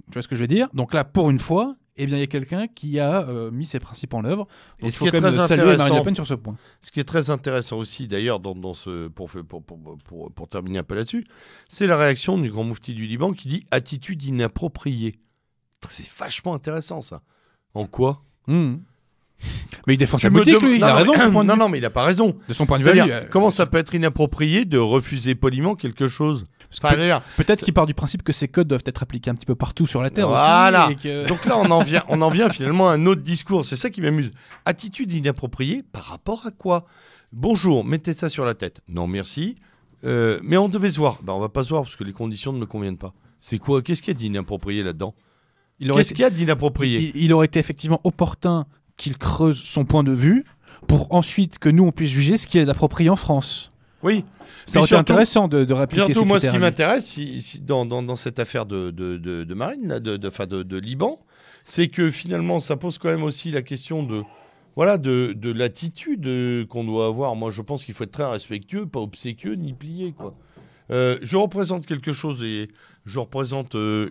Tu vois ce que je veux dire Donc là, pour une fois, eh bien, il y a quelqu'un qui a euh, mis ses principes en œuvre. ce qui est sur ce point. Ce qui est très intéressant aussi, d'ailleurs, dans, ce, pour, pour, terminer un peu là-dessus, c'est la réaction du grand moufti du Liban qui dit attitude inappropriée. C'est vachement intéressant, ça. En quoi hmm. Mais il défend sa boutique, lui. Il a raison. Non, non, mais il n'a pas raison. De son point de vue. Euh, comment euh, ça peut être inapproprié de refuser poliment quelque chose Peut-être qu'il part du principe que ces codes doivent être appliqués un petit peu partout sur la Terre. Voilà. Donc là, on en vient, on en vient finalement à un autre discours. C'est ça qui m'amuse. Attitude inappropriée par rapport à quoi Bonjour, mettez ça sur la tête. Non, merci. Euh, mais on devait se voir. Ben, on va pas se voir parce que les conditions ne me conviennent pas. C'est quoi Qu'est-ce qu'il y a d'inapproprié là-dedans Qu'est-ce qu'il y a d'inapproprié il, aurait été effectivement opportun qu'il creuse son point de vue pour ensuite que nous, on puisse juger ce qui est approprié en France. Oui. c'est intéressant de, de répliquer Surtout, moi, ce qui m'intéresse dans, cette affaire de, de, de Marine, de, Liban, c'est que finalement, ça pose quand même aussi la question de voilà de, l'attitude euh, qu'on doit avoir. Moi, je pense qu'il faut être très respectueux, pas obséquieux ni plié. Quoi. Euh, je représente quelque chose et je représente euh,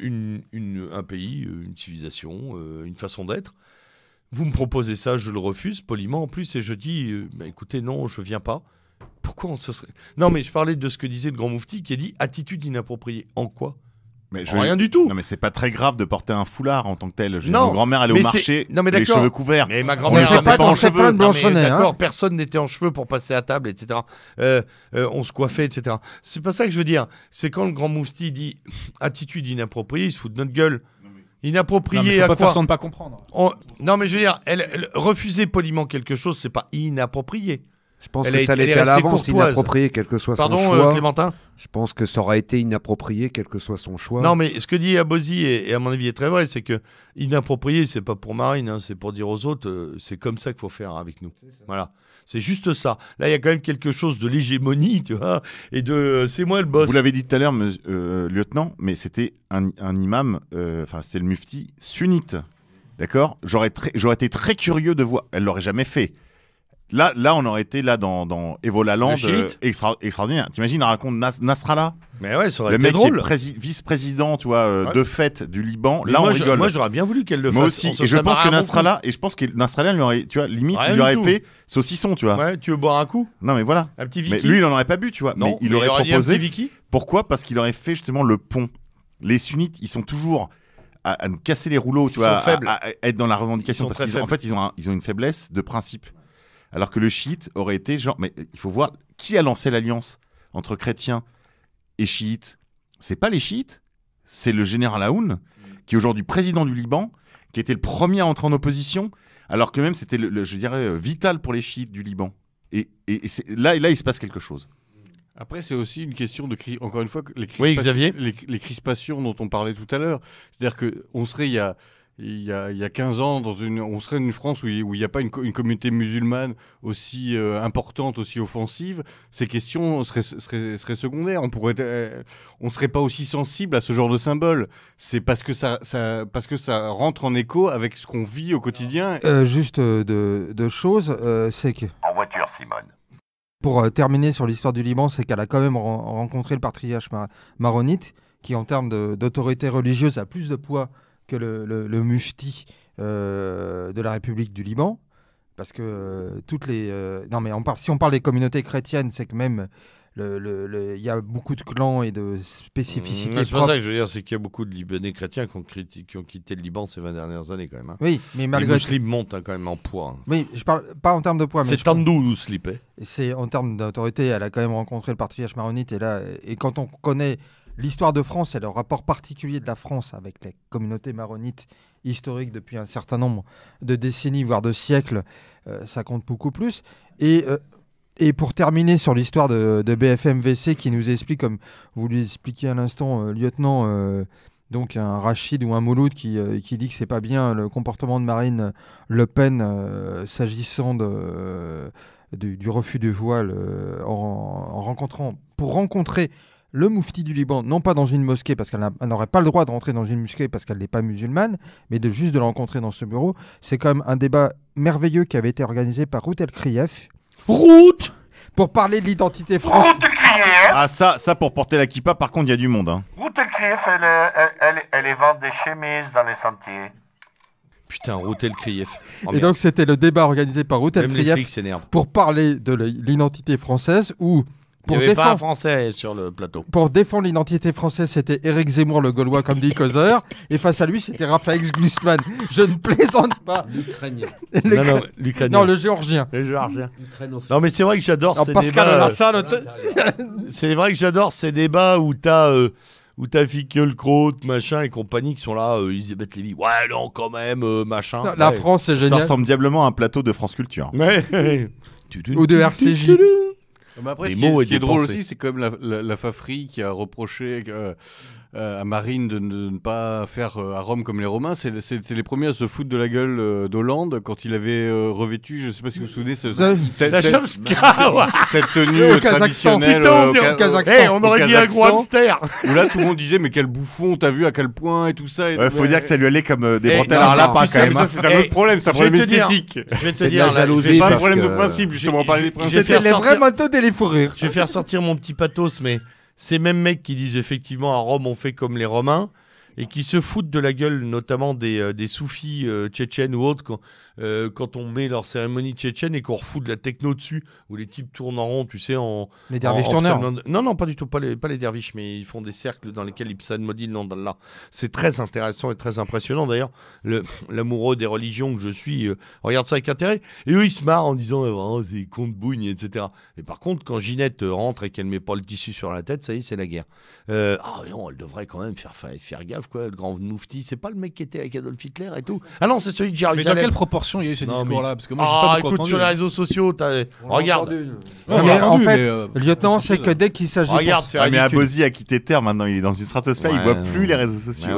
un pays, une civilisation, une façon d'être. Vous me proposez ça, je le refuse poliment en plus et je dis euh, bah, écoutez, non, je viens pas. Pourquoi on se serait. Non, mais je parlais de ce que disait le grand moufti qui a dit attitude inappropriée. En quoi mais je... Rien du tout. Non, mais c'est pas très grave de porter un foulard en tant que tel. Non, ma grand-mère allait au marché, les cheveux couverts. Mais ma grand-mère n'était pas, en cheveux. Hein. Personne n'était en cheveux pour passer à table, etc. Euh, euh, on se coiffait, etc. C'est pas ça que je veux dire. C'est quand le grand moufti dit attitude inappropriée, il se fout de notre gueule. Inapproprié non, mais à quoi Non, mais je veux dire, refuser poliment quelque chose, c'est pas inapproprié. Je pense que ça l'était à l'avance, inapproprié, quel que soit son euh, choix. Clémentin Je pense que ça aurait été inapproprié, quel que soit son choix. Non, mais ce que dit Abosi, et, à mon avis est très vrai, c'est que inapproprié, c'est pas pour Marine, hein, c'est pour dire aux autres, euh, c'est comme ça qu'il faut faire avec nous. Voilà. C'est juste ça. Là, il y a quand même quelque chose de l'hégémonie, tu vois, et de euh, c'est moi le boss. Vous l'avez dit tout à l'heure, euh, lieutenant, mais c'était un, imam, euh, enfin, c'est le mufti sunnite. D'accord J'aurais été très curieux de voir. Elle l'aurait jamais fait. Là, on aurait été là dans, dans Evola Land, euh, extra, extraordinaire. T'imagines, raconte Nasrallah Mais ouais, le mec qui est vice-président, tu euh, de fête du Liban. là, on rigole. Moi, j'aurais bien voulu qu'elle le fasse. Moi aussi. Et je pense que Nasrallah, je pense que lui aurait, tu vois, limite, il lui aurait fait saucisson, tu vois. Ouais, tu veux boire un coup Non, mais voilà. Un petit Vicky. Mais lui, il n'en aurait pas bu, tu vois. Non, mais il aurait, proposé. Pourquoi Parce qu'il aurait fait justement le pont. Les sunnites, ils sont toujours à, nous casser les rouleaux, tu vois, à, être dans la revendication. Parce qu'en fait, ils ont une faiblesse de principe. Alors que le chiite aurait été genre. Mais il faut voir qui a lancé l'alliance entre chrétiens et chiites. C'est pas les chiites, c'est le général Aoun, qui est aujourd'hui président du Liban, qui était le premier à entrer en opposition, alors que même c'était, le, je dirais, euh, vital pour les chiites du Liban. Et, là, là, il se passe quelque chose. Après, c'est aussi une question de encore une fois les, crispations, oui, les, crispations dont on parlait tout à l'heure. C'est-à-dire qu'on serait il y a il y, a, il y, a, 15 ans, dans une, on serait une France où il n'y a pas une, communauté musulmane aussi euh, importante, aussi offensive, ces questions seraient, seraient, seraient secondaires. On pourrait, euh, on serait pas aussi sensible à ce genre de symbole. C'est parce que ça, ça, parce que ça rentre en écho avec ce qu'on vit au quotidien. Euh, juste deux de choses, c'est que. En voiture, Simone. Pour terminer sur l'histoire du Liban, c'est qu'elle a quand même rencontré le patriarche maronite, qui en termes d'autorité religieuse a plus de poids que le, le, mufti euh, de la République du Liban, parce que euh, toutes les... Euh, non mais on parle, si on parle des communautés chrétiennes, c'est que même il le, le, y a beaucoup de clans et de spécificités. Mmh, c'est pour ça que je veux dire, c'est qu'il y a beaucoup de Libanais chrétiens qui ont, qui ont, quitté le Liban ces 20 dernières années quand même. Hein. Oui, mais malgré. Les le montent hein, quand même en poids. Hein. Oui, je parle pas en termes de poids. C'est Tandou ou Slipé. C'est en termes d'autorité. Elle a quand même rencontré le parti maronite et là, et quand on connaît l'histoire de France et le rapport particulier de la France avec les communautés maronites historiques depuis un certain nombre de décennies, voire de siècles, euh, ça compte beaucoup plus. Et, euh, et pour terminer sur l'histoire de, BFMVC qui nous explique, comme vous expliquiez à l'instant, euh, lieutenant donc un Rachid ou un Mouloud qui, qui dit que c'est pas bien le comportement de Marine Le Pen s'agissant de, du, refus du voile en, en, rencontrant pour rencontrer le moufti du Liban, non pas dans une mosquée, parce qu'elle n'aurait pas le droit de rentrer dans une mosquée parce qu'elle n'est pas musulmane, mais de juste de la rencontrer dans ce bureau, c'est quand même un débat merveilleux qui avait été organisé par Ruth El Krief. Ruth Pour parler de l'identité française. Ah ça, ça pour porter la kippa, par contre, il y a du monde. Hein. Ruth El elle, elle, elle, est des chemises dans les sentiers. Putain, Routel Krief. Oh, et donc, c'était le débat organisé par Routel Krief pour parler de l'identité française où pour Il n'y avait défendre... pas un Français sur le plateau. Pour défendre l'identité française, c'était Éric Zemmour, le Gaulois, comme dit Causer. et face à lui, c'était Raphaël Glusman. Je ne plaisante pas. L'Ukrainien. Non, non, l'Ukrainien. Non, le Géorgien. Le Géorgien. Non, mais c'est vrai que j'adore ces débats. Euh, c'est vrai que j'adore ces débats où t'as. Euh où t'as le crotte, machin et compagnie qui sont là, euh, les Lévy, ouais, non, quand même, euh, machin. La, France, c'est génial. Ça ressemble diablement à un plateau de France Culture. Ou de RCJ. Mais après, ce, qui, est, drôle aussi, c'est comme la, la, la Fafri qui a reproché que euh, euh, à Marine de, ne pas faire euh, à Rome comme les Romains. C'est les premiers à se foutre de la gueule euh, d'Hollande quand il avait revêtu, je ne sais pas si vous vous souvenez, ce, cette, tenue traditionnelle Kazakhstan. on aurait dit un gros hamster. Où là, tout le monde disait mais quel bouffon, t'as vu à quel point et tout ça. Il faut dire que ça lui allait comme des hey, eh, bretelles à la quand même. Hein. C'est un autre problème, c'est un eh, problème esthétique. Je te dire, c'est pas un problème de principe justement, des principes. C'était les vrais manteaux des Je vais faire sortir mon petit pathos, mais ces mêmes mecs qui disent effectivement à Rome on fait comme les Romains et qui se foutent de la gueule notamment des, euh, soufis euh, tchétchènes ou autres euh, quand on met leur cérémonie tchétchène et qu'on refout de la techno dessus, où les types tournent en rond, tu sais, en. Les derviches Non, non, pas du tout, pas les, pas les derviches, mais ils font des cercles dans lesquels ils psalmodient là. C'est très intéressant et très impressionnant. D'ailleurs, l'amoureux des religions que je suis euh, regarde ça avec intérêt. Et eux, ils se marrent en disant c'est oh, c'est con bougne, etc. mais par contre, quand Ginette euh, rentre et qu'elle met pas le tissu sur la tête, ça y est, c'est la guerre. ah non, elle devrait quand même faire, faire gaffe, quoi. Le grand moufti, c'est pas le mec qui était avec Adolf Hitler et tout. Ah non, c'est celui de Jérusalem. Mais dans quelle proportion il y a eu ce discours-là Parce que moi, Ah, pas écoute, sur les hein. réseaux sociaux, t'as- regarde. mais en fait, euh, le lieutenant, c'est que dès qu'il s'agit. Regarde, c'est Ah, mais Abosi a quitté Terre maintenant, il est dans une stratosphère, il ne voit plus les réseaux sociaux.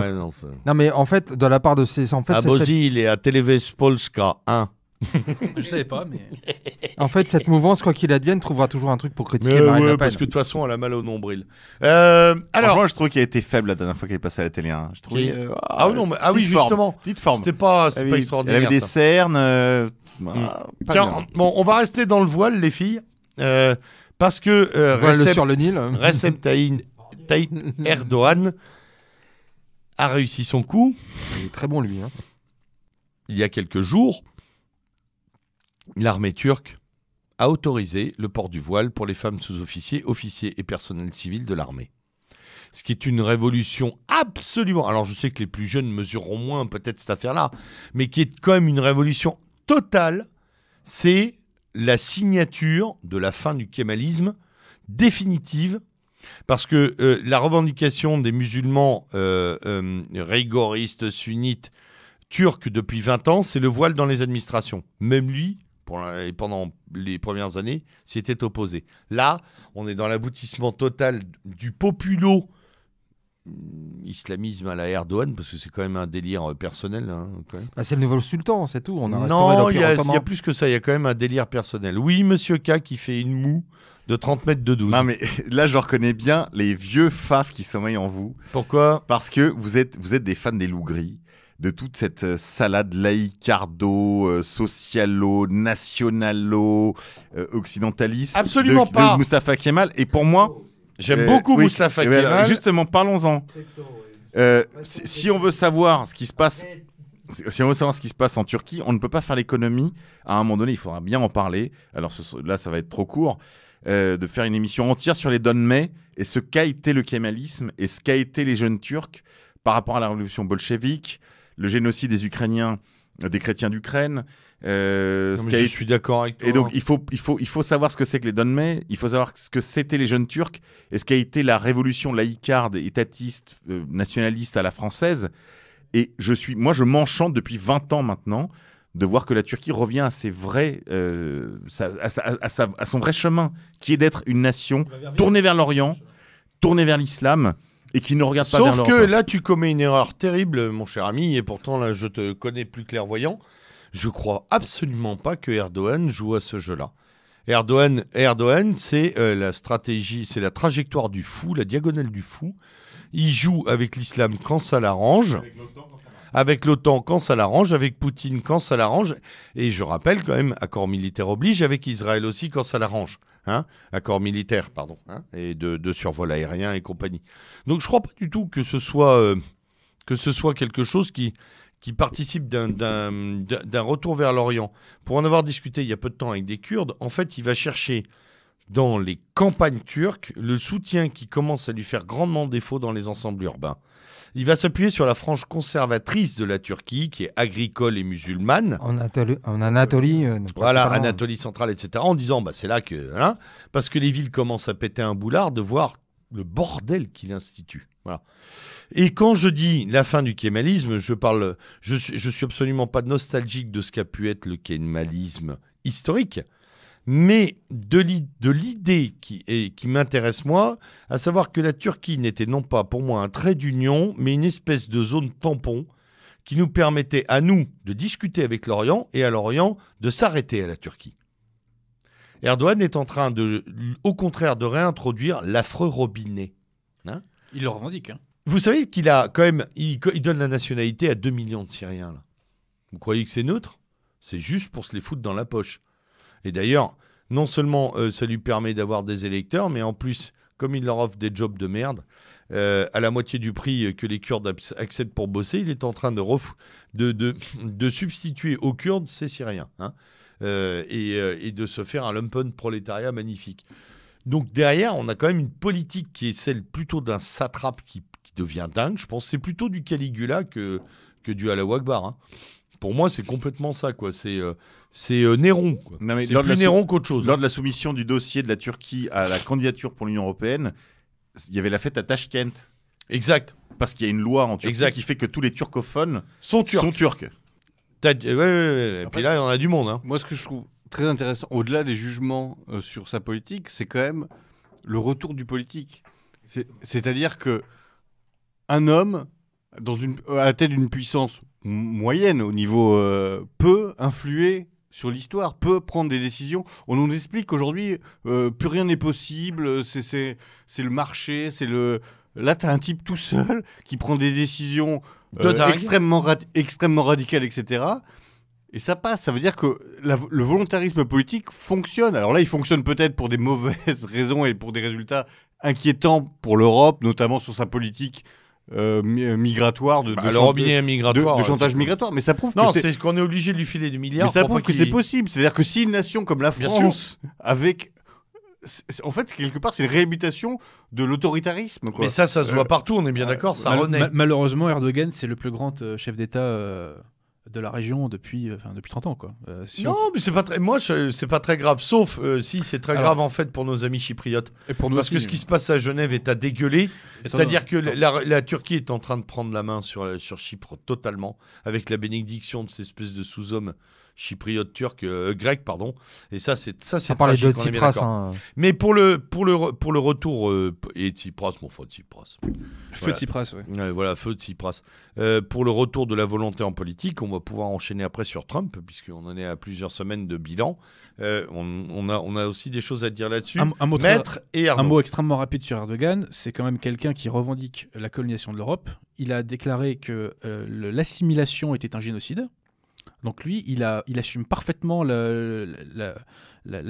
non, mais en fait, de la part de ces. En fait, il est à Televespolska Polska 1. je savais pas, mais. En fait, cette mouvance, quoi qu'il advienne, trouvera toujours un truc pour critiquer Marine Le Pen. Parce que de toute façon, elle a mal au nombril. Euh, alors. Moi, je trouve qu'elle a été faible la dernière fois qu'elle est passée à la télé. Hein. Euh, ah, oui, ah justement. Petite forme. C'était pas, extraordinaire. Elle avait des cernes. Euh, mm. bah, bon, on va rester dans le voile, les filles. parce que. Recep... sur le Nil. Erdogan a réussi son coup. Il est très bon, lui. Hein. Il y a quelques jours l'armée turque a autorisé le port du voile pour les femmes sous-officiers, officiers et personnels civils de l'armée. Ce qui est une révolution absolument. Alors je sais que les plus jeunes mesureront moins peut-être cette affaire-là, mais qui est quand même une révolution totale. C'est la signature de la fin du kémalisme définitive parce que euh, la revendication des musulmans euh, euh, rigoristes, sunnites, turcs depuis 20 ans, c'est le voile dans les administrations. Même lui, et pendant les premières années, c'était opposé. Là, on est dans l'aboutissement total du populo mm, islamisme à la Erdogan, parce que c'est quand même un délire euh, personnel. Hein, bah, c'est le nouveau sultan, c'est tout. On a non, il y, a plus que ça, il y a quand même un délire personnel. Oui, monsieur K qui fait une moue de 30 mètres de 12. Non, mais là, je reconnais bien les vieux faf qui sommeillent en vous. Pourquoi Parce que vous êtes, vous êtes des fans des loups gris de toute cette euh, salade laïcardo, euh, socialo, nationalo, euh, occidentaliste de, Mustafa Kemal. Et pour moi... J'aime beaucoup oui, eh ben, Kemal. Justement, parlons-en. si on veut savoir ce qui se passe si on veut savoir ce qui se passe en Turquie, on ne peut pas faire l'économie. À un moment donné, il faudra bien en parler. Alors là, ça va être trop court. de faire une émission entière sur les Donmets et ce qu'a été le kémalisme et ce qu'a été les jeunes Turcs par rapport à la révolution bolchevique, le génocide des Ukrainiens, euh, des chrétiens d'Ukraine. Euh, je suis d'accord avec toi. Et donc, hein. il faut, il, faut, il faut savoir ce que c'est que les Donmets, il faut savoir ce que c'était les jeunes Turcs et ce qu'a été la révolution laïcarde, étatiste, euh, nationaliste à la française. Et je suis, moi, je m'enchante depuis 20 ans maintenant de voir que la Turquie revient à ses vrais, à, à, son vrai chemin, qui est d'être une nation tournée vers l'Orient, tournée vers l'islam, et qui ne regarde pas Sauf que là, tu commets une erreur terrible, mon cher ami, et pourtant, là, je te connais plus clairvoyant. Je crois absolument pas que Erdogan joue à ce jeu-là. Erdogan, Erdogan c'est euh, la stratégie, c'est la trajectoire du fou, la diagonale du fou. Il joue avec l'islam quand ça l'arrange, avec l'OTAN quand ça l'arrange, avec Poutine quand ça l'arrange, et je rappelle quand même, accord militaire oblige, avec Israël aussi quand ça l'arrange. Hein accord militaire, pardon, hein, et de, survol aérien et compagnie. Donc je ne crois pas du tout que ce soit, euh, que ce soit quelque chose qui, qui participe d'un retour vers l'Orient. Pour en avoir discuté il y a peu de temps avec des Kurdes, en fait, il va chercher dans les campagnes turques le soutien qui commence à lui faire grandement défaut dans les ensembles urbains. Il va s'appuyer sur la frange conservatrice de la Turquie, qui est agricole et musulmane. En, Anatolie. En Anatolie euh, voilà, hein. Anatolie centrale, etc. En disant, bah, c'est là que. Hein, parce que les villes commencent à péter un boulard de voir le bordel qu'il institue. Voilà. Et quand je dis la fin du kémalisme, je parle, je, je suis absolument pas nostalgique de ce qu'a pu être le kémalisme historique mais de l'idée qui, m'intéresse moi, à savoir que la Turquie n'était non pas pour moi un trait d'union, mais une espèce de zone tampon qui nous permettait à nous de discuter avec l'Orient et à l'Orient de s'arrêter à la Turquie. Erdogan est en train de, au contraire, de réintroduire l'affreux robinet. Hein. il le revendique. Hein. Vous savez qu'il a quand même, il, donne la nationalité à 2 millions de Syriens. Là. Vous croyez que c'est neutre C'est juste pour se les foutre dans la poche. Et d'ailleurs, non seulement euh, ça lui permet d'avoir des électeurs, mais en plus, comme il leur offre des jobs de merde, euh, à la moitié du prix que les Kurdes acceptent pour bosser, il est en train de, de, de, de, substituer aux Kurdes ces Syriens hein, euh, et, et, de se faire un lumpen prolétariat magnifique. Donc derrière, on a quand même une politique qui est celle plutôt d'un satrape qui, devient dingue. Je pense c'est plutôt du Caligula que, que du Alawakbar. Hein. Pour moi, c'est complètement ça. quoi. C'est c'est euh, Néron. c'est Néron qu'autre chose. Hein. Lors de la soumission du dossier de la Turquie à la candidature pour l'Union européenne, il y avait la fête à Tashkent. Exact. Parce qu'il y a une loi en Turquie qui fait que tous les turcophones Sont turcs. sont turcs. Et puis là, il y en a du monde. Hein. Moi, ce que je trouve très intéressant, au-delà des jugements euh, sur sa politique, c'est quand même le retour du politique. C'est- à dire que un homme dans une, à la tête d'une puissance moyenne au niveau peu peut influer sur l'histoire, peut prendre des décisions. On nous explique qu'aujourd'hui, euh, plus rien n'est possible, c'est le marché, c'est le... Là, tu as un type tout seul qui prend des décisions euh, extrêmement, extrêmement radicales, etc. Et ça passe, ça veut dire que le volontarisme politique fonctionne. Alors là, il fonctionne peut-être pour des mauvaises raisons et pour des résultats inquiétants pour l'Europe, notamment sur sa politique euh, euh, migratoire de, bah, migratoire, chantage migratoire mais ça prouve non, que c'est qu'on est obligé de lui filer des milliards ça prouve que c'est possible c'est-à-dire que si une nation comme la France avec en fait, quelque part, c'est une réhabilitation de l'autoritarisme. Mais ça, ça se voit euh, partout, on est bien d'accord, ça malheureusement, Erdogan, c'est le plus grand chef d'État de la région depuis, euh, depuis 30 ans. Quoi. Euh, non, mais c'est pas très, moi, c'est pas très grave, sauf euh, si c'est très grave en fait pour nos amis chypriotes. Parce que ce qui se passe à Genève est à dégueuler. C'est-à-dire que la, Turquie est en train de prendre la main sur, sur Chypre totalement, avec la bénédiction de cette espèce de sous-homme chypriote turc, euh, grec, pardon. Et ça, c'est ça, c'est de Tsipras. Hein. Hein. Mais pour le pour le pour le retour euh, et Tsipras, mon de Tsipras. Feu Tsipras, oui. voilà, voilà feu Tsipras. pour le retour de la volonté en politique, on va pouvoir enchaîner après sur Trump, puisqu'on en est à plusieurs semaines de bilan. Euh, on, a on a aussi des choses à dire là-dessus. Un, et Un mot extrêmement rapide sur Erdogan. C'est quand même quelqu'un qui revendique la colonisation de l'Europe. Il a déclaré que l'assimilation était un génocide donc lui, il, assume parfaitement la,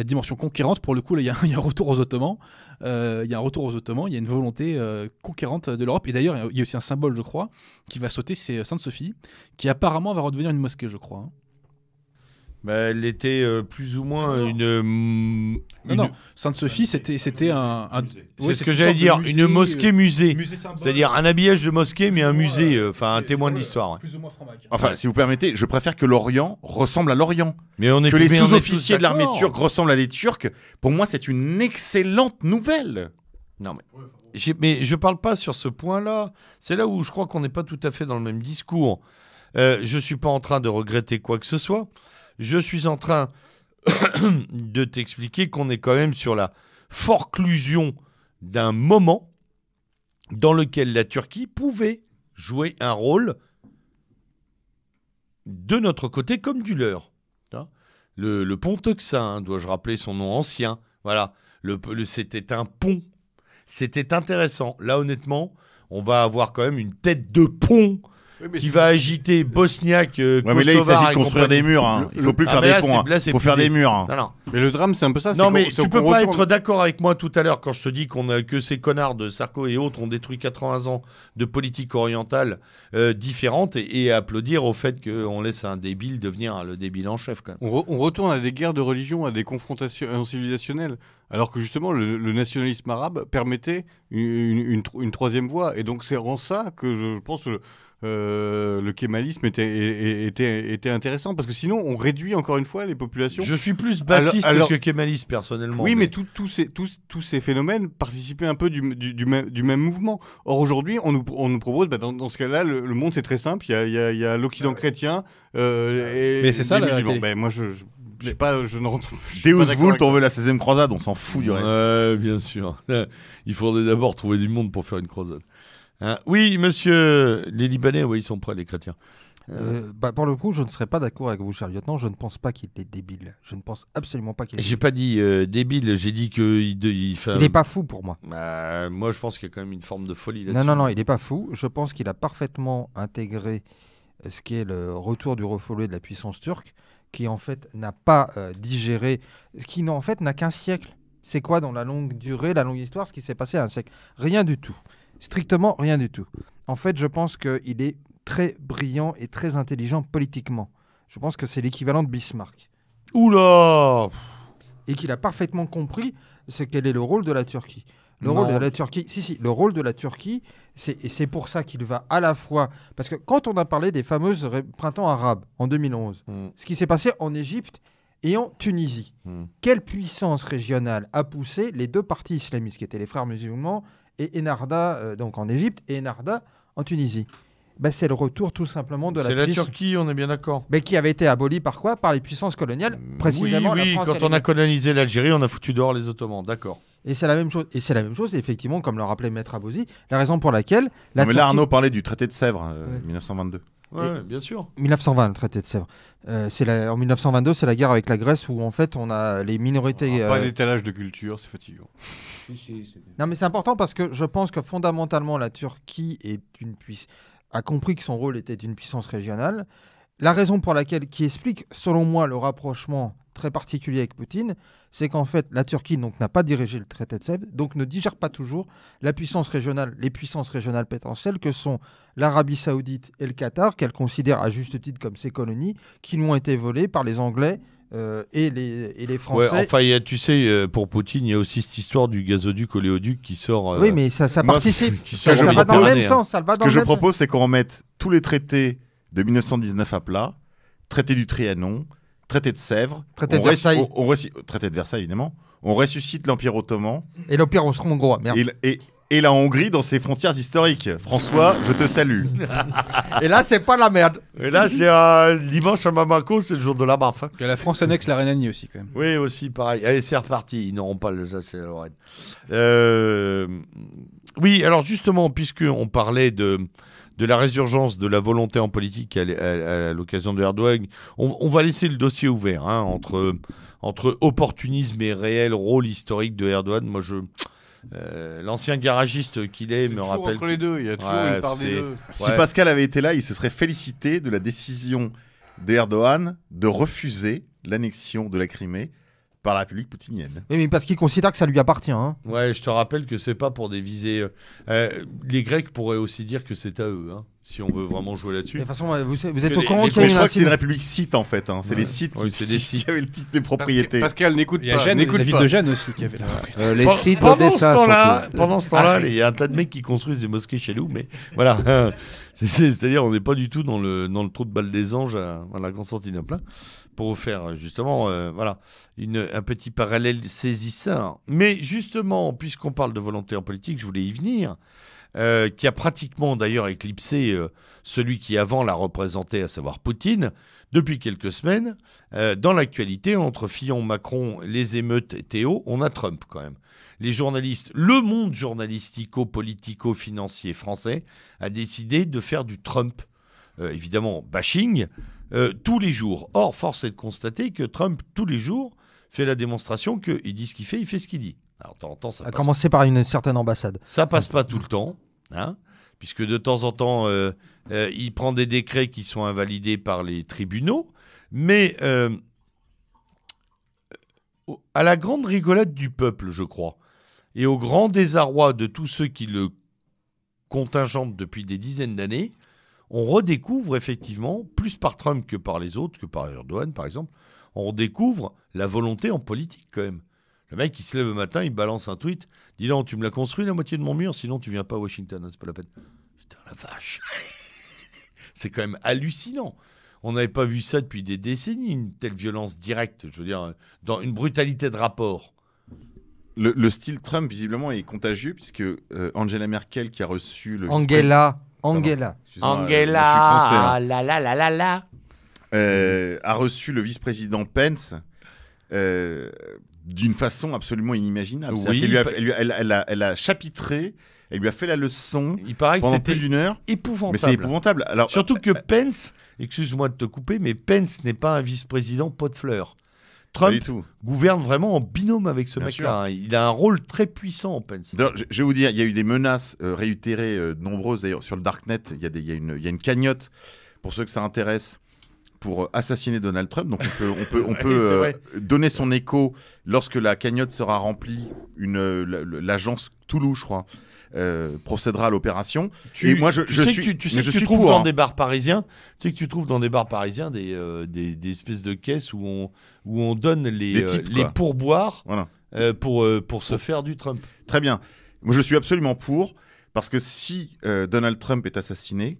dimension conquérante. Pour le coup, il y, a, un retour aux Ottomans. il y a un retour Il y a une volonté euh, conquérante de l'Europe. Et d'ailleurs, il y a aussi un symbole, je crois, qui va sauter, c'est Sainte Sophie, qui apparemment va redevenir une mosquée, je crois. Hein. Bah, elle était euh, plus ou moins euh, une. non, non. Sainte-Sophie, c'était, c'était un. C'est ce que j'allais dire, une mosquée-musée. Euh, C'est-à-dire un habillage de mosquée, mais un musée, enfin un témoin de l'histoire. Enfin, si vous permettez, je préfère que l'Orient ressemble à l'Orient. Mais on est que les sous-officiers de l'armée turque ressemblent à des Turcs. Pour moi, c'est une excellente nouvelle. Non, mais. Mais je parle pas sur ce point-là. C'est là où je crois qu'on n'est pas tout à fait dans le même discours. je suis pas en train de regretter quoi que ce soit je suis en train de t'expliquer qu'on est quand même sur la forclusion d'un moment dans lequel la Turquie pouvait jouer un rôle de notre côté comme du leur. Hein? Le, pont Toxin, hein, dois-je rappeler son nom ancien Voilà, c'était un pont. C'était intéressant. Là, honnêtement, on va avoir quand même une tête de pont qui va agiter Bosniaque, euh, ouais, mais là, il s'agit de construire des murs. Hein. Il ah, Il hein. faut plus faire des ponts. Il faut faire des murs. Mais le drame, c'est un peu ça. Non, mais tu peux pas être d'accord avec moi tout à l'heure quand je te dis qu'on a que ces connards de Sarko et autres ont détruit 80 ans de politique orientale euh, différente et, applaudir au fait qu'on laisse un débile devenir hein, le débile en chef. Quand On, retourne à des guerres de religion, à des confrontations civilisationnelles. Alors que justement, le, nationalisme arabe permettait une, une, troisième voie. Et donc, c'est en ça que je pense que euh, le kémalisme était, était, intéressant parce que sinon on réduit encore une fois les populations. Je suis plus bassiste que kémaliste personnellement. Oui, mais, tous ces, ces, phénomènes participaient un peu du, du, même, mouvement. Or aujourd'hui, on nous, propose, bah, dans, ce cas-là, le, monde c'est très simple, il y a, l'Occident euh, chrétien euh, et mais c'est ça, les ben, moi je, je... pas, je ne Vult, on veut la 16e croisade, on s'en fout du reste. bien sûr. Il faudrait d'abord trouver du monde pour faire une croisade. Hein. oui, monsieur, les Libanais, oui, ils sont prêts, les chrétiens. Euh, euh, bah, pour le coup, je ne serais pas d'accord avec vous, cher lieutenant. Je ne pense pas qu'il est débile. Je ne pense absolument pas qu'il est. J'ai pas dit euh, débile. J'ai dit que il, il, pas fou pour moi. Bah, moi, je pense qu'il y a quand même une forme de folie là-dessus. Non, non, non, il n'est pas fou. Je pense qu'il a parfaitement intégré ce est le retour du refoulé de la puissance turque, qui en fait n'a pas digéré ce qui en fait n'a qu'un siècle. C'est quoi dans la longue durée, la longue histoire, ce qui s'est passé à un siècle Rien du tout. Strictement rien du tout. En fait, je pense qu'il est très brillant et très intelligent politiquement. Je pense que c'est l'équivalent de Bismarck. Oula Et qu'il a parfaitement compris ce quel est le rôle de la Turquie. Le rôle de la Turquie, si, si, le rôle de la Turquie, c'est, et c'est pour ça qu'il va à la fois. Parce que quand on a parlé des fameuses printemps arabes en 2011, hmm. ce qui s'est passé en Égypte et en Tunisie, hmm. quelle puissance régionale a poussé les deux partis islamistes, qui étaient les frères musulmans et Enarda, euh, donc en Égypte, et Enarda en Tunisie. Bah c'est le retour tout simplement de la, C'est la Turquie, on est bien d'accord. Mais ben, qui avait été abolie par quoi Par les puissances coloniales, précisément oui, oui, quand on a colonisé l'Algérie, on a foutu dehors les Ottomans, d'accord. Et c'est la même chose. Et c'est la même chose, effectivement, comme le rappelait Maître Abouzi, la raison pour laquelle. La mais là, Arnaud parlait du traité de Sèvres, 1922. Euh, oui, bien sûr. 1920, le traité de Sèvres. Euh, la... En 1922, c'est la guerre avec la Grèce où, en fait, on a les minorités. Un ah, Pas d'étalage euh, de culture, c'est fatigant non, mais c'est important parce que je pense que fondamentalement, la Turquie a compris que son rôle était une puissance régionale. La raison pour laquelle, qui explique, selon moi, le rapprochement très particulier avec Poutine, c'est qu'en fait, la Turquie n'a pas dirigé le traité de Sèvres, donc ne digère pas toujours la puissance régionale, les puissances régionales potentielles que sont l'Arabie Saoudite et le Qatar, qu'elle considère à juste titre comme ses colonies, qui lui ont été volées par les Anglais euh, et, les, Français. enfin, tu sais, euh, pour Poutine, il y a aussi cette histoire du gazoduc oléoduc qui sort. Euh, oui, mais ça, ça participe. ça, va dans le même sens. Ce que je propose, c'est qu'on remette tous les traités de 1919 à plat, traité du Trianon, traité de Sèvres, traité de Versailles. traité de Versailles, évidemment. On ressuscite l'Empire ottoman. Et l'Empire austro-hongrois, merde. Et, et, et la Hongrie dans ses frontières historiques. François, je te salue. et là, c'est pas la merde. Et là, c'est euh, dimanche à Mamako, c'est le jour de la barre. Hein. la France annexe la Rhénanie aussi, quand même. Oui, aussi, pareil. Allez, c'est reparti. Ils n'auront pas le euh, Oui, alors justement, puisqu'on parlait de, de la résurgence de la volonté en politique à, l'occasion de Erdogan, on, va laisser le dossier ouvert hein, entre, entre opportunisme et réel rôle historique de Erdogan. Moi, je. Euh, l'ancien garagiste qu'il est, me rappelle. les deux, Si Pascal avait été là, il se serait félicité de la décision d'Erdogan de refuser l'annexion de la Crimée par la République poutinienne. mais parce qu'il considère que ça lui appartient. Hein. Ouais, je te rappelle que c'est pas pour des visées. Euh, euh, les Grecs pourraient aussi dire que c'est à eux. Hein si on veut vraiment jouer là-dessus. De toute façon, vous, êtes au courant qu'il y a une. Je crois que c'est une république site en fait. Hein. C'est les sites ouais, qui, des sites. avaient le titre des propriétés. Pascal n'écoute pas. la ville de Gênes aussi qui avait la. les sites pendant ce temps-là, pendant ah, ce temps-là, il y a un tas de mecs qui construisent des mosquées chez nous, mais voilà. C'est-à-dire, on n'est pas du tout dans le dans le trou de balle des anges à, la Constantinople hein, pour faire euh, justement euh, voilà une, un petit parallèle saisissant. Mais justement, puisqu'on parle de volonté en politique, je voulais y venir. Euh, qui a pratiquement d'ailleurs éclipsé euh, celui qui avant l'a représentait, à savoir Poutine. Depuis quelques semaines, euh, dans l'actualité, entre Fillon, Macron, les émeutes et Théo, on a Trump quand même. Les journalistes, le monde journalistico-politico-financier français a décidé de faire du Trump, évidemment bashing, tous les jours. Or, force est de constater que Trump, tous les jours, fait la démonstration qu'il dit ce qu'il fait, il fait ce qu'il dit. Alors, ça à passe commencer par une certaine ambassade. Ça passe pas tout le temps, hein, puisque de temps en temps, euh, euh, il prend des décrets qui sont invalidés par les tribunaux. Mais euh, à la grande rigolade du peuple, je crois, et au grand désarroi de tous ceux qui le contingentent depuis des dizaines d'années, on redécouvre effectivement, plus par Trump que par les autres, que par Erdogan par exemple, on redécouvre la volonté en politique quand même. Le mec, il se lève le matin, il balance un tweet. Dis donc, tu me l'as construit la moitié de mon mur, sinon tu viens pas à Washington, hein, c'est pas la peine. Putain, la vache. c'est quand même hallucinant. On n'avait pas vu ça depuis des décennies, une telle violence directe, je veux dire, dans une brutalité de rapport. Le, style Trump, visiblement, est contagieux, puisque euh, Angela Merkel, qui a reçu le. Angela. Angela. Angela. Français, La la la la la. Euh, a reçu le vice-président Pence. Euh, d'une façon absolument inimaginable. elle, a, chapitré elle lui a fait la leçon. Il paraît que c'était d'une heure. Épouvantable. Mais c'est épouvantable. Surtout euh, que euh, Pence, excuse-moi de te couper, mais Pence n'est pas un vice-président pot de fleurs. Trump gouverne vraiment en binôme avec ce mec-là. Hein. Il a un rôle très puissant, en Pence. Je, je vais vous dire, il y a eu des menaces euh, réitérées, nombreuses d'ailleurs, sur le Darknet. Il y, il y a une cagnotte, pour ceux que ça intéresse, pour euh, assassiner Donald Trump. Donc on peut, on peut, euh, donner son écho lorsque la cagnotte sera remplie. Euh, l'agence Toulouse, je crois, procédera à l'opération. je, tu sais que tu, je trouves dans hein. des bars parisiens, tu sais que tu trouves dans des bars parisiens des, des, espèces de caisses où on, où on donne les, les, pourboires pour, pour se faire du Trump. Très bien. Moi, je suis absolument pour parce que si Donald Trump est assassiné,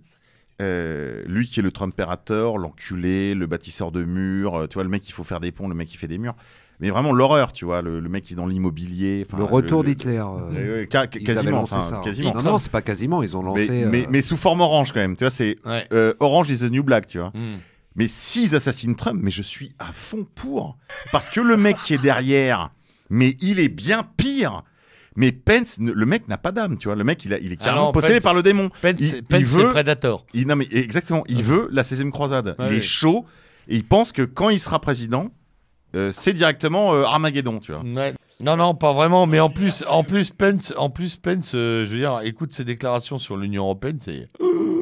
euh, lui qui est le Trumpérateur, l'enculé, le bâtisseur de murs, euh, tu vois, le mec il faut faire des ponts, le mec qui fait des murs. Mais vraiment l'horreur, tu vois, le, mec qui est dans l'immobilier. Le retour d'Hitler. Eh euh, c'est quasiment, hein. quasiment. Non, non, c'est pas quasiment, ils ont lancé. Mais, sous forme orange quand même, tu vois, c'est Orange is the New Black, tu vois. Mm. Mais s'ils assassinent Trump, mais je suis à fond pour. Parce que le mec qui est derrière, mais il est bien pire mais Pence, le mec n'a pas d'âme, tu vois. Le mec, il, a, il est ah carrément possédé par le démon. Pence, il, veut, Predator. Il, non, exactement. Il veut la 16e croisade. il est chaud et il pense que quand il sera président, euh, c'est directement euh, Armageddon, tu vois. Non, non, pas vraiment. Mais en plus, en plus, Pence, en plus, Pence, euh, je veux dire, écoute ses déclarations sur l'Union européenne, c'est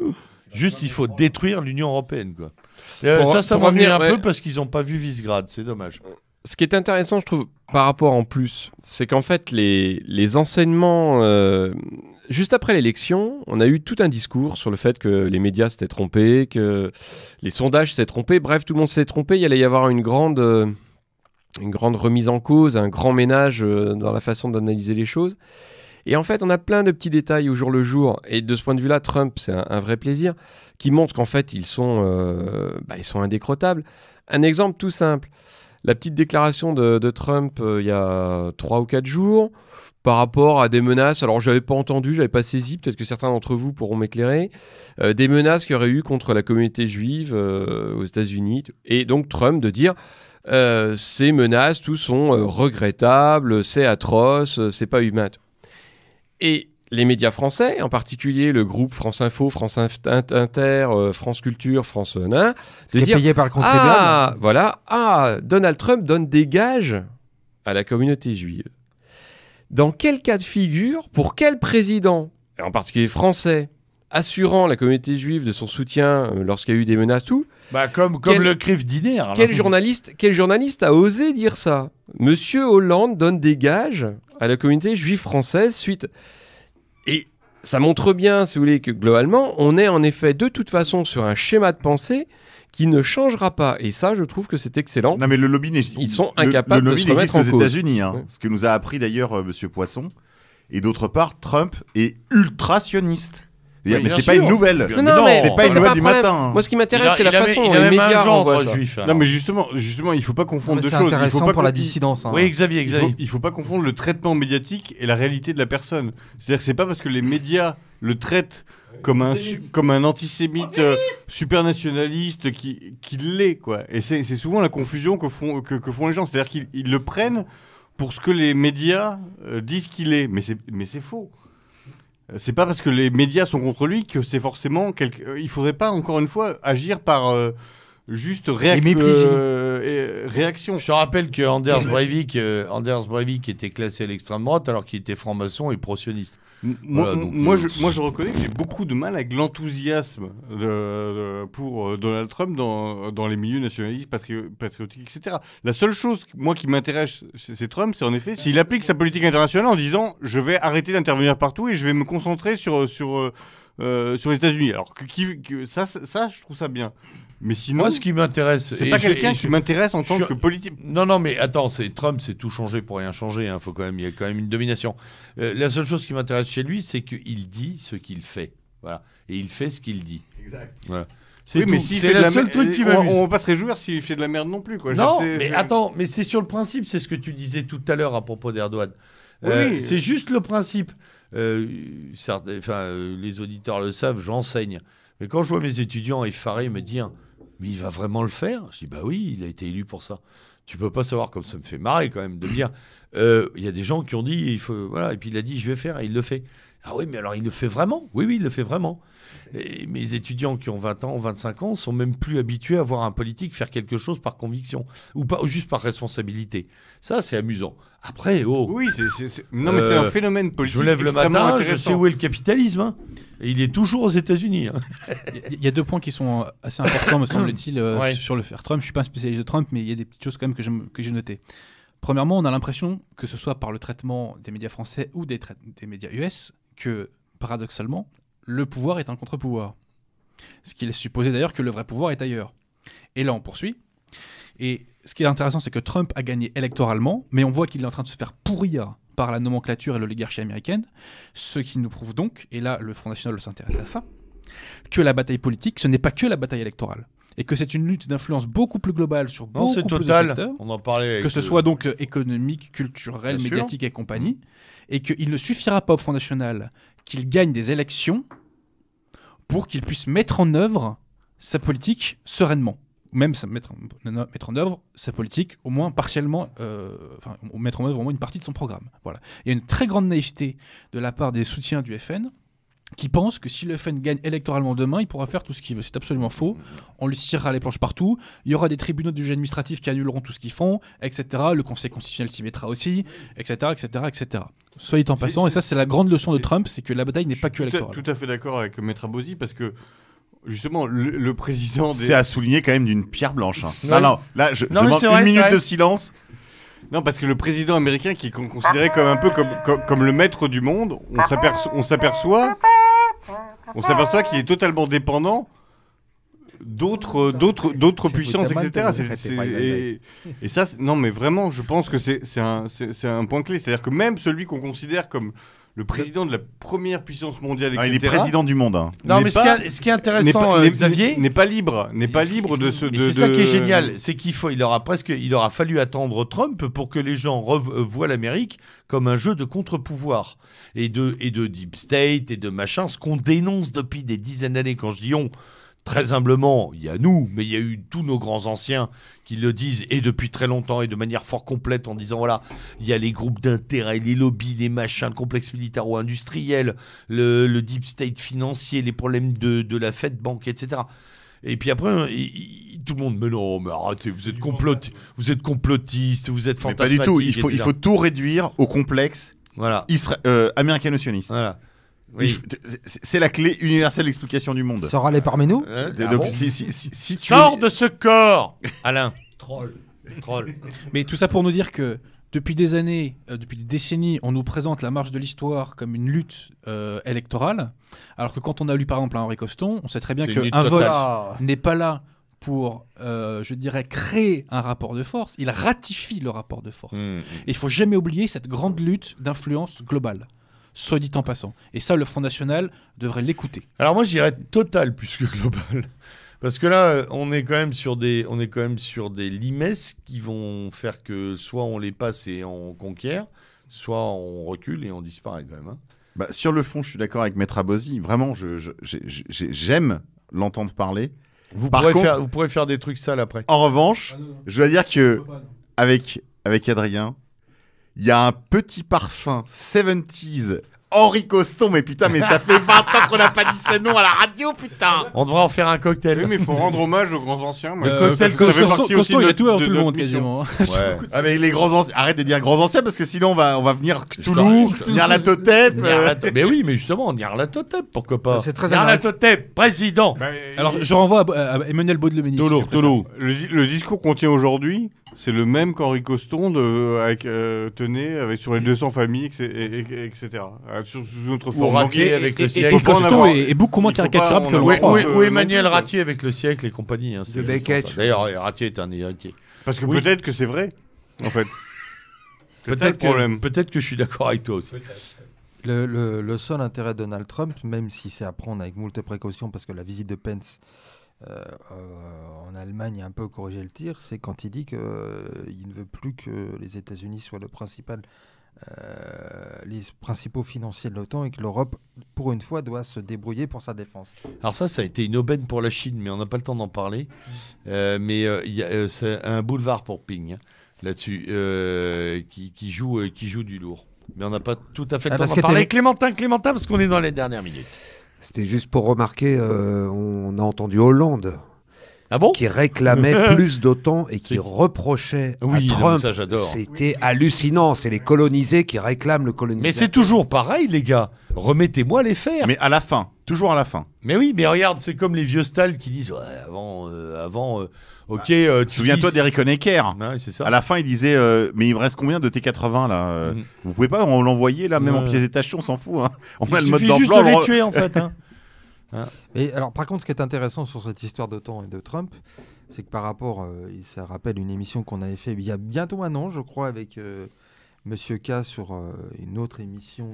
juste, il faut détruire l'Union européenne, quoi. ça, ça va venir un peu parce qu'ils n'ont pas vu Visegrad, c'est dommage ce qui est intéressant, je trouve, par rapport en plus, c'est qu'en fait, les, les enseignements. Euh, juste après l'élection, on a eu tout un discours sur le fait que les médias s'étaient trompés, que les sondages s'étaient trompés. Bref, tout le monde s'est trompé. Il allait y avoir une grande, euh, une grande remise en cause, un grand ménage euh, dans la façon d'analyser les choses. Et en fait, on a plein de petits détails au jour le jour. Et de ce point de vue-là, Trump, c'est un, vrai plaisir, qui montre qu'en fait, ils sont, bah, ils sont indécrottables. Un exemple tout simple la petite déclaration de, Trump euh, il y a trois ou quatre jours par rapport à des menaces, alors j'avais pas entendu, j'avais pas saisi, peut-être que certains d'entre vous pourront m'éclairer, euh, des menaces qu'il y aurait eu contre la communauté juive euh, aux États-Unis, et donc Trump de dire ces menaces, tous sont regrettables, c'est atroce, c'est pas humain. Et les médias français, en particulier le groupe France Info, France Inter, euh, France Culture, France euh, Nain, payé par le contribuable. Ah, voilà, ah, Donald Trump donne des gages à la communauté juive. Dans quel cas de figure, pour quel président, en particulier français, assurant la communauté juive de son soutien euh, lorsqu'il y a eu des menaces, tout bah, comme, comme le crif diner. Hein. Quel journaliste, quel journaliste a osé dire ça Monsieur Hollande donne des gages à la communauté juive française suite et ça montre bien, si vous voulez, que globalement, on est en effet de toute façon sur un schéma de pensée qui ne changera pas. Et ça, je trouve que c'est excellent. Non, mais le lobby n'existe. Ils sont incapables le, le lobby de aux États-Unis, hein. ce que nous a appris d'ailleurs euh, Monsieur Poisson. Et d'autre part, Trump est ultra sioniste mais c'est pas une nouvelle. Non, c'est pas une nouvelle du matin. Moi, ce qui m'intéresse, c'est la façon dont les médias renvoient juif. Non, mais justement, justement, il faut pas confondre deux choses. Il faut pas pour la dissidence. Hein. Oui, Xavier, Xavier. Il faut pas confondre le traitement médiatique et la réalité de la personne. C'est-à-dire que c'est pas parce que les médias le traitent comme un, comme un antisémite euh, supernationaliste qui, qui l'est, quoi. Et c'est souvent la confusion que font, que, font les gens. C'est-à-dire qu'ils le prennent pour ce que les médias euh, disent qu'il est. Mais c'est faux. Euh, c'est pas parce que les médias sont contre lui que c'est forcément. Quelque... Euh, il faudrait pas, encore une fois, agir par euh, juste réaction. Je rappelle que Anders Breivik, Anders Breivik était classé à l'extrême droite alors qu'il était franc-maçon et pro moi, euh, je, moi, je reconnais que j'ai beaucoup de mal avec l'enthousiasme pour euh, Donald Trump dans, dans les milieux nationalistes, patriotiques, etc. La seule chose, moi, qui m'intéresse, c'est Trump, c'est en effet s'il applique sa politique internationale en disant je vais arrêter d'intervenir partout et je vais me concentrer sur, sur, euh, sur les États-Unis. Alors, que, ça, ça, je trouve ça bien. Mais sinon, moi, ce qui m'intéresse, c'est pas quelqu'un qui m'intéresse en tant que politique. Non, non, mais attends, c'est Trump, c'est tout changé pour rien changer. Hein, faut quand même, il y a quand même une domination. Euh, la seule chose qui m'intéresse chez lui, c'est qu'il dit ce qu'il fait. Voilà, et il fait ce qu'il dit. Exact. Voilà. C'est oui, seul la, la seule truc qui On, on va pas se réjouir s'il fait de la merde non plus. Quoi. Non, mais attends, mais c'est sur le principe. C'est ce que tu disais tout à l'heure à propos d'Erdogan. Oui. Euh, c'est juste le principe. Euh, enfin, les auditeurs le savent, j'enseigne. Mais quand je vois mes étudiants effarés me dire mais il va vraiment le faire Je dis, bah oui, il a été élu pour ça. Tu peux pas savoir, comme ça me fait marrer quand même de dire, euh, il y a des gens qui ont dit, il faut, voilà, et puis il a dit, je vais faire, et il le fait. Ah oui, mais alors il le fait vraiment Oui, oui, il le fait vraiment. Et mes étudiants qui ont 20 ans, 25 ans, sont même plus habitués à voir un politique faire quelque chose par conviction, ou pas, ou juste par responsabilité. Ça, c'est amusant. Après, oh. Oui, c'est, non, mais c'est un euh, phénomène politique. Je lève le matin, je sais où est le capitalisme. Hein. il est toujours aux États-Unis. Hein. il y a deux points qui sont euh, assez importants, me semble-t-il, euh, sur le faire Trump. Je ne suis pas un spécialiste de Trump, mais il y a des petites choses quand même que, j'ai notées. Premièrement, on a l'impression que ce soit par le traitement des médias français ou des, des médias US que, paradoxalement, le pouvoir est un contre-pouvoir. Ce qui est supposé d'ailleurs que le vrai pouvoir est ailleurs. Et là, on poursuit et ce qui est intéressant, c'est que Trump a gagné électoralement, mais on voit qu'il est en train de se faire pourrir par la nomenclature et l'oligarchie américaine, ce qui nous prouve donc, et là le Front National s'intéresse à ça, que la bataille politique, ce n'est pas que la bataille électorale et que c'est une lutte d'influence beaucoup plus globale sur beaucoup de secteurs. Que ce soit donc euh, économique, culturel, médiatique et compagnie, et qu'il ne suffira pas au Front National qu'il gagne des élections pour qu'il puisse mettre en œuvre sa politique sereinement même mettre, mettre en œuvre sa politique, au moins partiellement, euh, enfin, mettre en œuvre au moins une partie de son programme. Voilà. Il y a une très grande naïveté de la part des soutiens du FN qui pensent que si le FN gagne électoralement demain, il pourra faire tout ce qu'il veut. C'est absolument faux. On lui tirera les planches partout. Il y aura des tribunaux du jeu administratif qui annuleront tout ce qu'ils font, etc. Le Conseil constitutionnel s'y mettra aussi, etc., etc., etc. Soit en passant, et ça c'est la grande leçon de Trump, c'est que la bataille n'est pas que suis Tout à fait d'accord avec Maître Abosi, parce que Justement, le, président. C'est à souligner quand même d'une pierre blanche. Hein. Non, non, là, je, une minute de silence. Non, parce que le président américain, qui est considéré comme un peu comme, le maître du monde, on s'aperçoit on s'aperçoit qu'il est totalement dépendant d'autres puissances etc et, ça non mais vraiment je pense que c'est un, un point clé c'est à dire que même celui qu'on considère comme le président de la première puissance mondiale, etc. Ah, il est président du monde. Hein. Non, mais ce, qui est, intéressant, euh, Xavier, n'est pas libre, n'est pas libre de ce. C'est ça qui est génial, c'est qu'il il aura presque, il aura fallu attendre Trump pour que les gens revoient euh, l'Amérique comme un jeu de contre-pouvoir et de et de deep state et de machin, ce qu'on dénonce depuis des dizaines d'années. Quand je dis on, très humblement, il y a nous, mais il y a eu tous nos grands anciens qui le disent, et depuis très longtemps, et de manière fort complète, en disant, voilà, il y a les groupes d'intérêt, les lobbies, les machins, le complexe ou industriel le, deep state financier, les problèmes de, la Fed banque, etc. Et puis après, hein, tout le monde, mais non, mais arrêtez, vous êtes, complot, vous êtes complotiste, vous êtes fantasmatique. tout, il faut, il faut tout réduire au complexe voilà. Isra euh, américano Voilà. C'est la clé universelle d'explication du monde. Sors aller parmi nous. Sors de ce corps, Alain. Troll. Mais tout ça pour nous dire que depuis des années, euh, depuis des décennies, on nous présente la marche de l'histoire comme une lutte euh, électorale, alors que quand on a lu par exemple Henri Coston, on sait très bien qu'un vote n'est pas là pour, euh, je dirais, créer un rapport de force, il ratifie le rapport de force. Mmh, mmh. Et il faut jamais oublier cette grande lutte d'influence globale soit dit en passant. Et ça, le Front National devrait l'écouter. Alors moi, j'irais total plus que global. Parce que là, euh, on est quand même sur des, on est quand même sur des qui vont faire que soit on les passe et on conquiert, soit on recule et on disparaît quand même. Hein. Bah, sur le fond, je suis d'accord avec Maître Abosi. Vraiment, j'aime je, l'entendre parler. Vous, pourrez faire, vous pourrez faire des trucs sales après. En revanche, ah je dois dire que avec, avec Adrien, il y a un petit parfum 70s Henri Coston, mais putain, mais ça fait 20 ans qu'on n'a pas dit ce nom à la radio, putain On devrait en faire un cocktail. Oui, mais il faut rendre hommage aux grands anciens. Moi. Le euh, cocktail Coston, Coston, il y a tout tout le monde quasiment. Hein. ah, mais les grands anciens, arrête de dire grands anciens parce que sinon on va, on va venir Toulouse, venir la Totep. Mais oui, mais justement, venir la Totep, pourquoi pas C'est très la Totep, président bah, Alors je renvoie à, Emmanuel ministre. Tolo, Le, discours qu'on tient aujourd'hui, c'est le même qu'Henri Coston euh, tenait avec, sur les 200 familles, etc. Euh, sur, notre Ratier avec et, le siècle. est, beaucoup moins caricaturable que le Ou hein. Emmanuel euh, Ratier avec le siècle et compagnie. Hein, D'ailleurs, Ratier est un héritier. Parce que peut-être que c'est vrai, en fait. Peut-être que, je suis d'accord avec toi aussi. Le, seul intérêt de Donald Trump, même si c'est à prendre avec moult précautions, parce que la visite de Pence euh, en Allemagne a un peu corrigé le tir, c'est quand il dit qu'il ne veut plus que les États-Unis soient le principal euh, les principaux financiers de l'OTAN et que l'Europe, pour une fois, doit se débrouiller pour sa défense. Alors ça, ça a été une aubaine pour la Chine, mais on n'a pas le temps d'en parler. Mm. Euh, mais euh, c'est un boulevard pour Ping hein, là-dessus qui, joue, qui joue du lourd. Mais on n'a pas tout à fait le ah, temps d'en parler. Clémentin, Clémentin, parce qu'on est dans les dernières minutes. C'était juste pour remarquer, on a entendu Hollande ah qui réclamait plus d'OTAN et qui reprochait à Trump. C'était hallucinant. C'est les colonisés qui réclament le colonisé. Mais c'est toujours pareil, les gars. Remettez-moi les faire. Mais à la fin. Toujours à la fin. Mais oui, mais regarde, c'est comme les vieux Stal qui disent avant, euh, avant. Euh, bah, ok, euh, souviens-toi d'Eric Honecker. À la fin, il disait mais il me reste combien de T80 là mm. Vous pouvez pas on l'envoyer là, même en pièces détachées, on s'en fout. Hein. On a le mode d'emploi. les tuer en fait. Hein. Hein. alors, par contre, ce qui est intéressant sur cette histoire de temps et de Trump, c'est que par rapport, euh, ça rappelle une émission qu'on avait fait il y a bientôt un an, je crois, avec euh, Monsieur K sur euh, une autre émission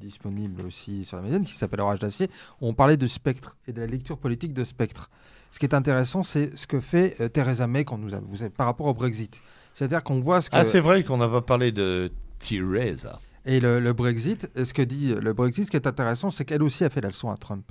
disponible aussi sur la médiane qui s'appelle Orage d'acier. On parlait de spectre et de la lecture politique de spectre. Ce qui est intéressant, c'est ce que fait Theresa May quand nous vous par rapport au Brexit. C'est-à-dire qu'on voit ce que. Ah, c'est vrai qu'on n'a parlé de Theresa. Et le, le Brexit, ce que dit le Brexit, ce qui est intéressant, c'est qu'elle aussi a fait la leçon à Trump.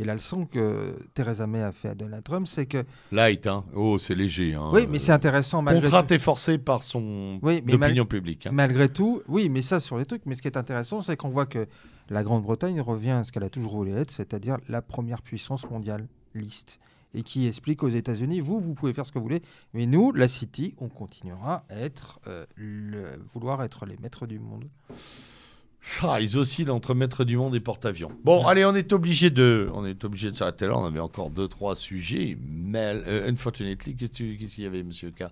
Et la leçon que Theresa May a fait à Donald Trump, c'est que. Light, hein. Oh, c'est léger. Hein. Oui, mais c'est euh, intéressant. Malgré tout... Contraté, forcé par son oui, mais opinion publique. Hein. Malgré tout, oui, mais ça sur les trucs. Mais ce qui est intéressant, c'est qu'on voit que la Grande-Bretagne revient à ce qu'elle a toujours voulu être, c'est-à-dire la première puissance mondiale liste. Et qui explique aux États-Unis, vous, vous pouvez faire ce que vous voulez, mais nous, la City, on continuera à être, euh, le... vouloir être les maîtres du monde. Ça, ils oscillent entre maître du monde et porte-avions. Bon, allez, on est obligé de, on est obligé de s'arrêter là. On avait encore deux, trois sujets. Mais, euh, unfortunately, qu'est-ce qu'il y avait, Monsieur K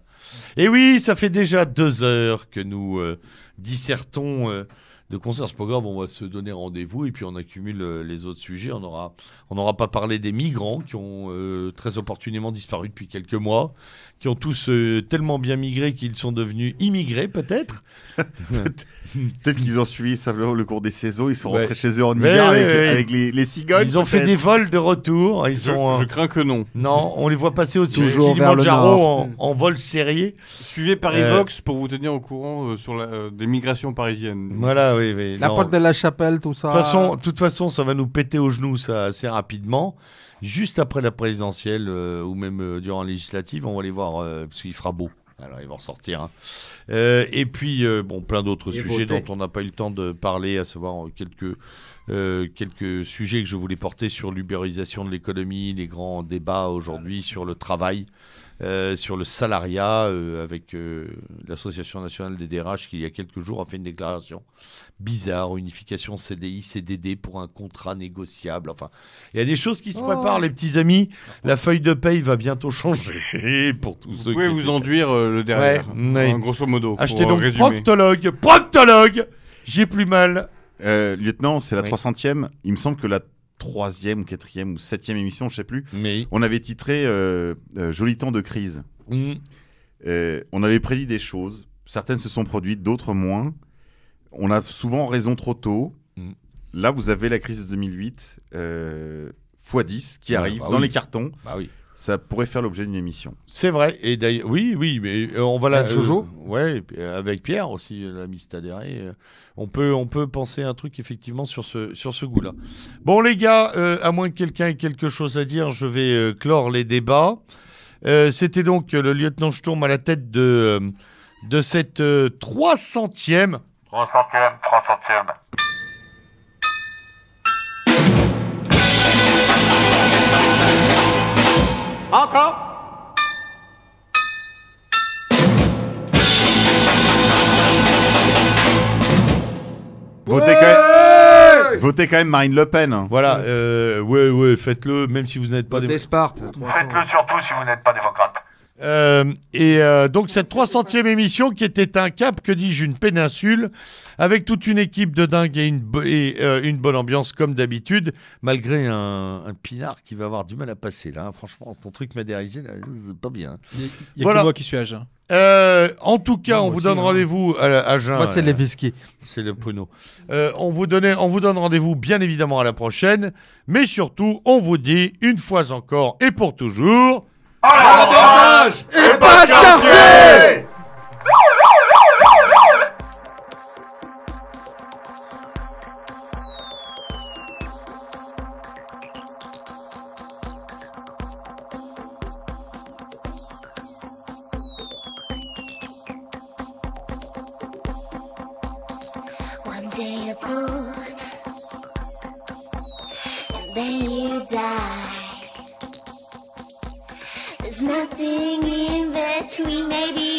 Eh oui, ça fait déjà deux heures que nous euh, dissertons euh, de concert. C'est pas grave, on va se donner rendez-vous et puis on accumule les autres sujets. On aura, on n'aura pas parlé des migrants qui ont euh, très opportunément disparu depuis quelques mois, qui ont tous euh, tellement bien migré qu'ils sont devenus immigrés peut-être. peut-être qu'ils ont suivi simplement le cours des saisons, ils sont rentrés chez eux en hiver avec, les, les cigognes. Ils ont fait des vols de retour. je, crains que non. Non, on les voit passer au-dessus en, vol serré. Suivez Paris euh, Vox pour vous tenir au courant sur la, des migrations parisiennes. Voilà, oui. la porte de la chapelle, tout ça. De toute façon, ça va nous péter aux genoux, ça, c'est rapidement, juste après la présidentielle euh, ou même euh, durant la législative, on va aller voir, euh, ce qu'il fera beau. Alors ils vont ressortir. Hein. et puis, bon, plein d'autres sujets dont on n'a pas eu le temps de parler, à savoir quelques, quelques sujets que je voulais porter sur l'ubérisation de l'économie, les grands débats aujourd'hui sur le travail. Euh, sur le salariat euh, avec euh, l'Association nationale des DRH qui, il y a quelques jours, a fait une déclaration bizarre, unification CDI, CDD pour un contrat négociable. Enfin, il y a des choses qui se oh. préparent, les petits amis. La feuille de paye va bientôt changer pour tous vous ceux pouvez vous enduire le derrière, hein, grosso modo. Achetez pour donc proctologue, proctologue J'ai plus mal. lieutenant, c'est la 300e. Il me semble que la troisième ou quatrième ou septième émission, je sais plus. Mais... On avait titré euh, euh, Joli temps de crise. Mm. Euh, on avait prédit des choses. Certaines se sont produites, d'autres moins. On a souvent raison trop tôt. Mm. Là, vous avez la crise de 2008, x10, qui arrive bah dans les cartons. Bah oui ça pourrait faire l'objet d'une émission. C'est vrai. Et d'ailleurs, oui, oui, mais euh, on va la Jojo. Euh, ouais, euh, avec Pierre aussi, l'ami Stadéré. on peut, on peut penser un truc effectivement sur ce, sur ce goût-là. Bon les gars, à moins que quelqu'un ait quelque chose à dire, je vais clore les débats. C'était donc le lieutenant Sturm à la tête de de cette 300e. 300e, 300e. Encore Votez quand même. Votez quand même Marine Le Pen. Hein. Voilà, euh, ouais, ouais, faites-le, même si vous n'êtes pas démocrate. Faites-le surtout si vous n'êtes pas démocrate. Euh, et euh, donc cette 300e émission qui était un cap, que dis-je, une péninsule, avec toute une équipe de dingue et une, et, euh, une bonne ambiance comme d'habitude, malgré un, pinard qui va avoir du mal à passer là. Franchement, ton truc m'a c'est pas bien. Il y a, voilà. qui suis à en tout cas, on vous donne hein. rendez-vous à, à Moi, c'est les whisky. C'est le pruneau. on, vous donnait, on vous donne rendez-vous, bien évidemment, à la prochaine. Mais surtout, on vous dit une fois encore et pour toujours. et pas de quartier One day you're born, and then you die nothing in between. Maybe